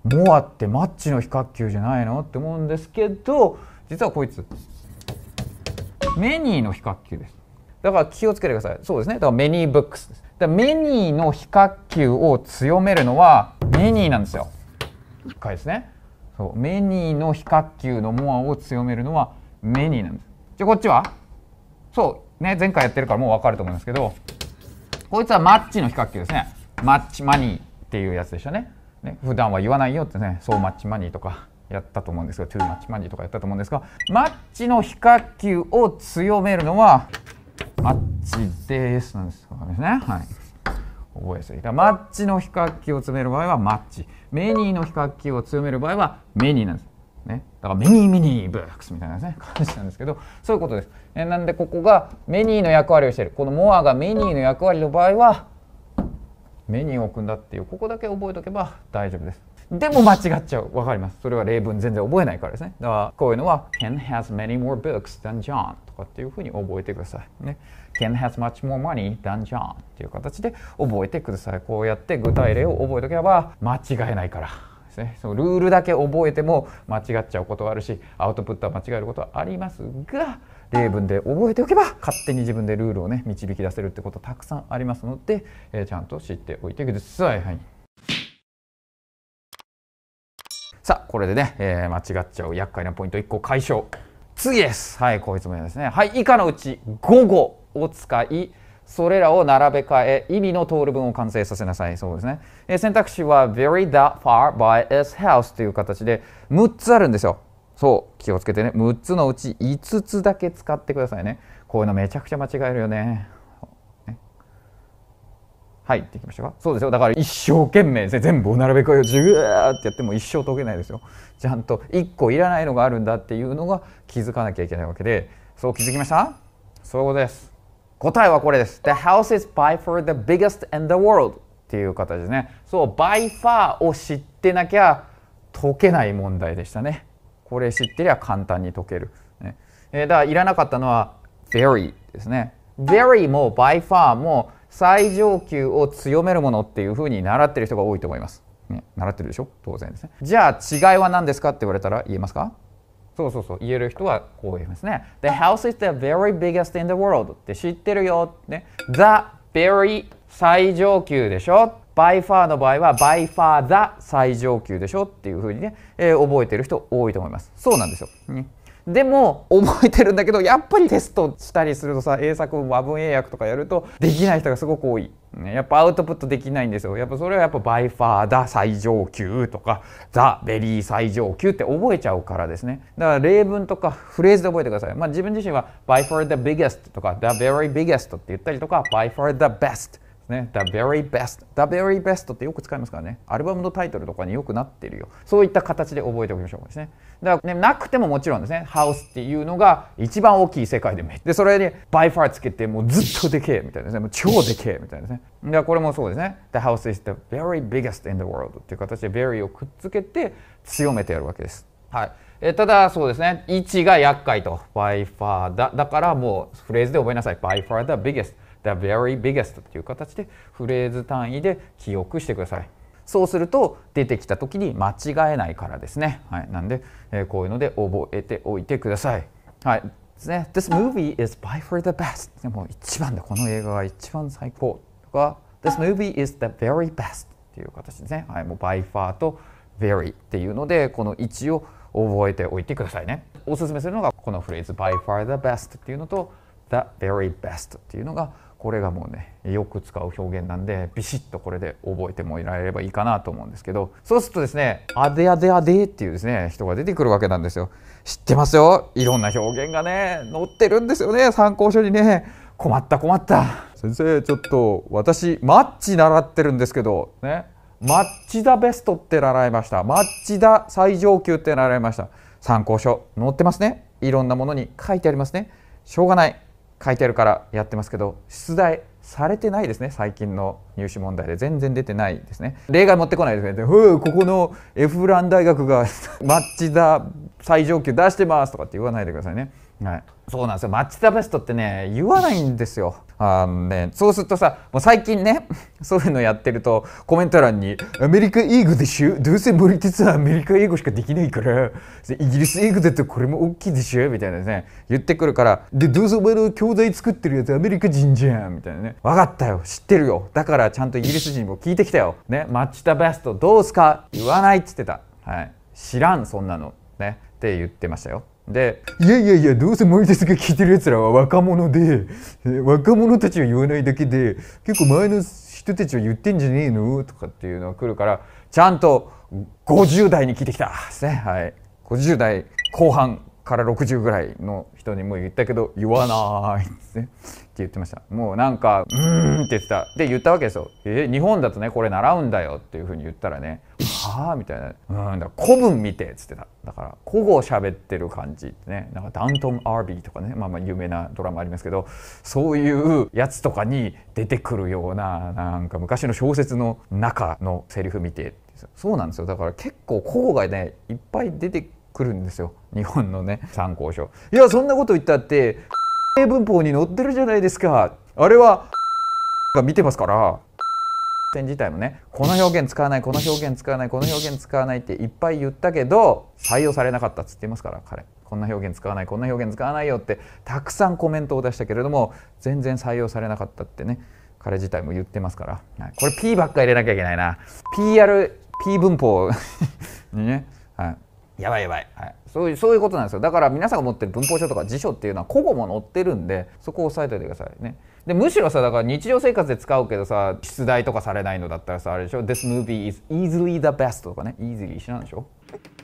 モアってマッチの比較級じゃないのって思うんですけど実はこいつメニーの比較級です。だから気をつけてください。そうですね。だからメニーブックスです。だメニーの比較級を強めるのはメニーなんですよ。1回ですね。そうメニーの比較級のモアを強めるのはメニーなんです。じゃあこっちはそうね前回やってるからもう分かると思いますけどこいつはマッチの比較級ですね。マッチマニーっていうやつでしたね。ね普段は言わないよってね、そうマッチマニーとかやったと思うんですが、トゥーマッチマニーとかやったと思うんですが、マッチの比較級を強めるのはマッチですなんです。そうですね。はい。覚えやすい。だマッチの比較器を詰める場合はマッチ。メニーの比較器を詰める場合はメニーなんです。ね、だからメニーメニーブックスみたいなね [LAUGHS] 感じなんですけどそういうことです。えなんでここがメニーの役割をしてるこのモアがメニーの役割の場合はメニーを置くんだっていうここだけ覚えとけば大丈夫です。でも間違っちゃう。わかります。それは例文全然覚えないからですね。だからこういうのは Ken has many more books than John とかっていうふうに覚えてください。ね。Ken has much more money than John っていう形で覚えてください。こうやって具体例を覚えておけば間違えないから。ですね。そのルールだけ覚えても間違っちゃうことはあるし、アウトプットは間違えることはありますが、例文で覚えておけば勝手に自分でルールをね導き出せるってことたくさんありますので、えー、ちゃんと知っておいてください。はいさあ、これでね、えー、間違っちゃう厄介なポイント1個解消。次です。はい、こいつもですね。はい、以下のうち5語を使い、それらを並べ替え、意味の通る文を完成させなさい。そうですね。えー、選択肢は very that far by his house という形で6つあるんですよ。そう、気をつけてね。6つのうち5つだけ使ってくださいね。こういうのめちゃくちゃ間違えるよね。はいってきましたかそうですよだから一生懸命全部をなるべくジューってやっても一生解けないですよちゃんと1個いらないのがあるんだっていうのが気づかなきゃいけないわけでそう気づきましたそういうことです答えはこれです The house is by far the biggest in the world っていう形ですねそう by far を知ってなきゃ解けない問題でしたねこれ知ってりゃ簡単に解ける、ねえー、だからいらなかったのは very ですね very も by far も最上級を強めるものっていうふうに習ってる人が多いと思います、ね、習ってるでしょ当然ですねじゃあ違いは何ですかって言われたら言えますかそうそうそう言える人はこう言いますね The house is the very biggest in the world って知ってるよ、ね、The very 最上級でしょ by far の場合は by far the 最上級でしょっていうふうにね、えー、覚えてる人多いと思いますそうなんですよ、ねでも覚えてるんだけどやっぱりテストしたりするとさ英作文和文英訳とかやるとできない人がすごく多い。ね、やっぱアウトプットできないんですよ。やっぱそれはやっぱバイファーだ最上級とかザベリー最上級って覚えちゃうからですね。だから例文とかフレーズで覚えてください。まあ自分自身はバイファー the biggest とか the very biggest って言ったりとかバイファ r the best ね、The Very Best The Very Best ってよく使いますからねアルバムのタイトルとかによくなってるよそういった形で覚えておきましょうですねだから、ね、なくてももちろんですね、ハウスっていうのが一番大きい世界でで、それにバイファーつけて、もうずっとでけえみたいなですね、もう超でけえみたいなですね。だからこれもそうですね、The house is the very biggest in the world っていう形で very をくっつけて強めてやるわけです。はい。えただそうですね位置が厄介と by far だだからもうフレーズで覚えなさい by far the biggest the very biggest という形でフレーズ単位で記憶してくださいそうすると出てきた時に間違えないからですね。はい、なんで、えー、こういうので覚えておいてください。はいですね、This movie is by far the best でも一番だこの映画が一番最高とか This movie is the very best っていう形ですね、はい、もう by far と very っていうのでこの位置を覚えておいてくださいねおすすめするのがこのフレーズ by far the best っていうのと the very best っていうのがこれがもうねよく使う表現なんでビシッとこれで覚えてもらえればいいかなと思うんですけどそうするとですね「あであであで」っていうですね人が出てくるわけなんですよ。知ってますよいろんな表現がね載ってるんですよね参考書にね困った困った先生ちょっと私マッチ習ってるんですけどねマッチだベストって習いましたマッチだ最上級って習いました参考書載ってますねいろんなものに書いてありますねしょうがない書いてあるからやってますけど出題されてないですね最近の入試問題で全然出てないですね例外持ってこないですねでふうここのエフラン大学が [LAUGHS] マッチだ最上級出してますとかって言わないでくださいねはいそうなんですよマッチザベストってね言わないんですよあね、そうするとさもう最近ね [LAUGHS] そういうのやってるとコメント欄に「アメリカ英語でしょどうせ森鉄はアメリカ英語しかできないからイギリス英語だってこれも大きいでしょ」みたいなね言ってくるから「でどうせお前の教材作ってるやつアメリカ人じゃん」みたいなね「分かったよ知ってるよだからちゃんとイギリス人も聞いてきたよ」ね「マッチ・タベストどうすか?」言わないっつってた、はい、知らんそんなのねって言ってましたよ。でいやいやいやどうせ森イナスが聞いてるやつらは若者で若者たちは言わないだけで結構前の人たちは言ってんじゃねえのとかっていうのが来るからちゃんと50代に聞いてきたですねはい50代後半から60ぐらいの人にも言ったけど言わないですね。言ってましたもうなんか「うーん」って言ってたで言ったわけですよ「え日本だとねこれ習うんだよ」っていうふうに言ったらね「はあ?」みたいな「うんだ古文見て」っつってただから古語を喋ってる感じってねなんかダントン・アービーとかねまあまあ有名なドラマありますけどそういうやつとかに出てくるようななんか昔の小説の中のセリフ見てそうなんですよだから結構古語がねいっぱい出てくるんですよ日本のね参考書。いやそんなこと言ったって英文法に載ってるじゃないですか。あれは、が見てますから。点自体もね、この表現使わない、この表現使わない、この表現使わないっていっぱい言ったけど、採用されなかったっつってますから、彼。こんな表現使わない、こんな表現使わないよって、たくさんコメントを出したけれども、全然採用されなかったってね、彼自体も言ってますから。はい、これ P ばっか入れなきゃいけないな。PR、P 文法にね、はい、やばいやばい。はいそういうそういうことなんですよだから皆さんが持ってる文法書とか辞書っていうのは個々も載ってるんでそこを押さえておいてくださいねでむしろさだから日常生活で使うけどさ出題とかされないのだったらさあれでしょ「This movie is easily the best」とかね「easily」知らないでしょ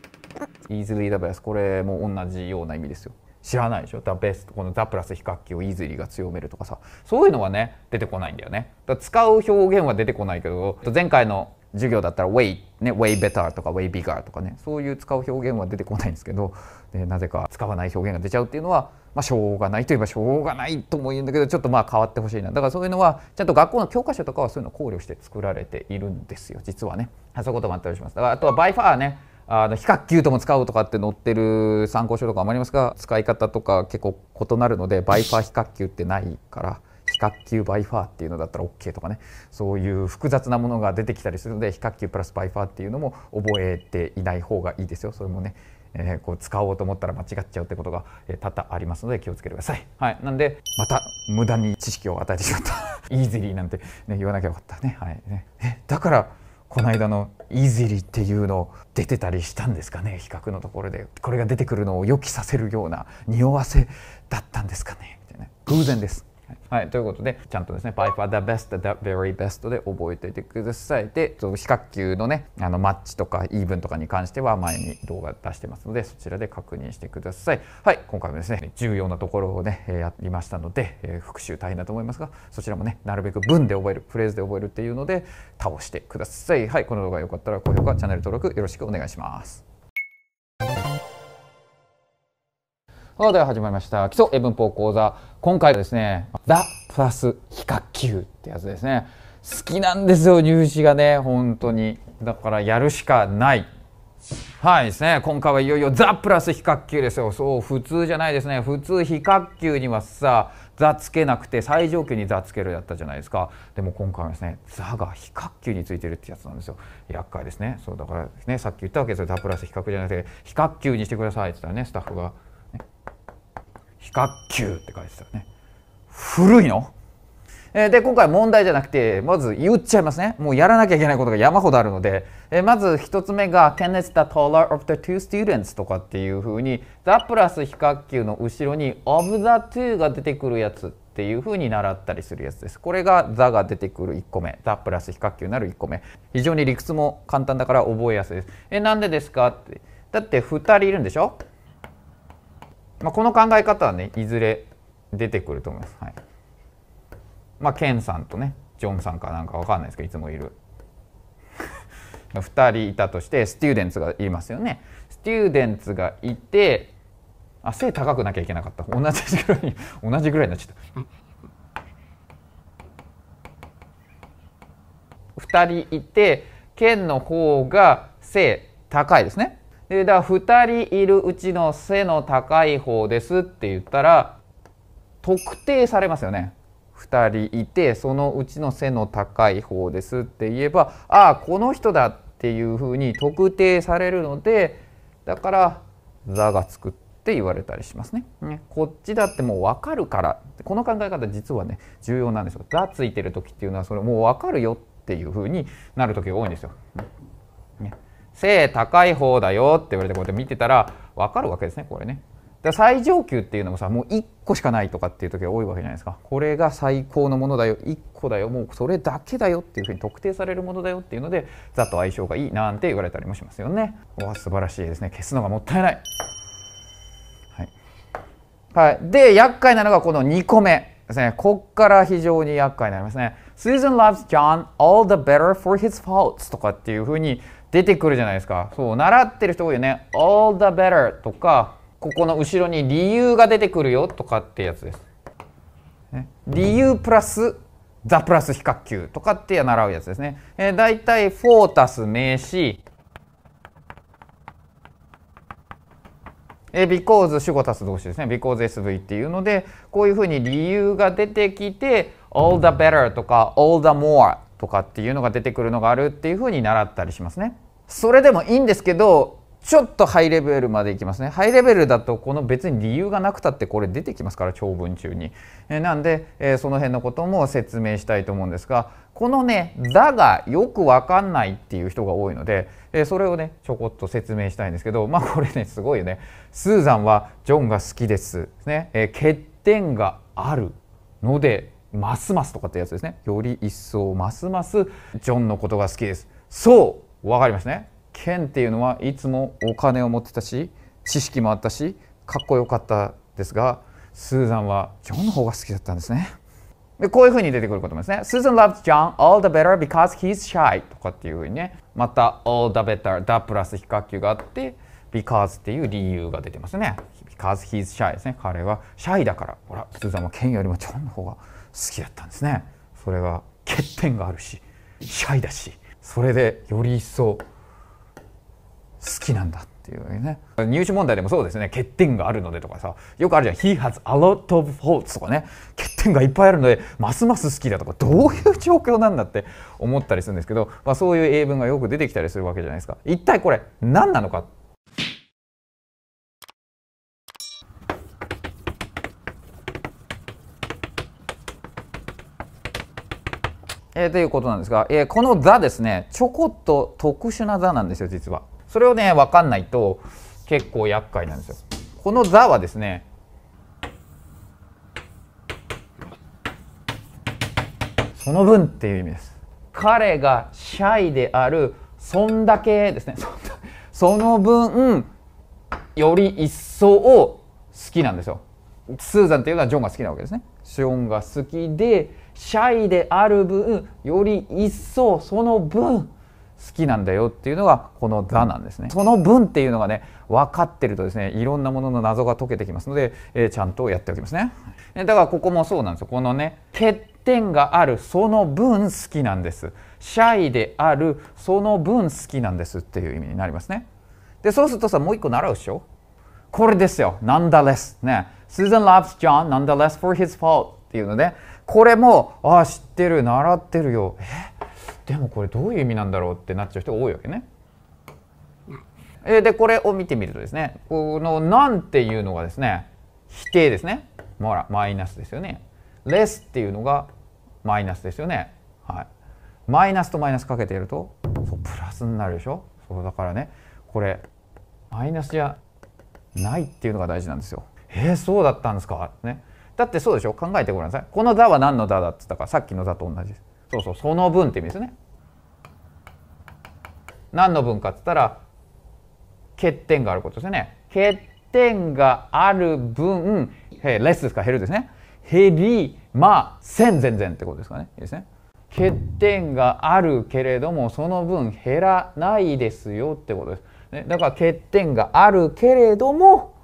「easily the best」これも同じような意味ですよ知らないでしょ「the best」この「the プラス比較器を「easily」が強めるとかさそういうのはね出てこないんだよねだ使う表現は出てこないけど前回の授業だったら way、ね、way better とか way bigger とかねそういう使う表現は出てこないんですけどでなぜか使わない表現が出ちゃうっていうのは、まあ、しょうがないといえばしょうがないとも言うんだけどちょっとまあ変わってほしいなだからそういうのはちゃんと学校の教科書とかはそういうのを考慮して作られているんですよ実はねそういうこともあったりしますだからあとは by far ねあの比較級とも使うとかって載ってる参考書とかもありますが使い方とか結構異なるのでバイパー比較級ってないから比較級バイファーっていうのだったら OK とかねそういう複雑なものが出てきたりするので比較級プラスバイファーっていうのも覚えていない方がいいですよそれもね、えー、こう使おうと思ったら間違っちゃうってことが、え多々ありますので気をつけてください。はい、なんでまた無駄に知識を与えてしまった [LAUGHS] イーゼリーなんて、ね、言わなきゃよかったね。はい、ねえだからこの間の「イーゼリ」ーっていうの出てたりしたんですかね比較のところでこれが出てくるのを予期させるような匂わせだったんですかねみたいな偶然ですはい、ということで、ちゃんとですね、by far the best, the very best で覚えていてください。で、比較級のね、あのマッチとかイーブンとかに関しては前に動画出してますので、そちらで確認してください。はい、今回もですね、重要なところをね、やりましたので、えー、復習大変だと思いますが、そちらもね、なるべく文で覚える、フレーズで覚えるっていうので、倒してください。はい、この動画良かったら高評価、チャンネル登録よろしくお願いします。では始まりました基礎英文法講座今回はですね「ザ・プラス比較級」ってやつですね好きなんですよ入試がね本当にだからやるしかないはいですね今回はいよいよ「ザ・プラス比較級」ですよそう普通じゃないですね普通比較級にはさ「ザ」つけなくて最上級に「ザ」つけるやったじゃないですかでも今回はですね「ザ」が比較級についてるってやつなんですよ厄介ですねそうだからですねさっき言ったわけですよ「ザ」プラス比較じゃなくて比較級にしてくださいって言ったらねスタッフが「非学級って書いてたよね古いのえで今回問題じゃなくてまず言っちゃいますねもうやらなきゃいけないことが山ほどあるので、えまず一つ目が「Tennis the taller of the two students」とかっていうふうに「the プラス比較級」の後ろに「of the two」が出てくるやつっていうふうに習ったりするやつですこれが「the」が出てくる1個目「the プラス比較級」になる1個目非常に理屈も簡単だから覚えやすいですえなんでですかってだって2人いるんでしょまあ、この考え方はねいずれ出てくると思います。はいまあ、ケンさんとねジョンさんかなんか分かんないですけどいつもいる2人いたとしてスチューデンツがいますよね。スチューデンツがいてあ背高くなきゃいけなかった同じぐらい同じぐらいになっちゃった。2人いてケンの方が背高いですね。でだから2人いるうちの背の高い方ですって言ったら特定されますよね。2人いてそのうちの背の高い方ですって言えばああこの人だっていうふうに特定されるのでだから「座」がつくって言われたりしますね。ねこっちだってもう分かるからこの考え方実はね重要なんですよ。「座」ついてる時っていうのはそれもう分かるよっていうふうになる時が多いんですよ。背高い方だよって言われてこうやって見てたら分かるわけですねこれね。で最上級っていうのもさもう1個しかないとかっていう時が多いわけじゃないですかこれが最高のものだよ1個だよもうそれだけだよっていうふうに特定されるものだよっていうのでざっと相性がいいなんて言われたりもしますよねおお素晴らしいですね消すのがもったいないはい、で厄介なのがこの2個目ですねこっから非常に厄介になりますね Susan loves John all the better for his faults とかっていうふうに出てくるじゃないですかそう習ってる人多いよね「all the better」とかここの後ろに理由が出てくるよとかってやつです、ね、理由プラスザプラス比較級とかって習うやつですね、えー、大体4足す名詞え because 主語足す動詞ですね becauseSV っていうのでこういうふうに理由が出てきて all the better とか all the more とかっていうのが出てくるのがあるっていうふうに習ったりしますね。それでもいいんですけどちょっとハイレベルまでいきますね。ハイレベルだとこの別に理由がなくたってこれ出てきますから長文中に。えなんで、えその辺のことも説明したいと思うんですがこのね「だ」がよく分かんないっていう人が多いので、えそれをねちょこっと説明したいんですけどまあこれねすごいよね。スーザンはジョンが好きです。ねえ欠点があるのでますますとかってやつですね。より一層ますますジョンのことが好きです。そうわかりますね。ケンっていうのはいつもお金を持ってたし、知識もあったし、かっこよかったですが、スーザンはジョンの方が好きだったんですね。でこういうふうに出てくることもですね。Susan loves John all the better because he's shy とかっていうふうにね。また all the better だプラス比較級があって because っていう理由が出てますね。because he's shy ですね。彼はシャイだから。ほら、スーザンはケンよりもジョンの方が好きだったんですねそれが欠点があるしシャイだしそれでより一層好きなんだっていうね入試問題でもそうですね欠点があるのでとかさよくあるじゃん「He has a lot of faults」とかね欠点がいっぱいあるのでますます好きだとかどういう状況なんだって思ったりするんですけど、まあ、そういう英文がよく出てきたりするわけじゃないですか一体これ何なのかえー、ということなんですが、えー、この座ですねちょこっと特殊な座なんですよ実はそれをね分かんないと結構厄介なんですよこの座はですねその分っていう意味です彼がシャイであるそんだけですね [LAUGHS] その分より一層好きなんですよスーザンっていうのはジョンが好きなわけですねションが好きでシャイである分より一層その分好きなんだよっていうのがこの「座」なんですね。その分っていうのがね分かってるとですねいろんなものの謎が解けてきますので、えー、ちゃんとやっておきますね。だからここもそうなんですよ。このね欠点があるその分好きなんです。シャイであるその分好きなんですっていう意味になりますね。でそうするとさもう一個習うでしょこれですよ。nonetheless ね。Susan loves John nonetheless for his fault っていうので、ね、これもあ知ってる習ってるよえでもこれどういう意味なんだろうってなっちゃう人が多いわけね。でこれを見てみるとですねこの「なん」ていうのがですね否定ですねほらマイナスですよね。レスっていうのがマイナスですよね。はい、マイナスとマイナスかけているとそうプラスになるでしょそうだからねこれマイナスじゃないっていうのが大事なんですよ。えー、そうだったんですかね。だってそうでしょ考えてごらんなさい。この座は何の座だって言ったかさっきの座と同じです。そうそう、その分って意味ですね。何の分かって言ったら欠点があることですよね。欠点がある分、レスですか減るですね。減りません全然ってことですかね。いいですね。欠点があるけれどもその分減らないですよってことです。ね、だから欠点があるけれども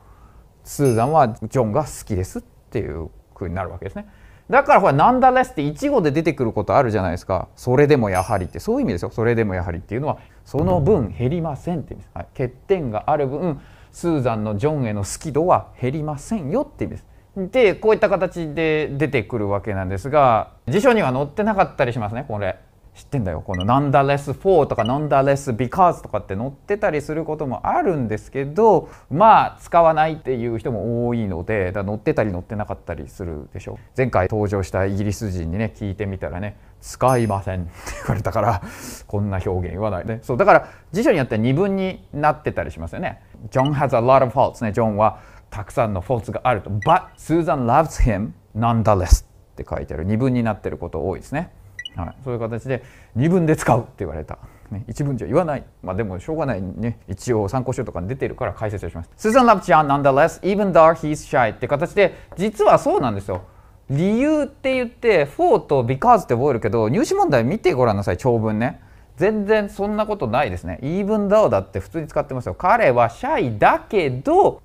スーザンはジョンが好きですっていう風になるわけですね。だからほら、なんだレスって1語で出てくることあるじゃないですか。それでもやはりって、そういう意味ですよ。それでもやはりっていうのは、その分減りませんって意味です。はい、欠点がある分、スーザンのジョンへの好き度は減りませんよって意味です。で、こういった形で出てくるわけなんですが、辞書には載ってなかったりしますね、これ。知ってんだよこの「なんだレス4」とか「なんだレスビカーズとかって載ってたりすることもあるんですけどまあ使わないっていう人も多いのでだ載ってたり載ってなかったりするでしょ前回登場したイギリス人にね聞いてみたらね「使いません」って言われたからこんな表現言わないねそうだから辞書によって二分になってたりしますよね。John has a lot of faults ねジョンはたくさんのフォーツがあると「But Susan loves him nonetheless」って書いてある二分になってること多いですね。はい、そういう形で二分で使うって言われた、ね、一文じゃ言わない、まあ、でもしょうがないね一応参考書とかに出てるから解説をしますスーザン・ラ l チ v e d j o nonetheless even though he's shy って形で実はそうなんですよ理由って言って for と because って覚えるけど入試問題見てごらんなさい長文ね全然そんなことないですね even though だって普通に使ってますよ彼はシャイだけど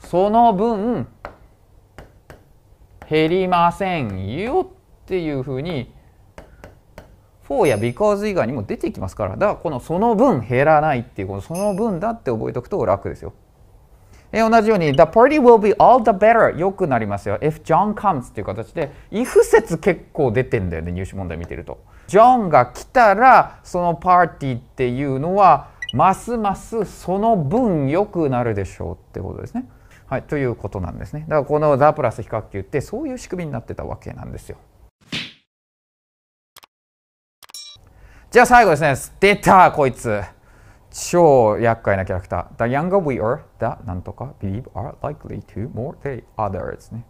その分減りませんよっていうふうに for や because 以外にも出てきますからだからこのその分減らないっていうこのその分だって覚えておくと楽ですよえ同じように The party will be all the better よくなりますよ if John comes っていう形で if 説結構出てんだよね入試問題見てるとジョンが来たらそのパーティーっていうのはますますその分良くなるでしょうってことですねはいということなんですねだからこの The プラス比較級ってそういう仕組みになってたわけなんですよじゃあ最後ですね。出たこいつ超厄介なキャラクター。The younger we are, t h e なんとか believe are likely to more than others ね。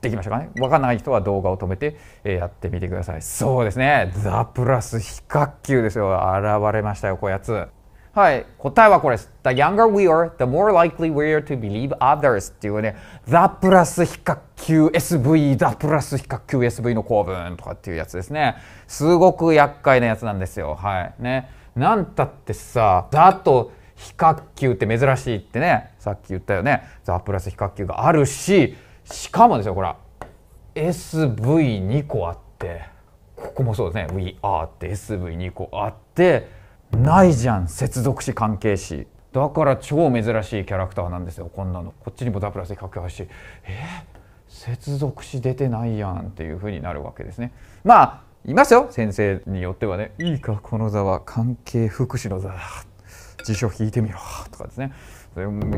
できましたかねわかんない人は動画を止めて、やってみてください。そうですね。t h ザプラス非角球ですよ。現れましたよ、こやつ。はい、答えはこれです。The younger we are, the more likely we are to believe others っていうね、The プラス比較 QSV、The プラス比較 QSV の構文とかっていうやつですね。すごく厄介なやつなんですよ。はい。ね。なんたってさ、だと比較級って珍しいってね、さっき言ったよね。The プラス比較級があるし、しかもですよ、ほら、SV2 個あって、ここもそうですね。We are って SV2 個あって、ないじゃん接続詞関係詞だから超珍しいキャラクターなんですよこんなのこっちにもダプラス108しえー、接続詞出てないやんっていうふうになるわけですねまあいますよ先生によってはねいいかこの座は関係福祉の座だ辞書引いてみろとかですね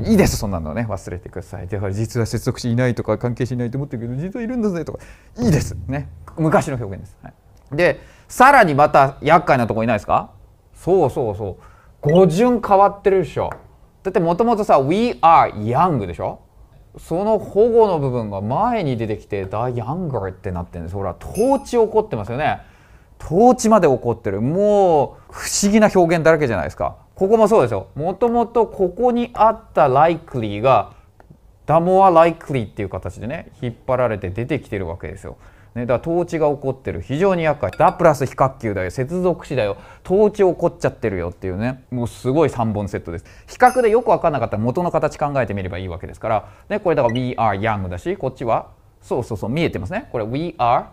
いいですそんなのね忘れてくださいだから実は接続詞いないとか関係しないと思ってるけど実はいるんだぜとかいいですね昔の表現です、はい、でさらにまた厄介なとこいないですかそうそうそう語順変わってるでしょだってもともとさ「We are young」でしょその保護の部分が前に出てきて「the younger」ってなってるんですほら統治起こってますよね統治まで起こってるもう不思議な表現だらけじゃないですかここもそうですよもともとここにあった「likely」が「the more likely」っていう形でね引っ張られて出てきてるわけですよね、だから統治が起こってる非常に厄介だプラス非角球だよ接続詞だよ統治起こっちゃってるよっていうねもうすごい3本セットです比較でよく分かんなかったら元の形考えてみればいいわけですから、ね、これだから We are young だしこっちはそうそうそう見えてますねこれ We are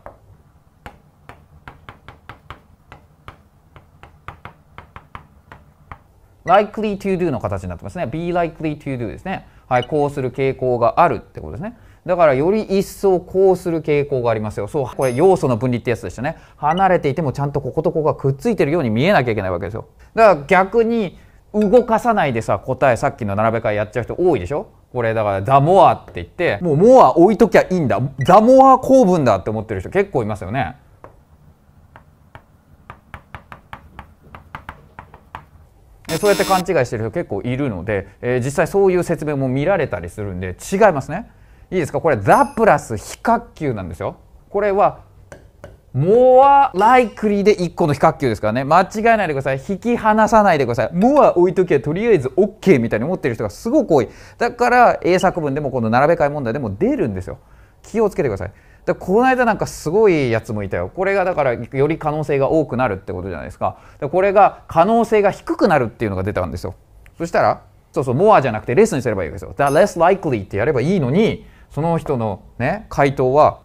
ライクリー to do の形になってますね。be likely to do ですね。はい、こうする傾向があるってことですね。だからより一層こうする傾向がありますよそうこれ要素の分離ってやつでしたね離れていてもちゃんとこことここがくっついてるように見えなきゃいけないわけですよだから逆に動かさないでさ答えさっきの並べ替えやっちゃう人多いでしょこれだからザモアって言ってもうモア置いときゃいいんだザモア構文だって思ってる人結構いますよねそうやって勘違いしてる人結構いるので、えー、実際そういう説明も見られたりするんで違いますね。いいですかこれザプラス非角球なんですよこれは more likely で1個の非角球ですからね間違えないでください引き離さないでください more 置いときゃとりあえず OK みたいに思ってる人がすごく多いだから英作文でもこの並べ替え問題でも出るんですよ気をつけてくださいでこの間なんかすごいやつもいたよこれがだからより可能性が多くなるってことじゃないですかでこれが可能性が低くなるっていうのが出たんですよそしたらそうそう more じゃなくてレスにすればいいですよ the less likely ってやればいいのにその人のね回答は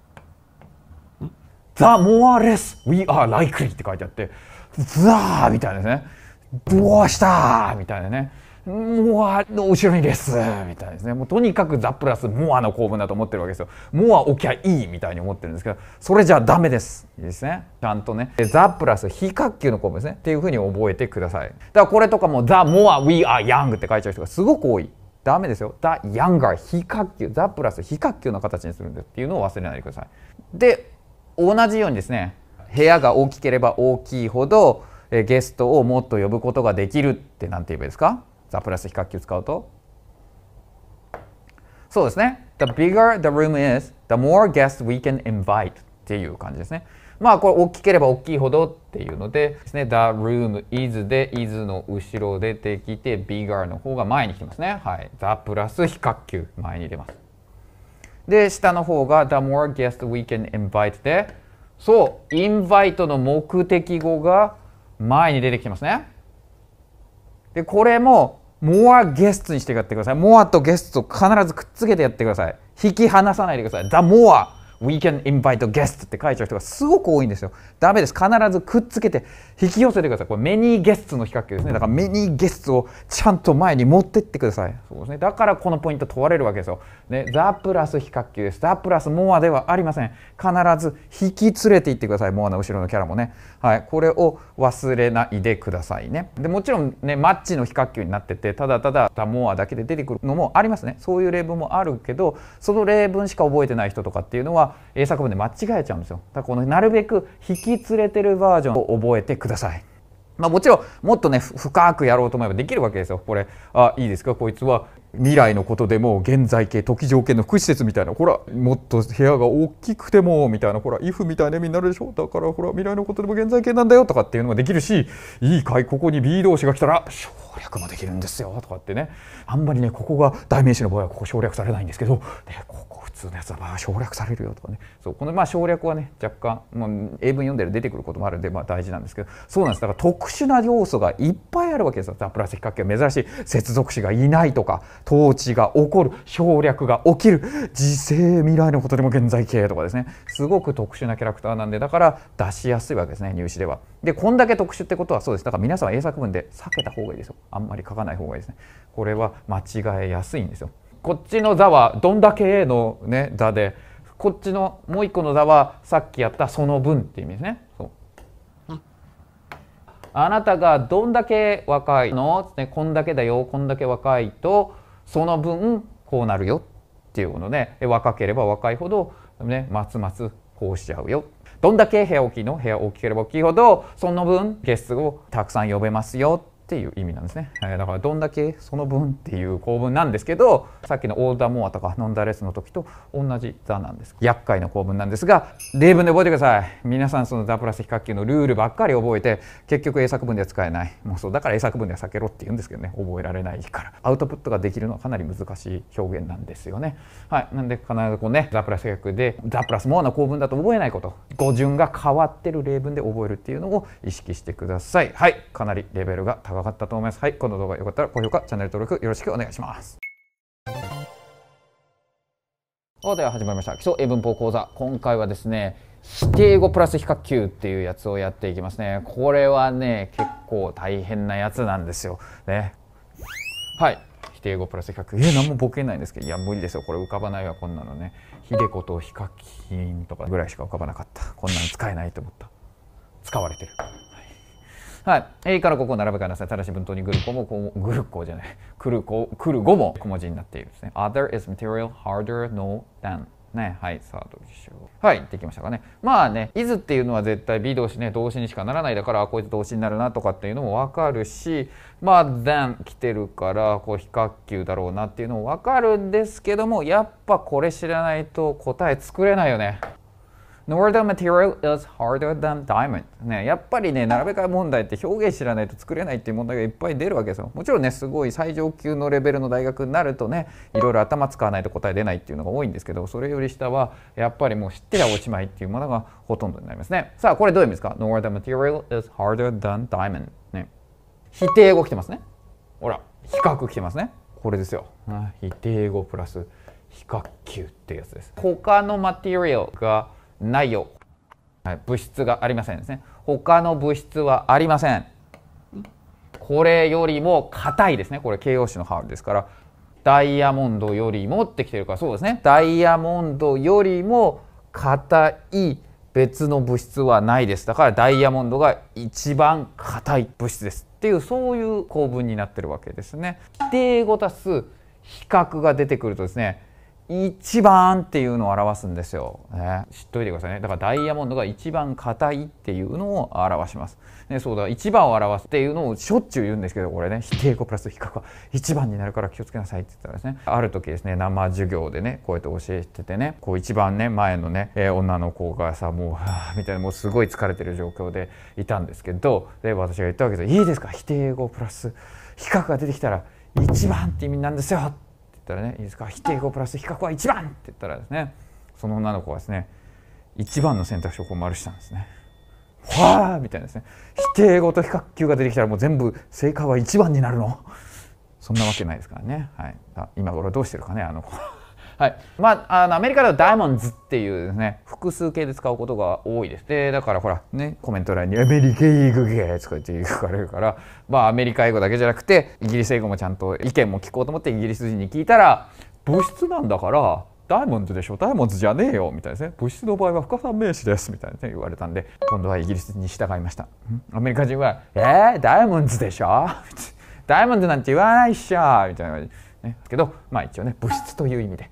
「The more less we are likely」って書いてあって「ザーみたいなですね「どうした!」みたいなね「モアの後ろにです」みたいですねもうとにかく「ザ」プラス「モア」の構文だと思ってるわけですよ「モア」置きゃいいみたいに思ってるんですけどそれじゃダメですいいですねちゃんとね「ザ」プラス「非角球」の構文ですねっていうふうに覚えてくださいだからこれとかも「ザ・モア・ウィ・ア・ヤング」って書いちゃう人がすごく多いダメですよ。The younger 非角球 The プラス非角球の形にするんだっていうのを忘れないでください。で同じようにですね部屋が大きければ大きいほどゲストをもっと呼ぶことができるって何て言えばいいですか ?The プラス非角球使うとそうですね。The bigger the room is, the more guests we can invite っていう感じですね。まあこれ大きければ大きいほどっていうのでですね The room is で is の後ろ出てきて bigger の方が前に来てますねはい The プラス比較級前に出ますで下の方が The more guests we can invite でそう invite の目的語が前に出てきてますねでこれも more guests にしてやってください more と guests を必ずくっつけてやってください引き離さないでください The more We can invite guest って書いちゃう人がすごく多いんですよ。ダメです。必ずくっつけて引き寄せてください。これメニーゲスツの比較ですね。だからメニーゲスツをちゃんと前に持ってってください。そうですね。だからこのポイント問われるわけですよ。ね、ザプラス比較級です。ザプラスモアではありません。必ず引き連れていってください。モアの後ろのキャラもね。はい。これを忘れないでくださいね。で、もちろんね、マッチの比較級になってて、ただただザモアだけで出てくるのもありますね。そういう例文もあるけど、その例文しか覚えてない人とかっていうのは英作文で間違えちゃうんですよ。だからこのなるべく引き連れてるバージョンを覚えてください。ください。まあ、もちろんもっとね深くやろうと思えばできるわけですよ。これあいいですかこいつは未来のことでも現在形時条件の福祉施設みたいなほらもっと部屋が大きくてもみたいなほら if みたいな意味になるでしょだからほら未来のことでも現在形なんだよとかっていうのができるしいいかいここに B 同士が来たら省略もできるんですよとかってねあんまりねここが代名詞の場合はここ省略されないんですけどでここ通のやつはまあ省略されるよとかねそうこのまあ省略はね若干、英文読んでる出てくることもあるんで、まあ、大事なんですけどそうなんですだから特殊な要素がいっぱいあるわけですよプラス比較系珍しい接続詞がいないとか統治が起こる省略が起きる時世未来のことでも現在形とかですねすごく特殊なキャラクターなんでだから出しやすいわけですね入試では。でこんだけ特殊ってことはそうですだから皆さん英作文で避けた方がいいですよあんまり書かない方がいいですね。これは間違えやすいんですよ。こっちの座はどんだけの、ね、座でこっちのもう一個の座はさっきやったその分っていう意味ですね。あなたがどんだけ若いの、ね、こんだけだよこんだけ若いとその分こうなるよっていうことで若ければ若いほどねますますこうしちゃうよどんだけ部屋大きいの部屋大きければ大きいほどその分ゲストをたくさん呼べますよっていう意味なんですね、えー、だからどんだけその分っていう構文なんですけどさっきのオーダーモアとかノンダレスの時と同じ座なんです厄介な構文なんですが例文で覚えてください皆さんそのザプラス比較級のルールばっかり覚えて結局英作文では使えないもうそうだから英作文では避けろって言うんですけどね覚えられないからアウトプットができるのはかなり難しい表現なんですよねはいなんで必ずこうねザプラス比較でザプラスモアの構文だと覚えないこと語順が変わってる例文で覚えるっていうのを意識してくださいはいかなりレベルが高分かったと思います。はい、この動画良かったら高評価、チャンネル登録よろしくお願いします。さでは始まりました基礎英文法講座今回はですね否定語プラス比較級っていうやつをやっていきますねこれはね結構大変なやつなんですよねはい否定語プラス比較級。え何もボケないんですけどいや無理ですよこれ浮かばないわこんなのねひでことヒカキンとかぐらいしか浮かばなかったこんなの使えないと思った使われてるはい。A からここを並べ替えなさい。正しい文頭にグルコも、こうグルコじゃない。クルコ、クルゴも小文字になっているんですね。other is material harder no than ね。はい。さあ、どうでしょう。はい。できましたかね。まあね、is っていうのは絶対 B 動詞ね、動詞にしかならないだから、こいつ動詞になるなとかっていうのもわかるし、まあ、then 来てるから、こう、非較級だろうなっていうのもわかるんですけども、やっぱこれ知らないと答え作れないよね。Northern material is harder than diamond ねやっぱりね並べ替え問題って表現知らないと作れないっていう問題がいっぱい出るわけですよもちろんねすごい最上級のレベルの大学になるとねいろいろ頭使わないと答え出ないっていうのが多いんですけどそれより下はやっぱりもう知ってりゃおちまいっていうものがほとんどになりますねさあこれどういう意味ですか Northern material is harder than diamond ね否定語来てますねほら比較来てますねこれですよ否定語プラス比較級っていうやつです他のマテリアルが内容、はい、物質がありませんですね他の物質はありませんこれよりも硬いですねこれ形容詞のハールですからダイヤモンドよりもってきてるからそうですねダイヤモンドよりも硬い別の物質はないですだからダイヤモンドが一番硬い物質ですっていうそういう構文になってるわけですね。でごた数比較が出てくるとですね一番っていうのを表すんですよ、ね、知っといてくださいねだからダイヤモンドが一番硬いっていうのを表します、ね、そうだ一番を表すっていうのをしょっちゅう言うんですけどこれね否定語プラス比較は一番になるから気をつけなさいって言ったらですねある時ですね生授業でねこうやって教えててねこう一番ね前のね、えー、女の子がさもうはあみたいなもうすごい疲れてる状況でいたんですけどで私が言ったわけですいいですか否定語プラス比較が出てきたら一番って意味なんですよってったらね「いいですか否定語プラス比較は1番!」って言ったらですねその女の子はですね1番の選択肢をこう丸したんですね。わあみたいなですね否定語と比較級が出てきたらもう全部正解は1番になるのそんなわけないですからね、はい、今頃どうしてるかねあの子はい。まあ、あの、アメリカではダイモンズっていうですね、複数形で使うことが多いです。で、だからほら、ね、コメント欄にアメリカ英語系とかって書かれるから、まあ、アメリカ英語だけじゃなくて、イギリス英語もちゃんと意見も聞こうと思ってイギリス人に聞いたら、物質なんだから、ダイモンズでしょダイモンズじゃねえよみたいですね物質の場合は不可算名詞ですみたいな、ね、言われたんで今度はイギリスに従いましたアメリカ人は「えー、ダイモンズでしょ [LAUGHS] ダイモンズなんて言わないっしょ」みたいな感じ、ね、けどまあ一応ね物質という意味で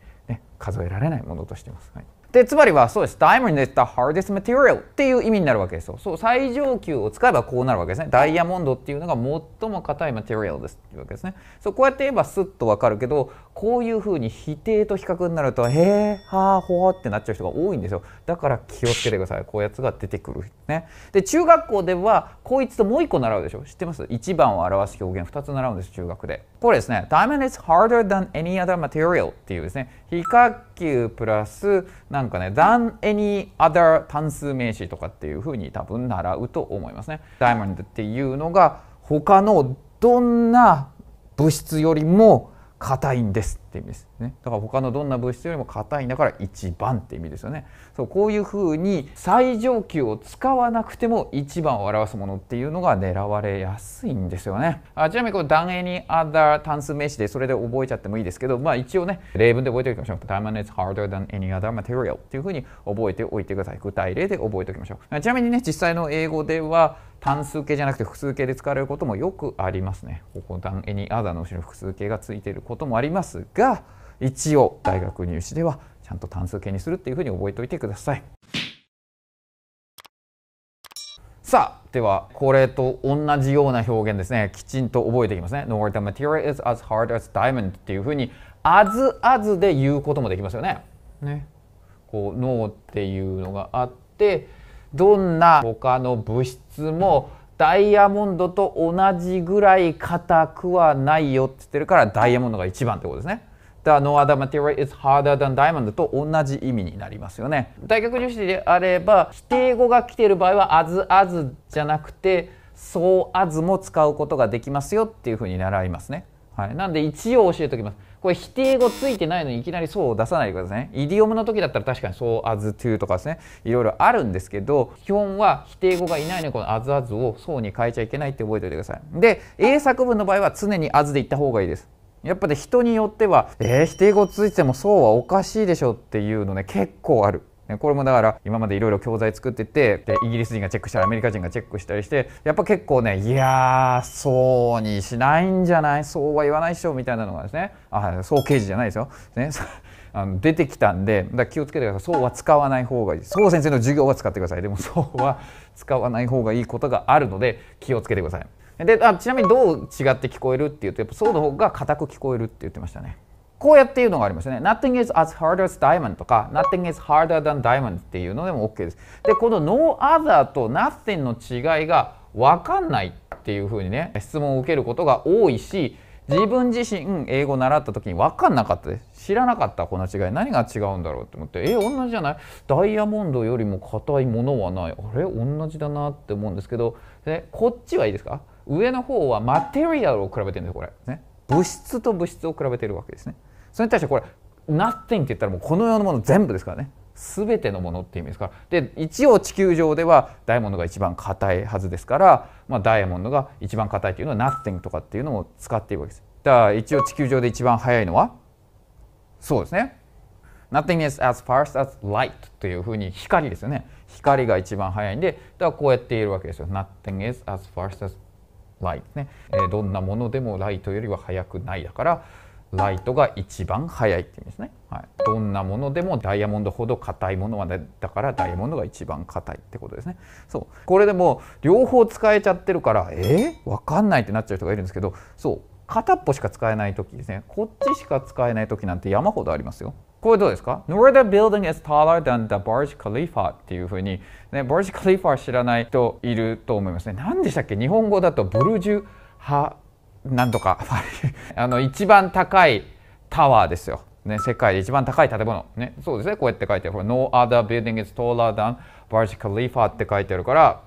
数えられないものとしています。はい、でつまりはそうです。Diamond is the hardest material っていう意味になるわけですよ。そう最上級を使えばこうなるわけですね。ダイヤモンドっていうのが最も硬いマテリアルですっていうわけですね。そうこうやって言えばスッとわかるけどこういうふうに否定と比較になるとへーはーほーってなっちゃう人が多いんですよ。だから気をつけてください。こういうやつが出てくる。ね、で中学校ではこいつともう一個習うでしょ。知ってます ?1 番を表す表現2つ習うんです中学で。これですね、diamond is harder than any other material っていうですね、非較級プラス、なんかね、than any other 単数名詞とかっていうふうに多分習うと思いますね。diamond っていうのが他のどんな物質よりも硬いんですって意味ですねだから他のどんな物質よりも硬いんだから一番って意味ですよねそうこういうふうに最上級を使わなくても一番を表すものっていうのが狙われやすいんですよねあちなみにこの「done any other 単数名詞」でそれで覚えちゃってもいいですけどまあ一応ね例文で覚えておきましょう「diamond is harder than any other material」っていうふうに覚えておいてください具体例で覚えておきましょうちなみにね実際の英語では単数形じゃなくて複数形で使われることもよくありますね。ここ段エニアダの後ろに複数形がついていることもありますが一応大学入試ではちゃんと単数形にするっていうふうに覚えておいてください。さあではこれと同じような表現ですねきちんと覚えていきますね。No, the material is as hard as diamond っていうふうに as as で言うこともできますよね。ねこう No っていうのがあってどんな他の物質もダイヤモンドと同じぐらい硬くはないよって言ってるからダイヤモンドが一番ってことですね。だ No other material is harder than diamond と同じ意味になりますよね。大逆入試であれば否定語が来ている場合は as as じゃなくて so as も使うことができますよっていうふうに習いますね。はい、なんで一応教えておきます。これ否定語ついてないのにいきなりそうを出さないでくださいね。イディオムの時だったら確かにそう as to とかですね、いろいろあるんですけど、基本は否定語がいないのにこの as as をそうに変えちゃいけないって覚えておいてください。で、英作文の場合は常に as で言った方がいいです。やっぱり人によっては、えー、否定語ついてもそうはおかしいでしょっていうのね、結構ある。これもだから今までいろいろ教材作っててでイギリス人がチェックしたりアメリカ人がチェックしたりしてやっぱ結構ねいやそうにしないんじゃないそうは言わないっしょみたいなのがですねあそう刑事じゃないですよ、ね、[LAUGHS] あの出てきたんでだ気をつけてくださいそうは使わない方がいいそう先生の授業は使ってくださいでもそうは使わない方がいいことがあるので気をつけてください。であちなみにどう違って聞こえるっていうとやっぱそうの方が硬く聞こえるって言ってましたね。こうやっていうのがありましね。Nothing is as hard as diamond とか Nothing is harder than diamond っていうのでも OK です。で、この No other と Nothing の違いが分かんないっていうふうにね、質問を受けることが多いし、自分自身英語習った時に分かんなかったです知らなかったこの違い何が違うんだろうって思ってえ同じじゃないダイヤモンドよりも硬いものはないあれ同じだなって思うんですけどでこっちはいいですか上の方はマテリアルを比べてるんですこれね物質と物質を比べてるわけですねそれに対してこれ「nothing」って言ったらもうこの世のもの全部ですからね全てのものって意味ですからで一応地球上ではダイヤモンドが一番硬いはずですから、まあ、ダイヤモンドが一番硬いというのは nothing とかっていうのを使っているわけですだから一応地球上で一番速いのはそうですね nothing is as fast as light というふうに光ですよね光が一番速いんでだからこうやっているわけですよ nothing is as fast as ライトね、えー、どんなものでもライトよりは速くないだからライトが一番速いって意味ですね、はい、どんなものでもダイヤモンドほど硬いものはねだからダイヤモンドが一番硬いってことですねそうこれでも両方使えちゃってるからえー、分かんないってなっちゃう人がいるんですけどそう片っぽしか使えない時ですねこっちしか使えない時なんて山ほどありますよこれどうですか ?Nor the building is taller than the Burj Khalifa っていうふうに、ね、バージ・カリファ知らない人いると思いますね。何でしたっけ日本語だとブルジュ派なんとか [LAUGHS] あの一番高いタワーですよ。ね、世界で一番高い建物。ね、そうですね、こうやって書いてある。No other building is taller than Burj Khalifa って書いてあるから、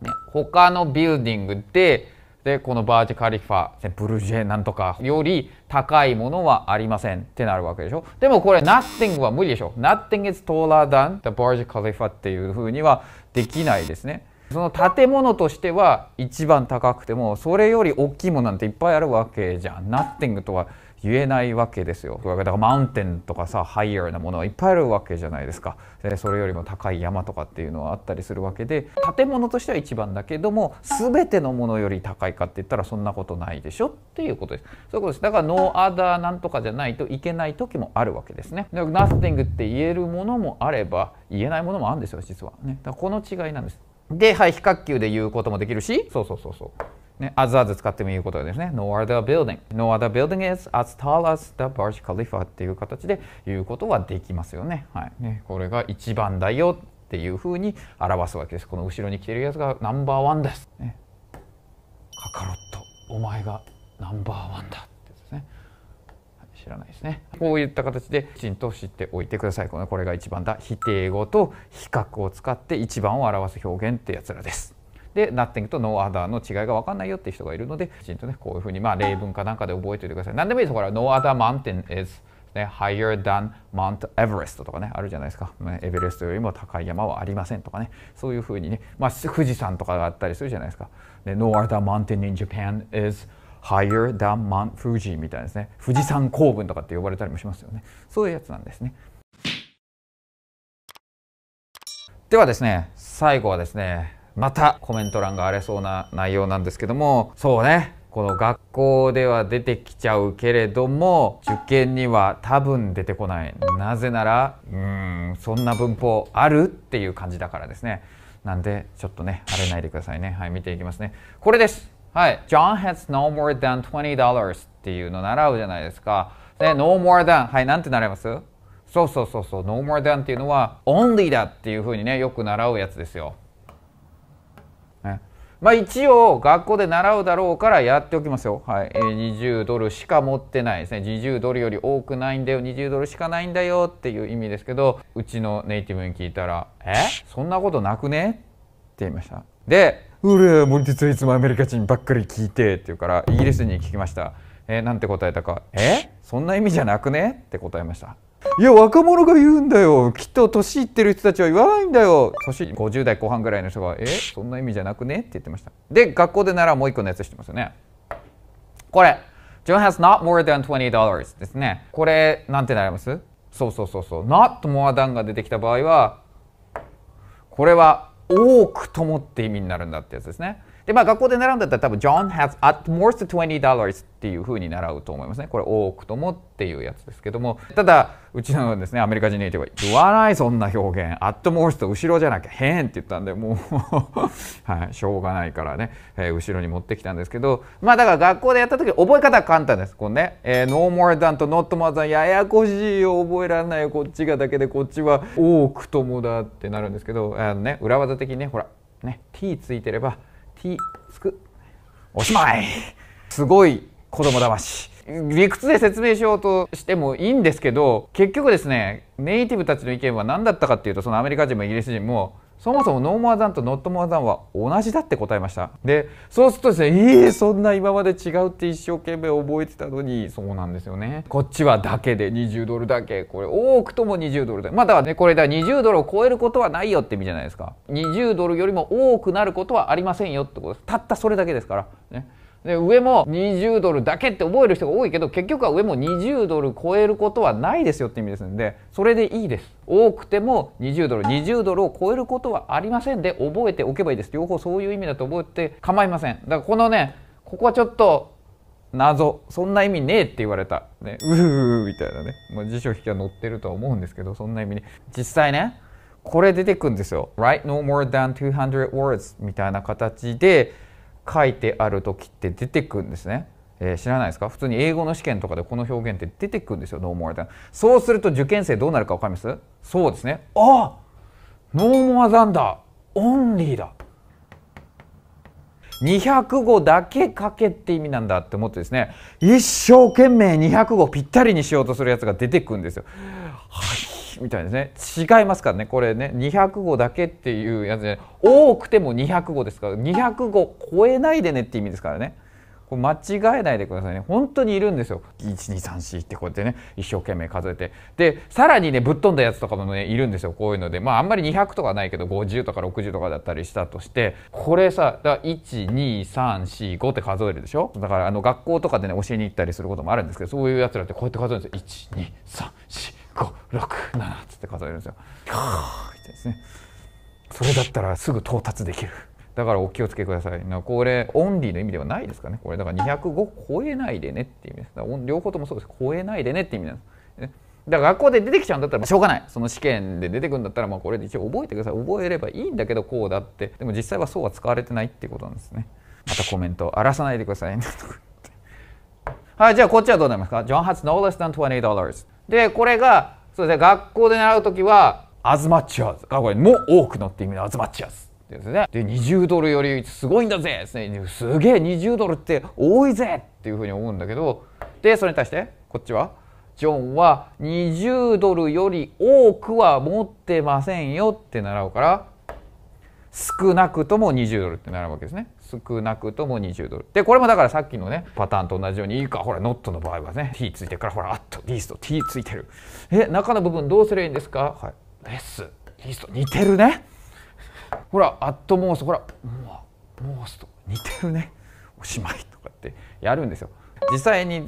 ね、他のビルディングででこのバージカリファブルジェなんとかより高いものはありませんってなるわけでしょでもこれ Nothing は無理でしょ Nothing is taller than the Burj Khalifa っていうふうにはできないですねその建物としては一番高くてもそれより大きいものなんていっぱいあるわけじゃん Nothing とは言えないわけですよ。だからマウンテンとかさハイヤーなものはいっぱいあるわけじゃないですかでそれよりも高い山とかっていうのはあったりするわけで建物としては一番だけども全てのものより高いかって言ったらそんなことないでしょっていうことです。そういうことですだからノーアダーなんとかじゃないといけない時もあるわけですね。でナスティングって言えるものもあれば言えないものもあるんですよ実はね。だからこの違いなんです。で、はい、比較級で言うこともできるしそうそうそうそう。ね、as as 使ってもいいことですね。No other building. No other building is as tall as the Burj Khalifa っていう形で言うことはできますよね。はい。ね、これが一番だよっていうふうに表すわけです。この後ろに来てるやつがナンバーワンです。ね、カカロット、お前がナンバーワンだってですね。知らないですねこういった形できちんと知っておいてくださいこれが一番だ否定語と比較を使って一番を表す表現ってやつらですで Nothing と No Other の違いが分かんないよっていう人がいるのできちんとねこういうふうにまあ例文かなんかで覚えておいてください何でもいいですからは No Other Mountain is ね、higher than Mount Everest とかね、あるじゃないですか。ね、エベレストよりも高い山はありませんとかね、そういうふうにね、まあ、富士山とかがあったりするじゃないですか。ね、No other mountain in Japan is higher than Mount Fuji みたいですね。富士山公文とかって呼ばれたりもしますよね。そういうやつなんですね。ではですね、最後はですね、またコメント欄が荒れそうな内容なんですけどもそうねこの学校では出てきちゃうけれども受験には多分出てこないなぜならうんそんな文法あるっていう感じだからですねなんでちょっとね荒れないでくださいねはい見ていきますねこれですはい John has no more than twenty dollars」っていうの習うじゃないですかで no more than はい何て習いますそうそうそうそう no more than っていうのは only だっていうふうにねよく習うやつですよねまあ、一応学校で習うだろうからやっておきますよ、はいえ20ドルしか持ってないですね20ドルより多くないんだよ20ドルしかないんだよっていう意味ですけどうちのネイティブに聞いたら「えそんなことなくね?」って言いましたで「うれもう実はいつもアメリカ人ばっかり聞いて」って言うからイギリス人に聞きました、えー、なんて答えたか「えそんな意味じゃなくね?」って答えましたいや若者が言うんだよきっと年いってる人たちは言わないんだよ年50代後半ぐらいの人が「えそんな意味じゃなくね?」って言ってましたで学校でならもう一個のやつしてますよねこれ John has not more than $20 ですねこれなんてなりますそうそうそうそう not more than が出てきた場合はこれは多くともって意味になるんだってやつですねで、まあ、学校で習うんだったら多分 John has at most $20 っていうふうに習うと思いますね。これ多くともっていうやつですけども、ただ、うちのですね、アメリカ人ネイティブは言わないそんな表現。at most 後ろじゃなきゃ変って言ったんで、もう [LAUGHS] はい、しょうがないからね、えー、後ろに持ってきたんですけど、まあだから学校でやった時覚え方は簡単です。このね、えー、no more than と not more than ややこしいよ、覚えられないよ、こっちがだけでこっちは多くともだってなるんですけど、あのね、裏技的にね、ほら、ね、t ついてれば T つくおしまいすごい子供だまし理屈で説明しようとしてもいいんですけど結局ですねネイティブたちの意見は何だったかっていうとそのアメリカ人もイギリス人もそもそもノーモアザンとノットモアザンは同じだって答えましたでそうするとですねえー、そんな今まで違うって一生懸命覚えてたのにそうなんですよねこっちはだけで20ドルだけこれ多くとも20ドルでまだねこれだ20ドルを超えることはないよって意味じゃないですか20ドルよりも多くなることはありませんよってことですたったそれだけですからねで上も20ドルだけって覚える人が多いけど結局は上も20ドル超えることはないですよって意味ですんでそれでいいです多くても20ドル20ドルを超えることはありませんで覚えておけばいいです両方そういう意味だと覚えて構いませんだからこのねここはちょっと謎そんな意味ねえって言われた、ね、うーみたいなね、まあ、辞書引きは載ってるとは思うんですけどそんな意味ね実際ねこれ出てくんですよ Write no more than 200 words みたいな形で書いてある時って出てくるんですね。えー、知らないですか普通に英語の試験とかでこの表現って出てくるんですよ、ノーモアザン。そうすると受験生どうなるか分かりますそうですね。あノーモアザンだオンリーだ200語だけ書けって意味なんだって思ってですね、一生懸命200語ぴったりにしようとするやつが出てくるんですよ。はいみたいですね違いますからねこれね200語だけっていうやつで、ね、多くても200語ですから200語超えないでねって意味ですからねこれ間違えないでくださいね本当にいるんですよ1234ってこうやってね一生懸命数えてでさらにねぶっ飛んだやつとかもねいるんですよこういうのでまああんまり200とかないけど50とか60とかだったりしたとしてこれさだから12345って数えるでしょだからあの学校とかでね教えに行ったりすることもあるんですけどそういうやつらってこうやって数えるんですよ1 2 3 4五六七つって数えるんですよ。ですねそれだったらすぐ到達できる。だからお気をつけください。これ、オンリーの意味ではないですかね。これ、だから205超えないでねっていう意味です。両方ともそうです。超えないでねって意味なんです。だから学校で出てきちゃうんだったらしょうがない。その試験で出てくるんだったら、まあこれで一応覚えてください。覚えればいいんだけどこうだって。でも実際はそうは使われてないっていことなんですね。またコメント、荒らさないでください。[LAUGHS] はい、じゃあこっちはどうなりますか ?John has no less than $20. でこれがそうです、ね、学校で習う時はアズマッチアーズがこれも多くのって意味のアズマッチアーズですねで20ドルよりすごいんだぜす,、ね、すげえ20ドルって多いぜっていうふうに思うんだけどでそれに対してこっちはジョンは20ドルより多くは持ってませんよって習うから少なくとも20ドルって習うわけですね。少なくとも20ドルでこれもだからさっきのねパターンと同じようにいいかほらノットの場合はね t ついてるからほらアットリースト t ついてるえ中の部分どうすればいいんですか、はい、レスリスト似てるねほらアットモーストほらモースト似てるねおしまいとかってやるんですよ実際に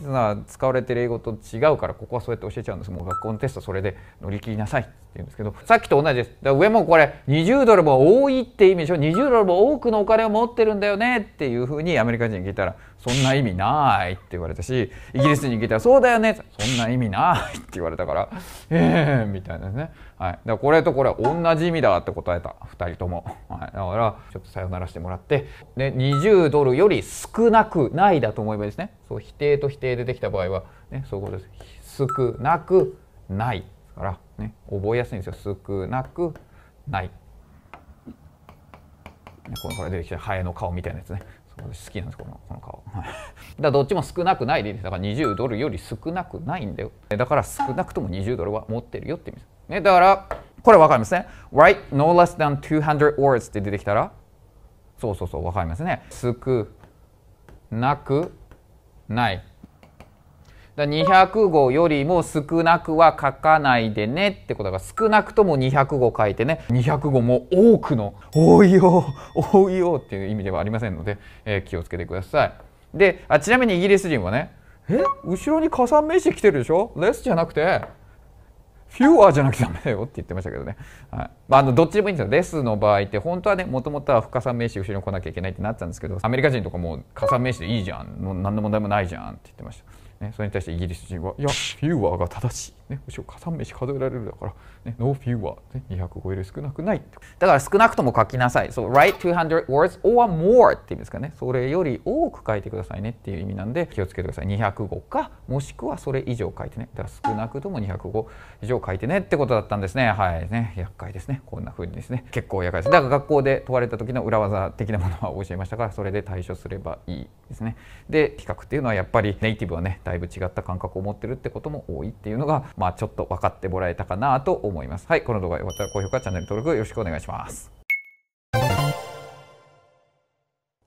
使われてる英語と違うからここはそうやって教えちゃうんですもう学校のテストそれで乗り切りなさいって言うんですけどさっきと同じです上もこれ20ドルも多いって意味でしょ20ドルも多くのお金を持ってるんだよねっていうふうにアメリカ人に聞いたらそんな意味ないって言われたしイギリス人に聞いたらそうだよねそんな意味ないって言われたからえ [LAUGHS] えー、みたいなね、はい、だからこれとこれ同じ意味だって答えた2人とも、はい、だからちょっとさよならしてもらって、で20ドルより少なくないだと思えばいいですねそう否定と否定でできた場合は、ね、そういうことです少なくないから。ね覚えやすいんですよ少なくないこのこれ出てきたハエの顔みたいなやつね好きなんですこのこの顔だからどっちも少なくないでいいですだから20ドルより少なくないんだよだから少なくとも20ドルは持ってるよって意味です、ね、だからこれ分かりますね r i t e no less than 200 words って出てきたらそうそうそう分かりますね少なくないだ200語よりも少なくは書かないでねってことが少なくとも200語書いてね200語も多くの多いよ多いよっていう意味ではありませんので、えー、気をつけてください。であちなみにイギリス人はねえ後ろに加算名詞来てるでしょレスじゃなくてフューアーじゃなきゃダメだよって言ってましたけどね。はい。まあ、あの、どっちでもいいんですよ。レスの場合って、本当はね、もともとは不加算名詞後ろに来なきゃいけないってなったんですけど、アメリカ人とかも加算名詞でいいじゃん。もう何の問題もないじゃんって言ってました。ね、それに対してイギリス人は「いやフュー a ーが正しい」ね、むしろ3名しか数えられるだから、ね、no fewer、ね、200超える少なくないだから少なくとも書きなさい。そう、write 200 words or more って意うんですかね。それより多く書いてくださいねっていう意味なんで気をつけてください。2 0語か、もしくはそれ以上書いてね。だから少なくとも2 0語以上書いてねってことだったんですね。はいね。厄介ですね。こんな風にですね。結構厄介です。だから学校で問われた時の裏技的なものは教えましたから、それで対処すればいいですね。で、比較っていうのはやっぱりネイティブはね、だいぶ違った感覚を持ってるってことも多いっていうのが、まあ、ちょっと分かってもらえたかなと思います。はい、この動画が良かったら高評価、チャンネル登録よろしくお願いします。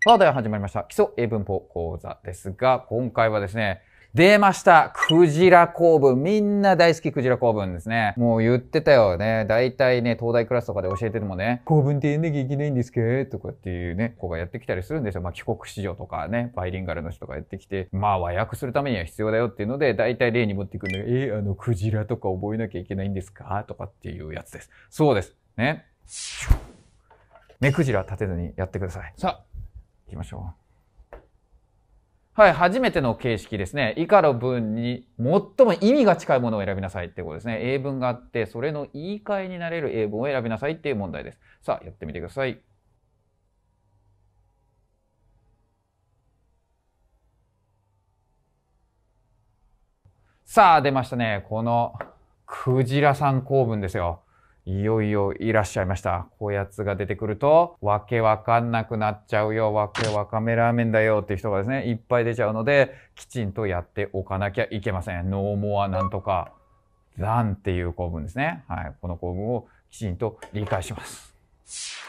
さあ、では始まりました。基礎英文法講座ですが、今回はですね、出ましたクジラ構文みんな大好きクジラ構文ですね。もう言ってたよね。大体ね、東大クラスとかで教えててもね、構文って言えなきゃいけないんですけとかっていうね、子がやってきたりするんですよ。まあ、帰国子女とかね、バイリンガルの人とかやってきて、まあ、和訳するためには必要だよっていうので、大体例に持っていくんだけど、えー、あの、クジラとか覚えなきゃいけないんですかとかっていうやつです。そうです。ね。目クジラ立てずにやってください。さあ、行きましょう。はい、初めての形式ですね。以下の文に最も意味が近いものを選びなさいってことですね。英文があって、それの言い換えになれる英文を選びなさいっていう問題です。さあ、やってみてください。さあ、出ましたね。この、クジラさん構文ですよ。いよいよいらっしゃいました。こうやつが出てくると、わけわかんなくなっちゃうよ、わけわかめラーメンだよっていう人がですね、いっぱい出ちゃうので、きちんとやっておかなきゃいけません。ノーモアなんとか、ザンっていう構文ですね。はい。この構文をきちんと理解します。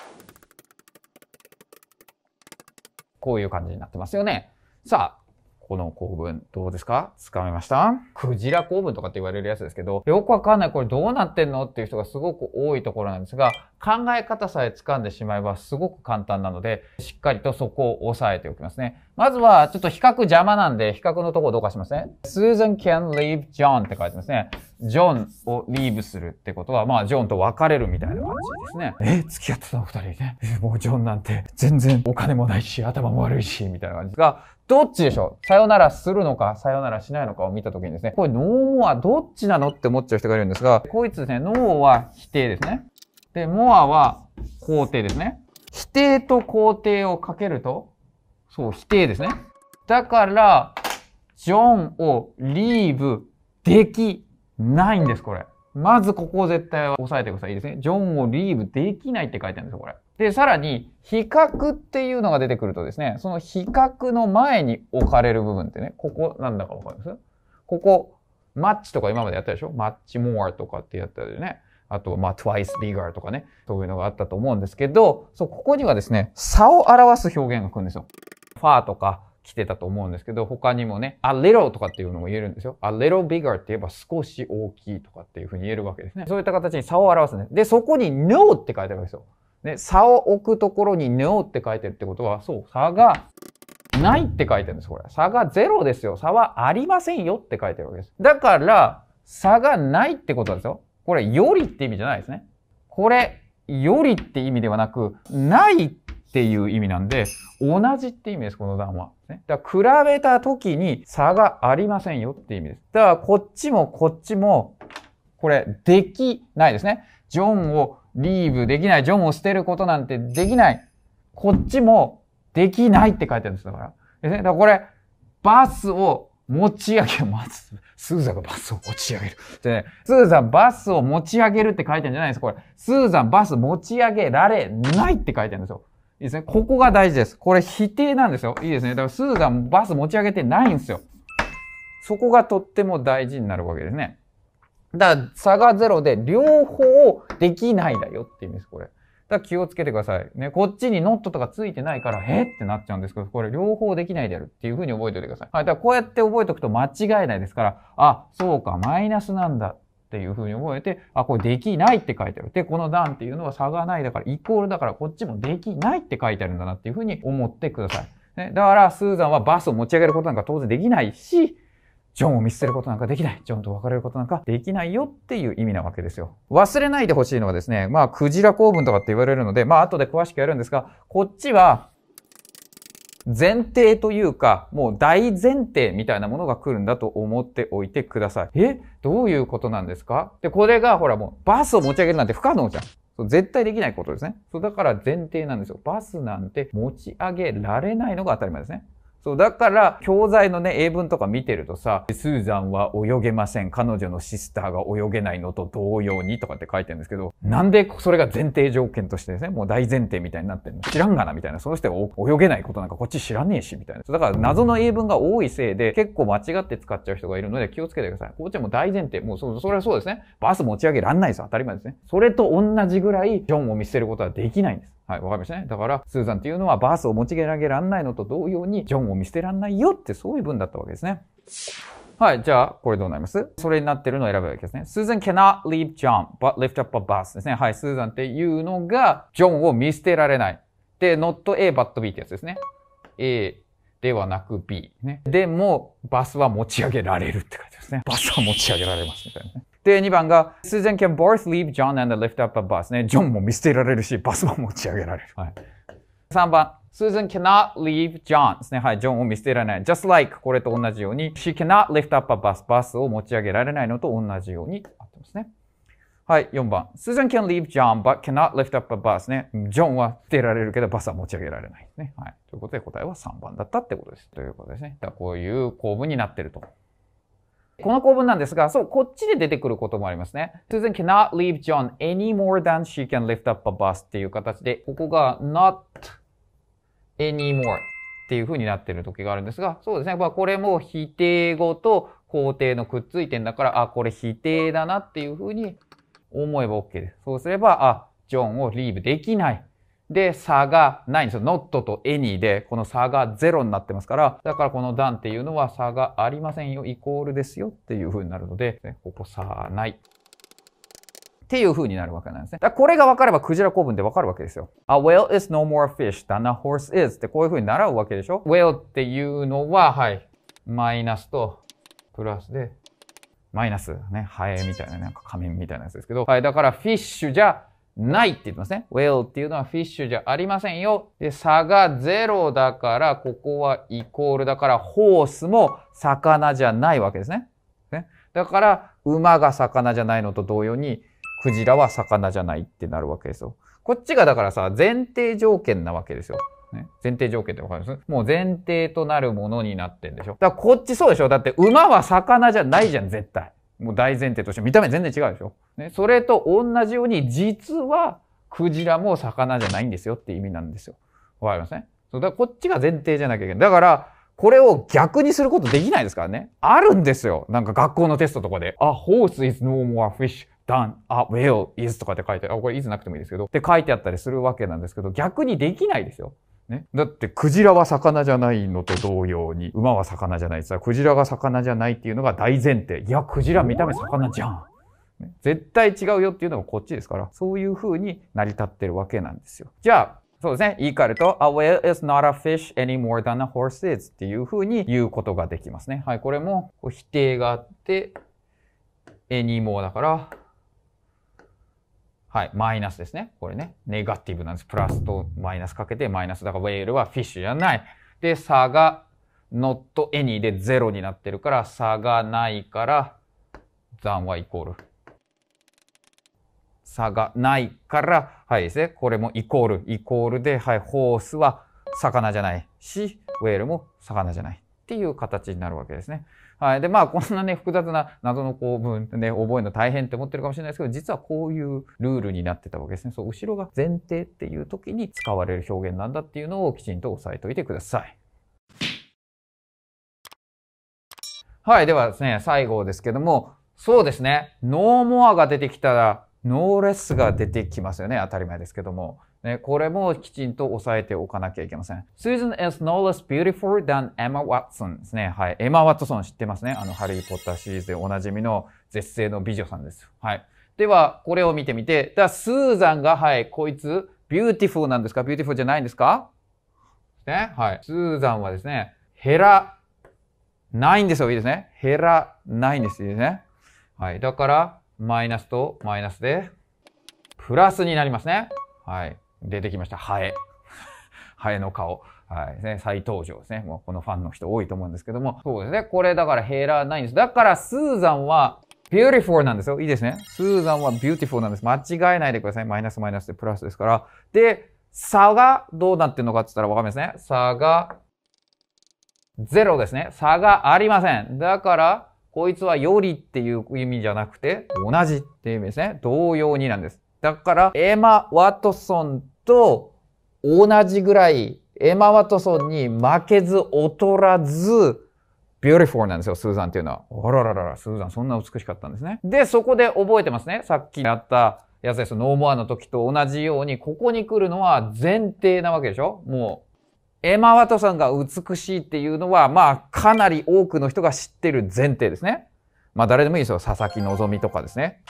こういう感じになってますよね。さあ、この構文、どうですかつかめましたクジラ構文とかって言われるやつですけど、よくわかんない、これどうなってんのっていう人がすごく多いところなんですが、考え方さえ掴んでしまえばすごく簡単なので、しっかりとそこを押さえておきますね。まずは、ちょっと比較邪魔なんで、比較のとこどうかしますね。Susan can leave John って書いてますね。ジョンをリーブするってことは、まあ、ジョンと別れるみたいな感じですね。え、付き合ってたの二人ね。もうジョンなんて全然お金もないし、頭も悪いし、みたいな感じですが、どっちでしょうさよならするのか、さよならしないのかを見たときにですね、これ脳はどっちなのって思っちゃう人がいるんですが、こいつですね、脳は否定ですね。で、モアは肯定ですね。否定と肯定をかけると、そう、否定ですね。だから、ジョンをリーブできないんです、これ。まずここを絶対押さえてください。いいですね。ジョンをリーブできないって書いてあるんですよ、これ。で、さらに、比較っていうのが出てくるとですね、その比較の前に置かれる部分ってね、ここなんだかわかりますここ、マッチとか今までやったでしょマッチモアとかってやったでね。あと、まあ、twice bigger とかね、そういうのがあったと思うんですけど、そう、ここにはですね、差を表す表現が来るんですよ。ファーとか来てたと思うんですけど、他にもね、a little とかっていうのも言えるんですよ。a little bigger って言えば少し大きいとかっていうふうに言えるわけですね。そういった形に差を表すね。で、そこに no って書いてあるわけですよ。ね、差を置くところに no って書いてるってことは、そう、差がないって書いてるんです、これ。差が0ですよ。差はありませんよって書いてるわけです。だから、差がないってことなんですよ。これ、よりって意味じゃないですね。これ、よりって意味ではなく、ないっていう意味なんで、同じって意味です、この段は。ね、だから比べた時に差がありませんよって意味です。だから、こっちもこっちも、これ、できないですね。ジョンをリーブできない、ジョンを捨てることなんてできない。こっちもできないって書いてあるんですだから。ね、だからこれ、バスを持ち上げ、ます。スーザンがバスを持ち上げる。で、ね、スーザンバスを持ち上げるって書いてるんじゃないです。これ、スーザンバス持ち上げられないって書いてるんですよ。いいですね。ここが大事です。これ否定なんですよ。いいですね。だからスーザンバス持ち上げてないんですよ。そこがとっても大事になるわけですね。だから差がゼロで両方できないだよってい意味です、これ。だから気をつけてください。ね、こっちにノットとかついてないから、えってなっちゃうんですけど、これ両方できないでやるっていう風に覚えておいてください。はい。だからこうやって覚えておくと間違いないですから、あ、そうか、マイナスなんだっていう風に覚えて、あ、これできないって書いてある。で、この段っていうのは差がないだから、イコールだからこっちもできないって書いてあるんだなっていう風に思ってください。ね、だから、スーザンはバスを持ち上げることなんか当然できないし、ジョンを見捨てることなんかできない。ジョンと別れることなんかできないよっていう意味なわけですよ。忘れないでほしいのはですね、まあ、クジラ構文とかって言われるので、まあ、後で詳しくやるんですが、こっちは、前提というか、もう大前提みたいなものが来るんだと思っておいてください。えどういうことなんですかで、これがほらもうバスを持ち上げるなんて不可能じゃん。そう絶対できないことですね。そうだから前提なんですよ。バスなんて持ち上げられないのが当たり前ですね。そう、だから、教材のね、英文とか見てるとさ、スーザンは泳げません。彼女のシスターが泳げないのと同様にとかって書いてるんですけど、なんでそれが前提条件としてですね、もう大前提みたいになってるの知らんがなみたいな。その人が泳げないことなんかこっち知らねえし、みたいな。だから、謎の英文が多いせいで、結構間違って使っちゃう人がいるので気をつけてください。こっちはもう大前提。もうそ、それはそうですね。バス持ち上げらんないです。当たり前ですね。それと同じぐらい、ジョンを見せることはできないんです。はい、わかりましたね。だから、スーザンっていうのはバースを持ち上げらんないのと同様に、ジョンを見捨てらんないよってそういう文だったわけですね。はい、じゃあ、これどうなりますそれになってるのを選ぶわけですね。Susan cannot leave John, but lift up a bus ですね。はい、スーザンっていうのが、ジョンを見捨てられない。で、not A, but B ってやつですね。A ではなく B。ね。でも、バスは持ち上げられるって書いてますね。バスは持ち上げられますみたいなね。で、2番が、Susan can both leave John and lift up a bus ね。ジョンも見捨てられるし、バスも持ち上げられる。はい、3番、Susan cannot leave John ですね。はい、ジョンを見捨てられない。just like これと同じように、she cannot lift up a bus バスを持ち上げられないのと同じようにあってますね。はい、4番。Susan can leave John but cannot lift up a bus ね。ジョンは捨てられるけどバスは持ち上げられないね。はい。ということで答えは3番だったってことです。ということですね。だこういう構文になってると。この構文なんですが、そう、こっちで出てくることもありますね。Susan cannot leave John any more than she can lift up a bus っていう形で、ここが not anymore っていう風になってる時があるんですが、そうですね。まあ、これも否定語と肯定のくっついてんだから、あ、これ否定だなっていう風に思えば OK です。そうすれば、あ、ジョンをリーブできない。で、差がないんですよ。not と any で、この差が0になってますから、だからこの段っていうのは差がありませんよ、イコールですよっていう風になるので、ね、ここ差ない。っていう風になるわけなんですね。だこれが分かればクジラ構文で分かるわけですよ。A whale is no more fish than a horse is ってこういう風に習うわけでしょ ?whale っていうのは、はい、マイナスとプラスで、マイナス、ね、ハエみたいな、なんか仮面みたいなやつですけど、はい、だからフィッシュじゃないって言ってますね。will っていうのはフィッシュじゃありませんよ。で、差が0だから、ここはイコールだから、ホースも魚じゃないわけですね。ねだから、馬が魚じゃないのと同様に、クジラは魚じゃないってなるわけですよ。こっちがだからさ、前提条件なわけですよ。ね、前提条件ってわかりますもう前提となるものになってんでしょ。だからこっちそうでしょだって馬は魚じゃないじゃん、絶対。もう大前提として見た目全然違うでしょ。ね、それと同じように、実はクジラも魚じゃないんですよって意味なんですよ。わかりますね。そうだこっちが前提じゃなきゃいけない。だから、これを逆にすることできないですからね。あるんですよ。なんか学校のテストとかで。あ、horse is no more fish than a whale is とかって書いてある。あ、これ is なくてもいいですけど。って書いてあったりするわけなんですけど、逆にできないですよ。ね、だってクジラは魚じゃないのと同様に馬は魚じゃないってさクジラが魚じゃないっていうのが大前提いやクジラ見た目魚じゃん、ね、絶対違うよっていうのがこっちですからそういうふうに成り立ってるわけなんですよじゃあそうですね。言い換えると、a whale is not a fish any more than a horse is っていうふうに言うことができますね。はい、これも否定があって、any more だから、はい、マイナスですね。これね、ネガティブなんです。プラスとマイナスかけてマイナス。だからウェールはフィッシュじゃない。で、差が not any で0になってるから、差がないから、残はイコール。差がないから、はいですね。これもイコール、イコールで、はい、ホースは魚じゃないし、ウェールも魚じゃないっていう形になるわけですね。はい。で、まあ、こんなね、複雑な謎の構文ね、覚えるの大変って思ってるかもしれないですけど、実はこういうルールになってたわけですね。そう、後ろが前提っていう時に使われる表現なんだっていうのをきちんと押さえておいてください。はい。ではですね、最後ですけども、そうですね。ノーモアが出てきたら、ノーレスが出てきますよね。当たり前ですけども。ね、これもきちんと押さえておかなきゃいけません。Susan is no less beautiful than Emma Watson ですね。はい。エマ・ワトソン知ってますね。あの、ハリー・ポッターシリーズでおなじみの絶世の美女さんですはい。では、これを見てみて、だスーザンが、はい、こいつ、ビューティフルなんですかビューティフルじゃないんですかね。はい。スーザンはですね、減ら、ないんですよ。いいですね。減ら、ないんです。いいですね。はい。だから、マイナスとマイナスで、プラスになりますね。はい。出てきました。ハエ。[LAUGHS] ハエの顔。はいね、再登場ですね。もうこのファンの人多いと思うんですけども。そうですね。これだからヘラーないんです。だからスーザンは beautiful なんですよ。いいですね。スーザンは beautiful なんです。間違えないでください。マイナスマイナスでプラスですから。で、差がどうなってるのかって言ったらわかんないですね。差が0ですね。差がありません。だから、こいつはよりっていう意味じゃなくて、同じっていう意味ですね。同様になんです。だから、エマ・ワトソンと同じぐらいエマ・ワトソンに負けず劣らず、ビューティフォーなんですよ、スーザンっていうのは。あらららら、スーザンそんな美しかったんですね。で、そこで覚えてますね。さっきやったやつです。ノーモアの時と同じように、ここに来るのは前提なわけでしょもう、エマ・ワトソンが美しいっていうのは、まあ、かなり多くの人が知ってる前提ですね。まあ、誰でもいいですよ。佐々木希とかですね。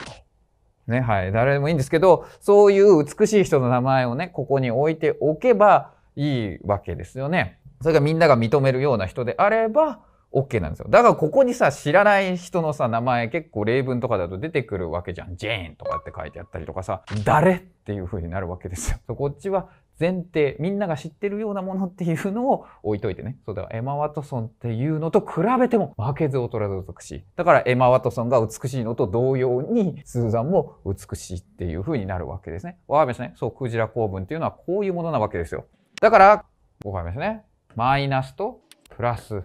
ね、はい。誰でもいいんですけど、そういう美しい人の名前をね、ここに置いておけばいいわけですよね。それがみんなが認めるような人であれば、OK なんですよ。だからここにさ、知らない人のさ、名前結構例文とかだと出てくるわけじゃん。ジェーンとかって書いてあったりとかさ、誰っていう風になるわけですよ。こっちは前提、みんなが知ってるようなものっていうのを置いといてね。そうだ、エマ・ワトソンっていうのと比べても負けず劣らず美しい。だからエマ・ワトソンが美しいのと同様に、スーザンも美しいっていう風になるわけですね。わかりましたね。そう、クジラ構文っていうのはこういうものなわけですよ。だから、わかりますね。マイナスとプラスっ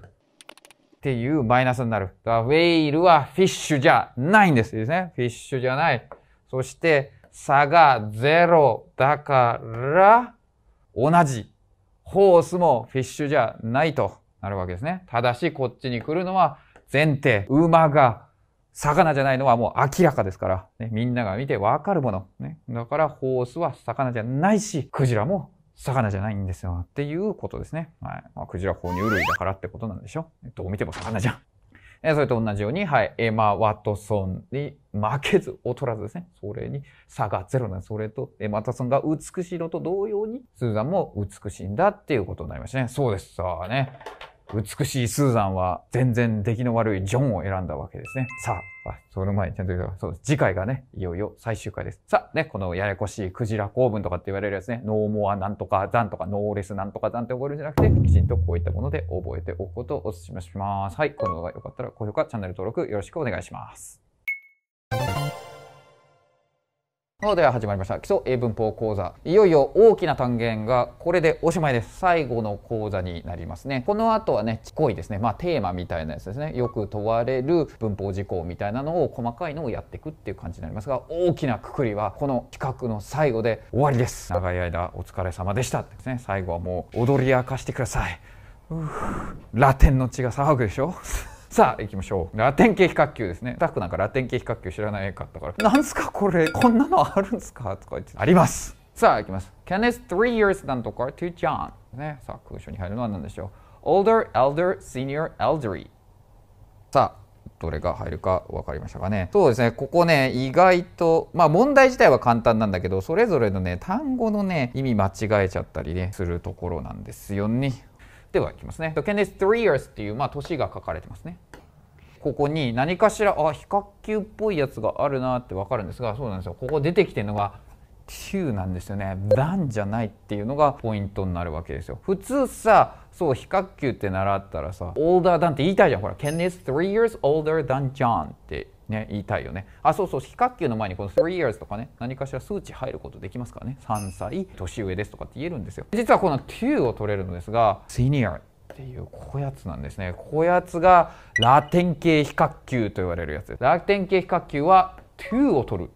ていうマイナスになる。ウェイルはフィッシュじゃないんです。ですね。フィッシュじゃない。そして、差が0だから、同じ。ホースもフィッシュじゃないとなるわけですね。ただし、こっちに来るのは前提。馬が魚じゃないのはもう明らかですから、ね、みんなが見てわかるもの、ね。だからホースは魚じゃないし、クジラも魚じゃないんですよっていうことですね。はい。まあ、クジラ哺乳類だからってことなんでしょどう見ても魚じゃん。えそれと同じように、はい、エマ・ワトソンに負けず劣らずですね。それに差がゼロなそれと、エマ・ワトソンが美しいのと同様に、スーザンも美しいんだっていうことになりましたね。そうです。さあね。美しいスーザンは全然出来の悪いジョンを選んだわけですね。さあ、あその前にちゃんと言うそう次回がね、いよいよ最終回です。さあ、ね、このややこしいクジラ構文とかって言われるやつね、ノーモアなんとかンとかノーレスなんとかンって覚えるんじゃなくて、きちんとこういったもので覚えておくことをお勧めします。はい、この動画が良かったら高評価、チャンネル登録よろしくお願いします。さあでは始まりました基礎英文法講座いよいよ大きな単元がこれでおしまいです最後の講座になりますねこの後はねこえですねまあテーマみたいなやつですねよく問われる文法事項みたいなのを細かいのをやっていくっていう感じになりますが大きなくくりはこの企画の最後で終わりです長い間お疲れ様でしたですね最後はもう踊り明かしてくださいラテンの血が騒ぐでしょさあ行きましょうラテン系比較級ですねタックなんかラテン系比較級知らないかったからなんすかこれこんなのあるんですかとか言ってありますさあ行きます Kenneth three years なんとか to John ねさあ空所に入るのは何でしょう older elder senior elderly さあどれが入るか分かりましたかねそうですねここね意外とまあ問題自体は簡単なんだけどそれぞれのね単語のね意味間違えちゃったりねするところなんですよねではいきますね。c a t h r e e years っていう、まあ、年が書かれてますね。ここに何かしら、あ、比較級っぽいやつがあるなってわかるんですが、そうなんですよ。ここ出てきてるのが、中なんですよね。段じゃないっていうのがポイントになるわけですよ。普通さ、そう、比較級って習ったらさ、older than って言いたいじゃん。ほら、Ken is three years older than John ってね、言いたいよね。あ、そうそう、非角形の前にこの3 years とかね、何かしら数値入ることできますからね。3歳、年上ですとかって言えるんですよ。実はこの to を取れるのですが、senior っていうこやつなんですね。こやつがラテン系非較球と言われるやつです。ラテン系非較球は to を取る。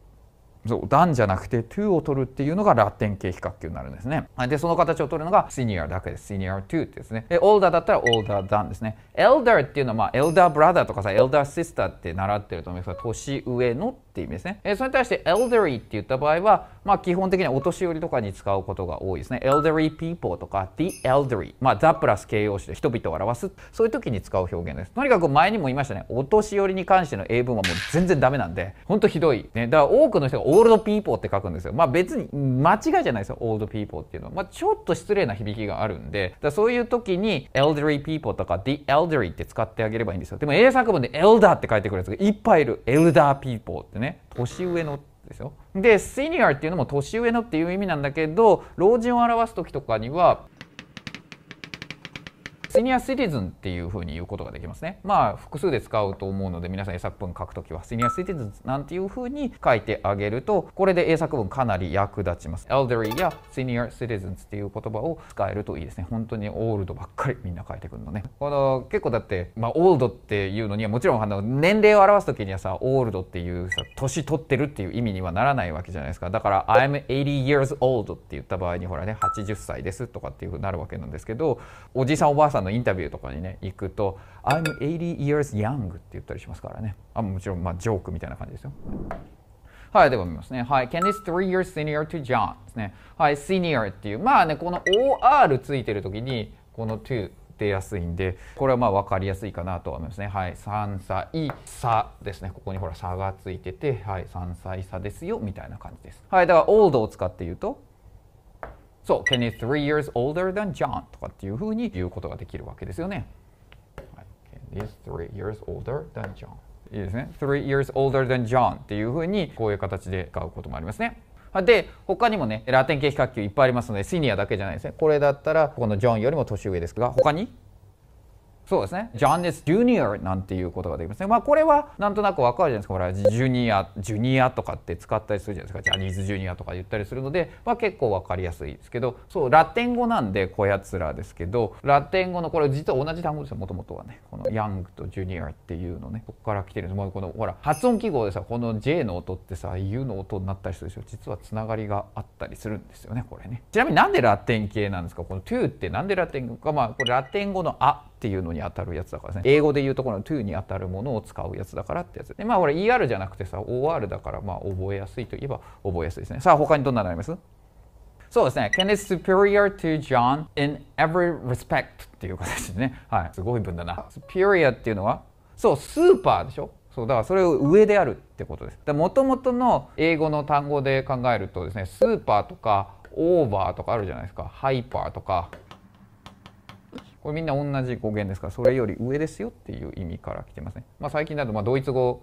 そう段じゃなくて to を取るっていうのがラテン系比較級になるんですねでその形を取るのが senior だけです senior to ってですねで older だったら older than ですね elder っていうのはまあ elder brother とかさ elder sister って習ってると思うんですが年上のって意味ですねそれに対して elderly って言った場合はまあ、基本的にはお年寄りとかに使うことが多いですね。elderly people とか the elderly、まあ、the プラス形容詞で人々を表す、そういう時に使う表現です。とにかく前にも言いましたね、お年寄りに関しての英文はもう全然ダメなんで、ほんとひどい。ね、だから多くの人が old people って書くんですよ。まあ別に間違いじゃないですよ、old people っていうのは。まあ、ちょっと失礼な響きがあるんで、だそういう時に elderly people とか the elderly って使ってあげればいいんですよ。でも英作文で elder って書いてくるやつがいっぱいいる。elder people ってね、年上のですよ。でシニアっていうのも年上のっていう意味なんだけど老人を表す時とかにはシニアシリズンっていうふうに言うことができますね。まあ複数で使うと思うので皆さん英作文書くときはシニアシリズンなんていうふうに書いてあげるとこれで英作文かなり役立ちます。elderly や senior citizens っていう言葉を使えるといいですね。本当にオールドばっかりみんな書いてくるのね。この結構だってまあオールドっていうのにはもちろんあの年齢を表すときにはさオールドっていうさ年取ってるっていう意味にはならないわけじゃないですか。だから I'm 80 years old って言った場合にほらね80歳ですとかっていうふうになるわけなんですけどおじいさんおばあさんのインタビューとかにね行くと「I'm 80 years young」って言ったりしますからねあもちろんまあジョークみたいな感じですよはい、では見ますね。はい、Ken is three years senior to John ですね。はい、senior っていう、まあね、この OR ついてる時に、この to 出やすいんで、これはまあ分かりやすいかなとは思いますね。はい、3歳差ですね。ここにほら差がついてて、はい、3歳差ですよ、みたいな感じです。はい、だから old を使って言うと、So, Ken is three years older than John とかっていうふうに言うことができるわけですよね。Ken is three years older than John いいですね。three years older than John っていうふうにこういう形で使うこともありますね。で、他にもね、ラテン系比較級いっぱいありますので、シニアだけじゃないですね。これだったら、このジョンよりも年上ですが、他にそうですね。ジャネス・ジュニアなんていうことができますね。まあこれはなんとなくわかるじゃないですか。ほら、ジュニア、ジュニアとかって使ったりするじゃないですか。ジャニーズ・ジュニアとか言ったりするので、まあ結構わかりやすいですけど、そう、ラテン語なんで、こやつらですけど、ラテン語のこれ実は同じ単語ですよ、もともとはね。このヤングとジュニアっていうのね、ここから来てるんです。もうこのほら、発音記号でさ、この J の音ってさ、U の音になったりするでしょ。実はつながりがあったりするんですよね、これね。ちなみになんでラテン系なんですかこのトゥーってなんでラテン語か、まあこれラテン語のアっていうのに当たるやつだからね英語で言うところの to に当たるものを使うやつだからってやつでまあ俺 ER じゃなくてさ OR だからまあ覚えやすいといえば覚えやすいですねさあ他にどんなのありますそうですね Ken is superior to John in every respect っていう形でねはいすごい文だな superior っていうのはそうスーパーでしょそうだからそれを上であるってことです。もともとの英語の単語で考えるとですねスーパーとかオーバーとかあるじゃないですかハイパーとかこれみんな同じ語源ですからそれより上ですよっていう意味から来てますね。まあ、最近だとまあドイツ語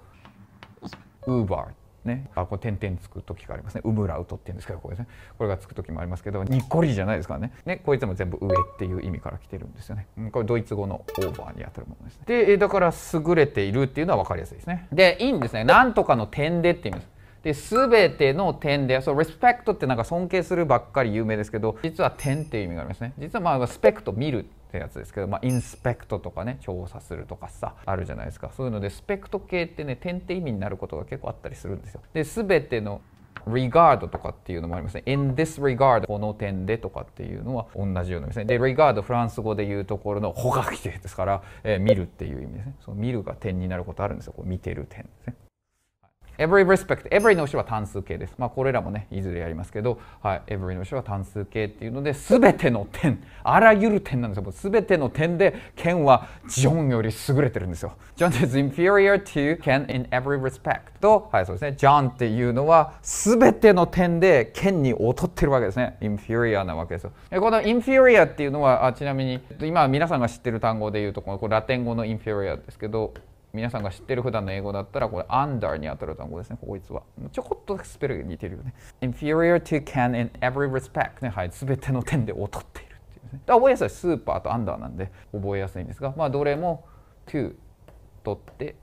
ウーバーね、あこれ点々つく時がありますね「ウムラウト」って言うんですけどこれですねこれがつく時もありますけどにっこりじゃないですからねねこいつも全部「上」っていう意味から来てるんですよねこれドイツ語のオーバーにあたるものですねでだから優れているっていうのは分かりやすいですねでいいんですねなんとかの点でって意味ですで全ての点でそう respect ってなんか尊敬するばっかり有名ですけど実は点っていう意味がありますね実はまあスペクト見るってやつですけど、まあ、インスペクトとかね調査するとかさあるじゃないですかそういうのでスペクト系ってね点って意味になることが結構あったりするんですよ。で全ての regard とかっていうのもありますね。in this regard この点でとかっていうのは同じようなですね。で、regard フランス語で言うところの [LAUGHS]「ほがきて」ですから、えー、見るっていう意味ですね。その見るが点になることあるんですよ。こう見てる点ですね。every respect every の後ろは単数形ですまあこれらもねいずれやりますけどはい every の後ろは単数形っていうのですべての点あらゆる点なんですよすべての点で k e はジョンより優れてるんですよ John is inferior to Ken in every respect とはいそうですね j o h っていうのはすべての点で k e に劣ってるわけですね inferior なわけですよこの inferior っていうのはあちなみに今皆さんが知ってる単語で言うとこのラテン語の inferior ですけど皆さんが知ってる普段の英語だったらこれ under に当たる単語ですねこいつはちょこっとスペル似てるよね inferior to can in every respect ねはいべての点で劣っているっていうね覚えやすいスーパーと under なんで覚えやすいんですがまあどれも to 取って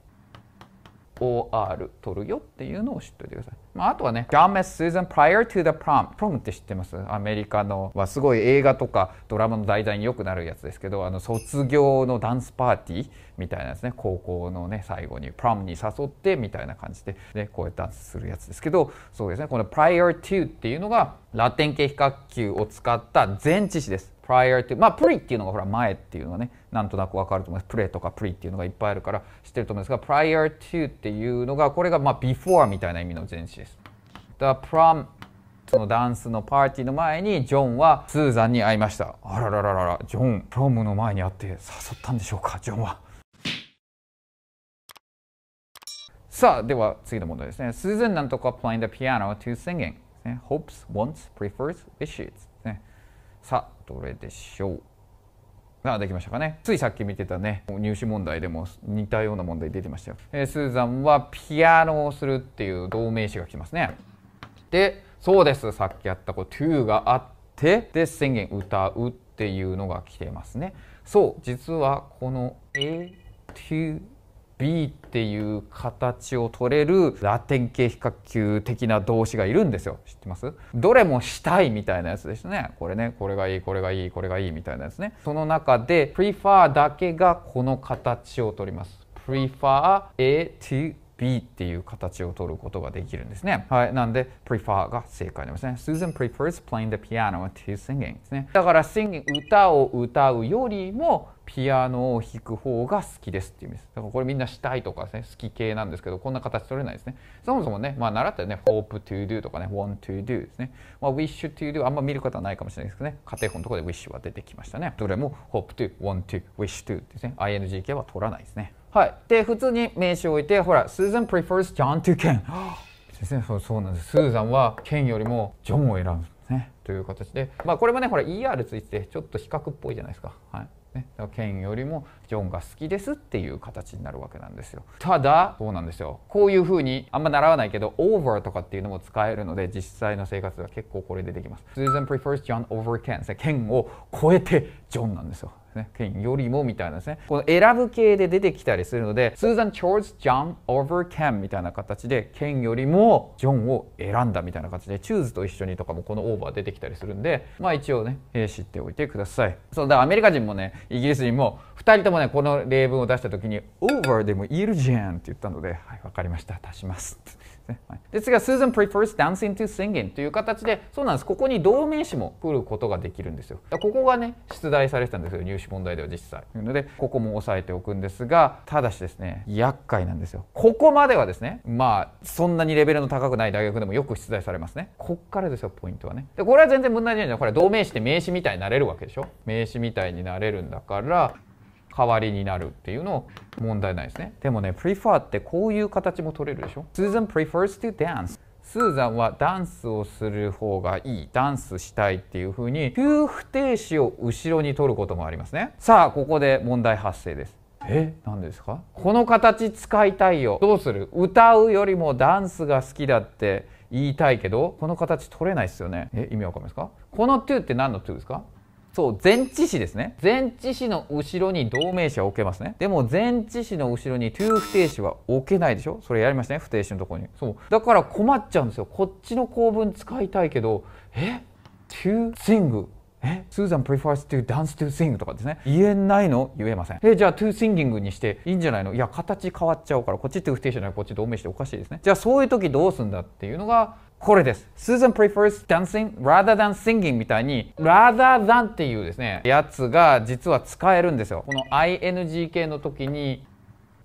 OR 取るよっていうのを知っておいてください。まあ、あとはね、d u m b e プロムって知ってますアメリカのはすごい映画とかドラマの題材によくなるやつですけど、あの卒業のダンスパーティーみたいなですね、高校のね、最後にプロムに誘ってみたいな感じで、ね、こうやってダンスするやつですけど、そうですね、この Prior to っていうのがラテン系比較級を使った前置詞です。prior to まあ pre っていうのがほら前っていうのはねなんとなくわかると思います pre とか pre っていうのがいっぱいあるから知ってると思いますが prior to っていうのがこれがまあ before みたいな意味の前詞です。the prom そのダンスのパーティーの前にジョンはスーザンに会いましたあらららららジョンプロムの前に会って誘ったんでしょうかジョンはさあでは次の問題ですねスーザンなんとか playing the piano to singing、ね、hopes wants prefers wishes、ね、さあどれでしょうあできましたかねついさっき見てたね入試問題でも似たような問題出てましたよ、えー、スーザンはピアノをするっていう同名詞が来ますねでそうですさっきやったこう to があってで宣言歌うっていうのが来てますねそう実はこの a to B っていう形を取れるラテン系比較級的な動詞がいるんですよ知ってますどれもしたいみたいなやつですねこれねこれがいいこれがいいこれがいいみたいなやつねその中で prefer だけがこの形を取ります prefer a to B っていう形を取ることができるんですね。はい。なんで、prefer が正解ですね。Susan prefers playing the piano to singing ですね。だから、singing 歌を歌うよりも、ピアノを弾く方が好きですっていう意味です。だからこれみんなしたいとかですね、好き系なんですけど、こんな形取れないですね。そもそもね、まあ習ったよね、hope to do とかね、want to do ですね。まあ wish to do あんま見ることはないかもしれないですけどね、家庭本のところで wish は出てきましたね。どれも hope to, want to, wish to ですね。ing 系は取らないですね。はい、で普通に名詞を置いてほら「Susan prefers John to Ken」先生そうなんですスーザンはケンよりもジョンを選ぶんですねという形でまあこれもねほら ER ついてちょっと比較っぽいじゃないですか。はいね、ケンよりもジョンが好きですっていう形になるわけなんですよただそうなんですよこういうふうにあんま習わないけど over とかっていうのも使えるので実際の生活では結構これでできます Susan prefers John over Ken ケンを超えてジョンなんですよね。県よりもみたいなですね。この選ぶ系で出てきたりするので、スーザン・チョーズ・ジョン・オーバー・ケンみたいな形で、県よりもジョンを選んだみたいな形で、チューズと一緒にとかもこのオーバー出てきたりするんで、まあ一応ね、えー、知っておいてください。そうだ、アメリカ人もね、イギリス人も、2人ともね、この例文を出した時に、オーバーでも言えるじゃんって言ったので、はい、わかりました。足します。ですね。はい、ですが、Susan prefers dancing to singing という形で、そうなんです。ここに動名詞も来ることができるんですよ。ここがね、出題されてたんですよ。入試問題では実際。というので、ここも押さえておくんですが、ただしですね、厄介なんですよ。ここまではですね、まあ、そんなにレベルの高くない大学でもよく出題されますね。こっからですよ、ポイントはね。で、これは全然問題ないじゃない。これ動名詞って名詞みたいになれるわけでしょ。名詞みたいになれるんだから、代わりになるっていうの問題ないですねでもね prefer ってこういう形も取れるでしょ Susan prefers to dance スーザンはダンスをする方がいいダンスしたいっていう風に急不停止を後ろに取ることもありますねさあここで問題発生ですえ何ですかこの形使いたいよどうする歌うよりもダンスが好きだって言いたいけどこの形取れないですよねえ意味わかりますかこの to って何の to ですかそう前置詞ですね前置詞の後ろに同名詞は置けますねでも前置詞の後ろに to 不定詞は置けないでしょそれやりましたね不定詞のとこにそうだから困っちゃうんですよこっちの構文使いたいけどえ to sing え Susan prefers to dance to sing とかですね言えないの言えませんえじゃあ to singing にしていいんじゃないのいや形変わっちゃうからこっち to 不定詞じゃないこっち同名詞でおかしいですねじゃあそういう時どうすんだっていうのがこれです。Susan prefers dancing rather than singing みたいに rather than っていうですね、やつが実は使えるんですよ。この ing k の時に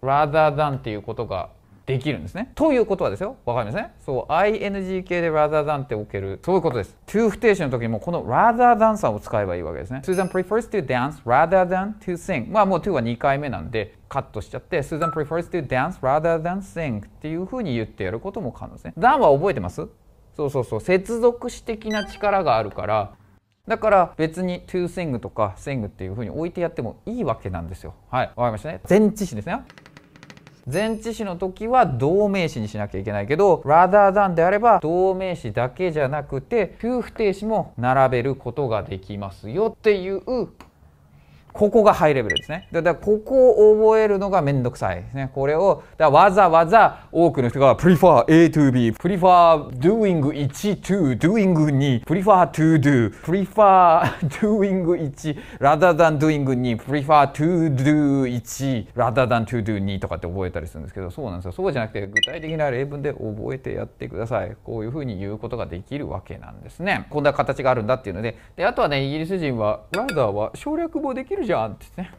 rather than っていうことができるんですね。ということはですよ。わかりますね。そう、ing k で rather than って置ける。そういうことです。to 不定詞の時にもこの rather than さんを使えばいいわけですね。Susan prefers to dance rather than to sing。まあもう to は2回目なんでカットしちゃって Susan prefers to dance rather than sing っていうふうに言ってやることも可能ですね。than は覚えてますそうそうそう接続詞的な力があるからだから別に to sing とか sing っていう風に置いてやってもいいわけなんですよはいわかりましたね前置詞ですね前置詞の時は動名詞にしなきゃいけないけど rather than であれば動名詞だけじゃなくて夫不定詞も並べることができますよっていうここがハイレベルですね。だからここを覚えるのがめんどくさいですね。これをだわざわざ多くの人が prefer A to B, prefer doing 1 to doing 2, prefer to do, prefer doing 1 rather than doing 2, prefer to do 1 rather than to do 2とかって覚えたりするんですけど、そうなんですよ。そうじゃなくて具体的な例文で覚えてやってください。こういうふうに言うことができるわけなんですね。こんな形があるんだっていうので、であとはね、イギリス人は rather は省略もできるるじゃんってね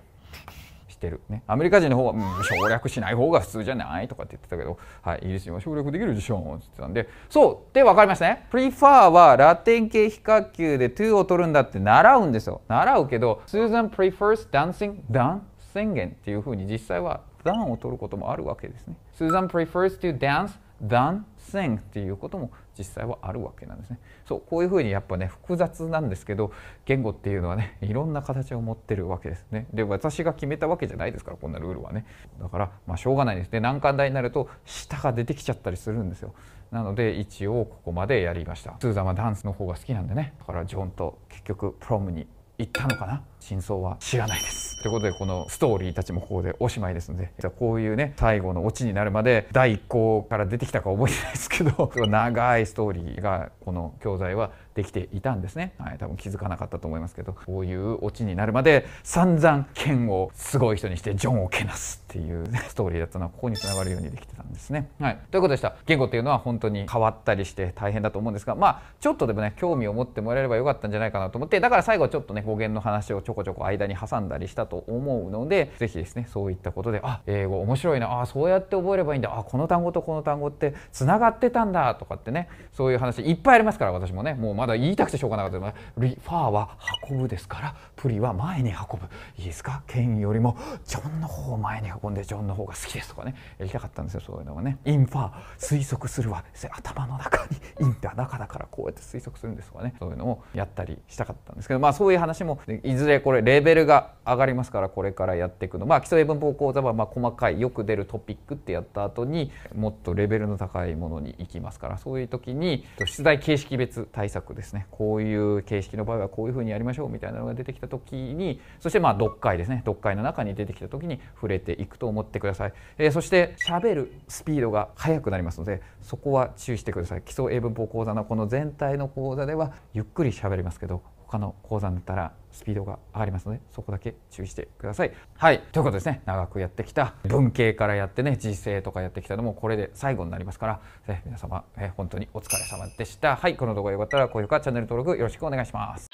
してる、ね、アメリカ人の方は、うん、省略しない方が普通じゃないとかって言ってたけど、はい、イギリス人は省略できるでしょうって言ってたんでそうで分かりましたね prefer はラテン系比較級で to を取るんだって習うんですよ習うけど Susan prefers dancing d a n 宣言っていうふうに実際は than を取ることもあるわけですね Susan prefers to dance than せんっていうことも実際はあるわけなんですね。そうこういうふうにやっぱね複雑なんですけど言語っていうのはね [LAUGHS] いろんな形を持ってるわけですね。で私が決めたわけじゃないですからこんなルールはね。だからまあしょうがないですね難関大になると舌が出てきちゃったりするんですよ。なので一応ここまでやりました。スーザンはダンスの方が好きなんでねだからジョンと結局プロムに行ったのかな。真相は知らないです。ということでこのストーリーたちもここでおしまいですのでじゃこういうね最後のオチになるまで第1項から出てきたか覚えてないですけど長いストーリーがこの教材はできていたんですね、はい、多分気づかなかったと思いますけどこういうオチになるまで散々剣をすごい人にしてジョンをけなすっていう、ね、[LAUGHS] ストーリーだったのはここにつながるようにできてたんですね。はい、ということでした言語っていうのは本当に変わったりして大変だと思うんですがまあちょっとでもね興味を持ってもらえればよかったんじゃないかなと思ってだから最後ちょっとね語源の話をちょょこちょこ間に挟んだりしたと思うので是非ですねそういったことであ英語面白いなあそうやって覚えればいいんだあこの単語とこの単語ってつながってたんだとかってねそういう話いっぱいありますから私もねもうまだ言いたくてしょうがなかったでリファーは運ぶですからプリは前に運ぶいいですかケンよりもジョンの方を前に運んでジョンの方が好きですとかねやりたかったんですよそういうのはねインファー推測するは頭の中にインだ中だからこうやって推測するんですとかねそういうのもやったりしたかったんですけどまあそういう話もいずれこれレベルが上がりますからこれからやっていくのまあ基礎英文法講座はま細かいよく出るトピックってやった後にもっとレベルの高いものに行きますからそういう時に出題形式別対策ですねこういう形式の場合はこういうふうにやりましょうみたいなのが出てきた時にそしてまあ読解ですね読解の中に出てきた時に触れていくと思ってください、えー、そしてしゃべるスピードが速くなりますのでそこは注意してください基礎英文法講座のこの全体の講座ではゆっくり喋りますけど他の鉱山にったらスピードが上がりますのでそこだけ注意してください。はいということですね長くやってきた文系からやってね時勢とかやってきたのもこれで最後になりますから、え皆様、え本当にお疲れ様でした。はいこの動画が良かったら高評価チャンネル登録よろしくお願いします。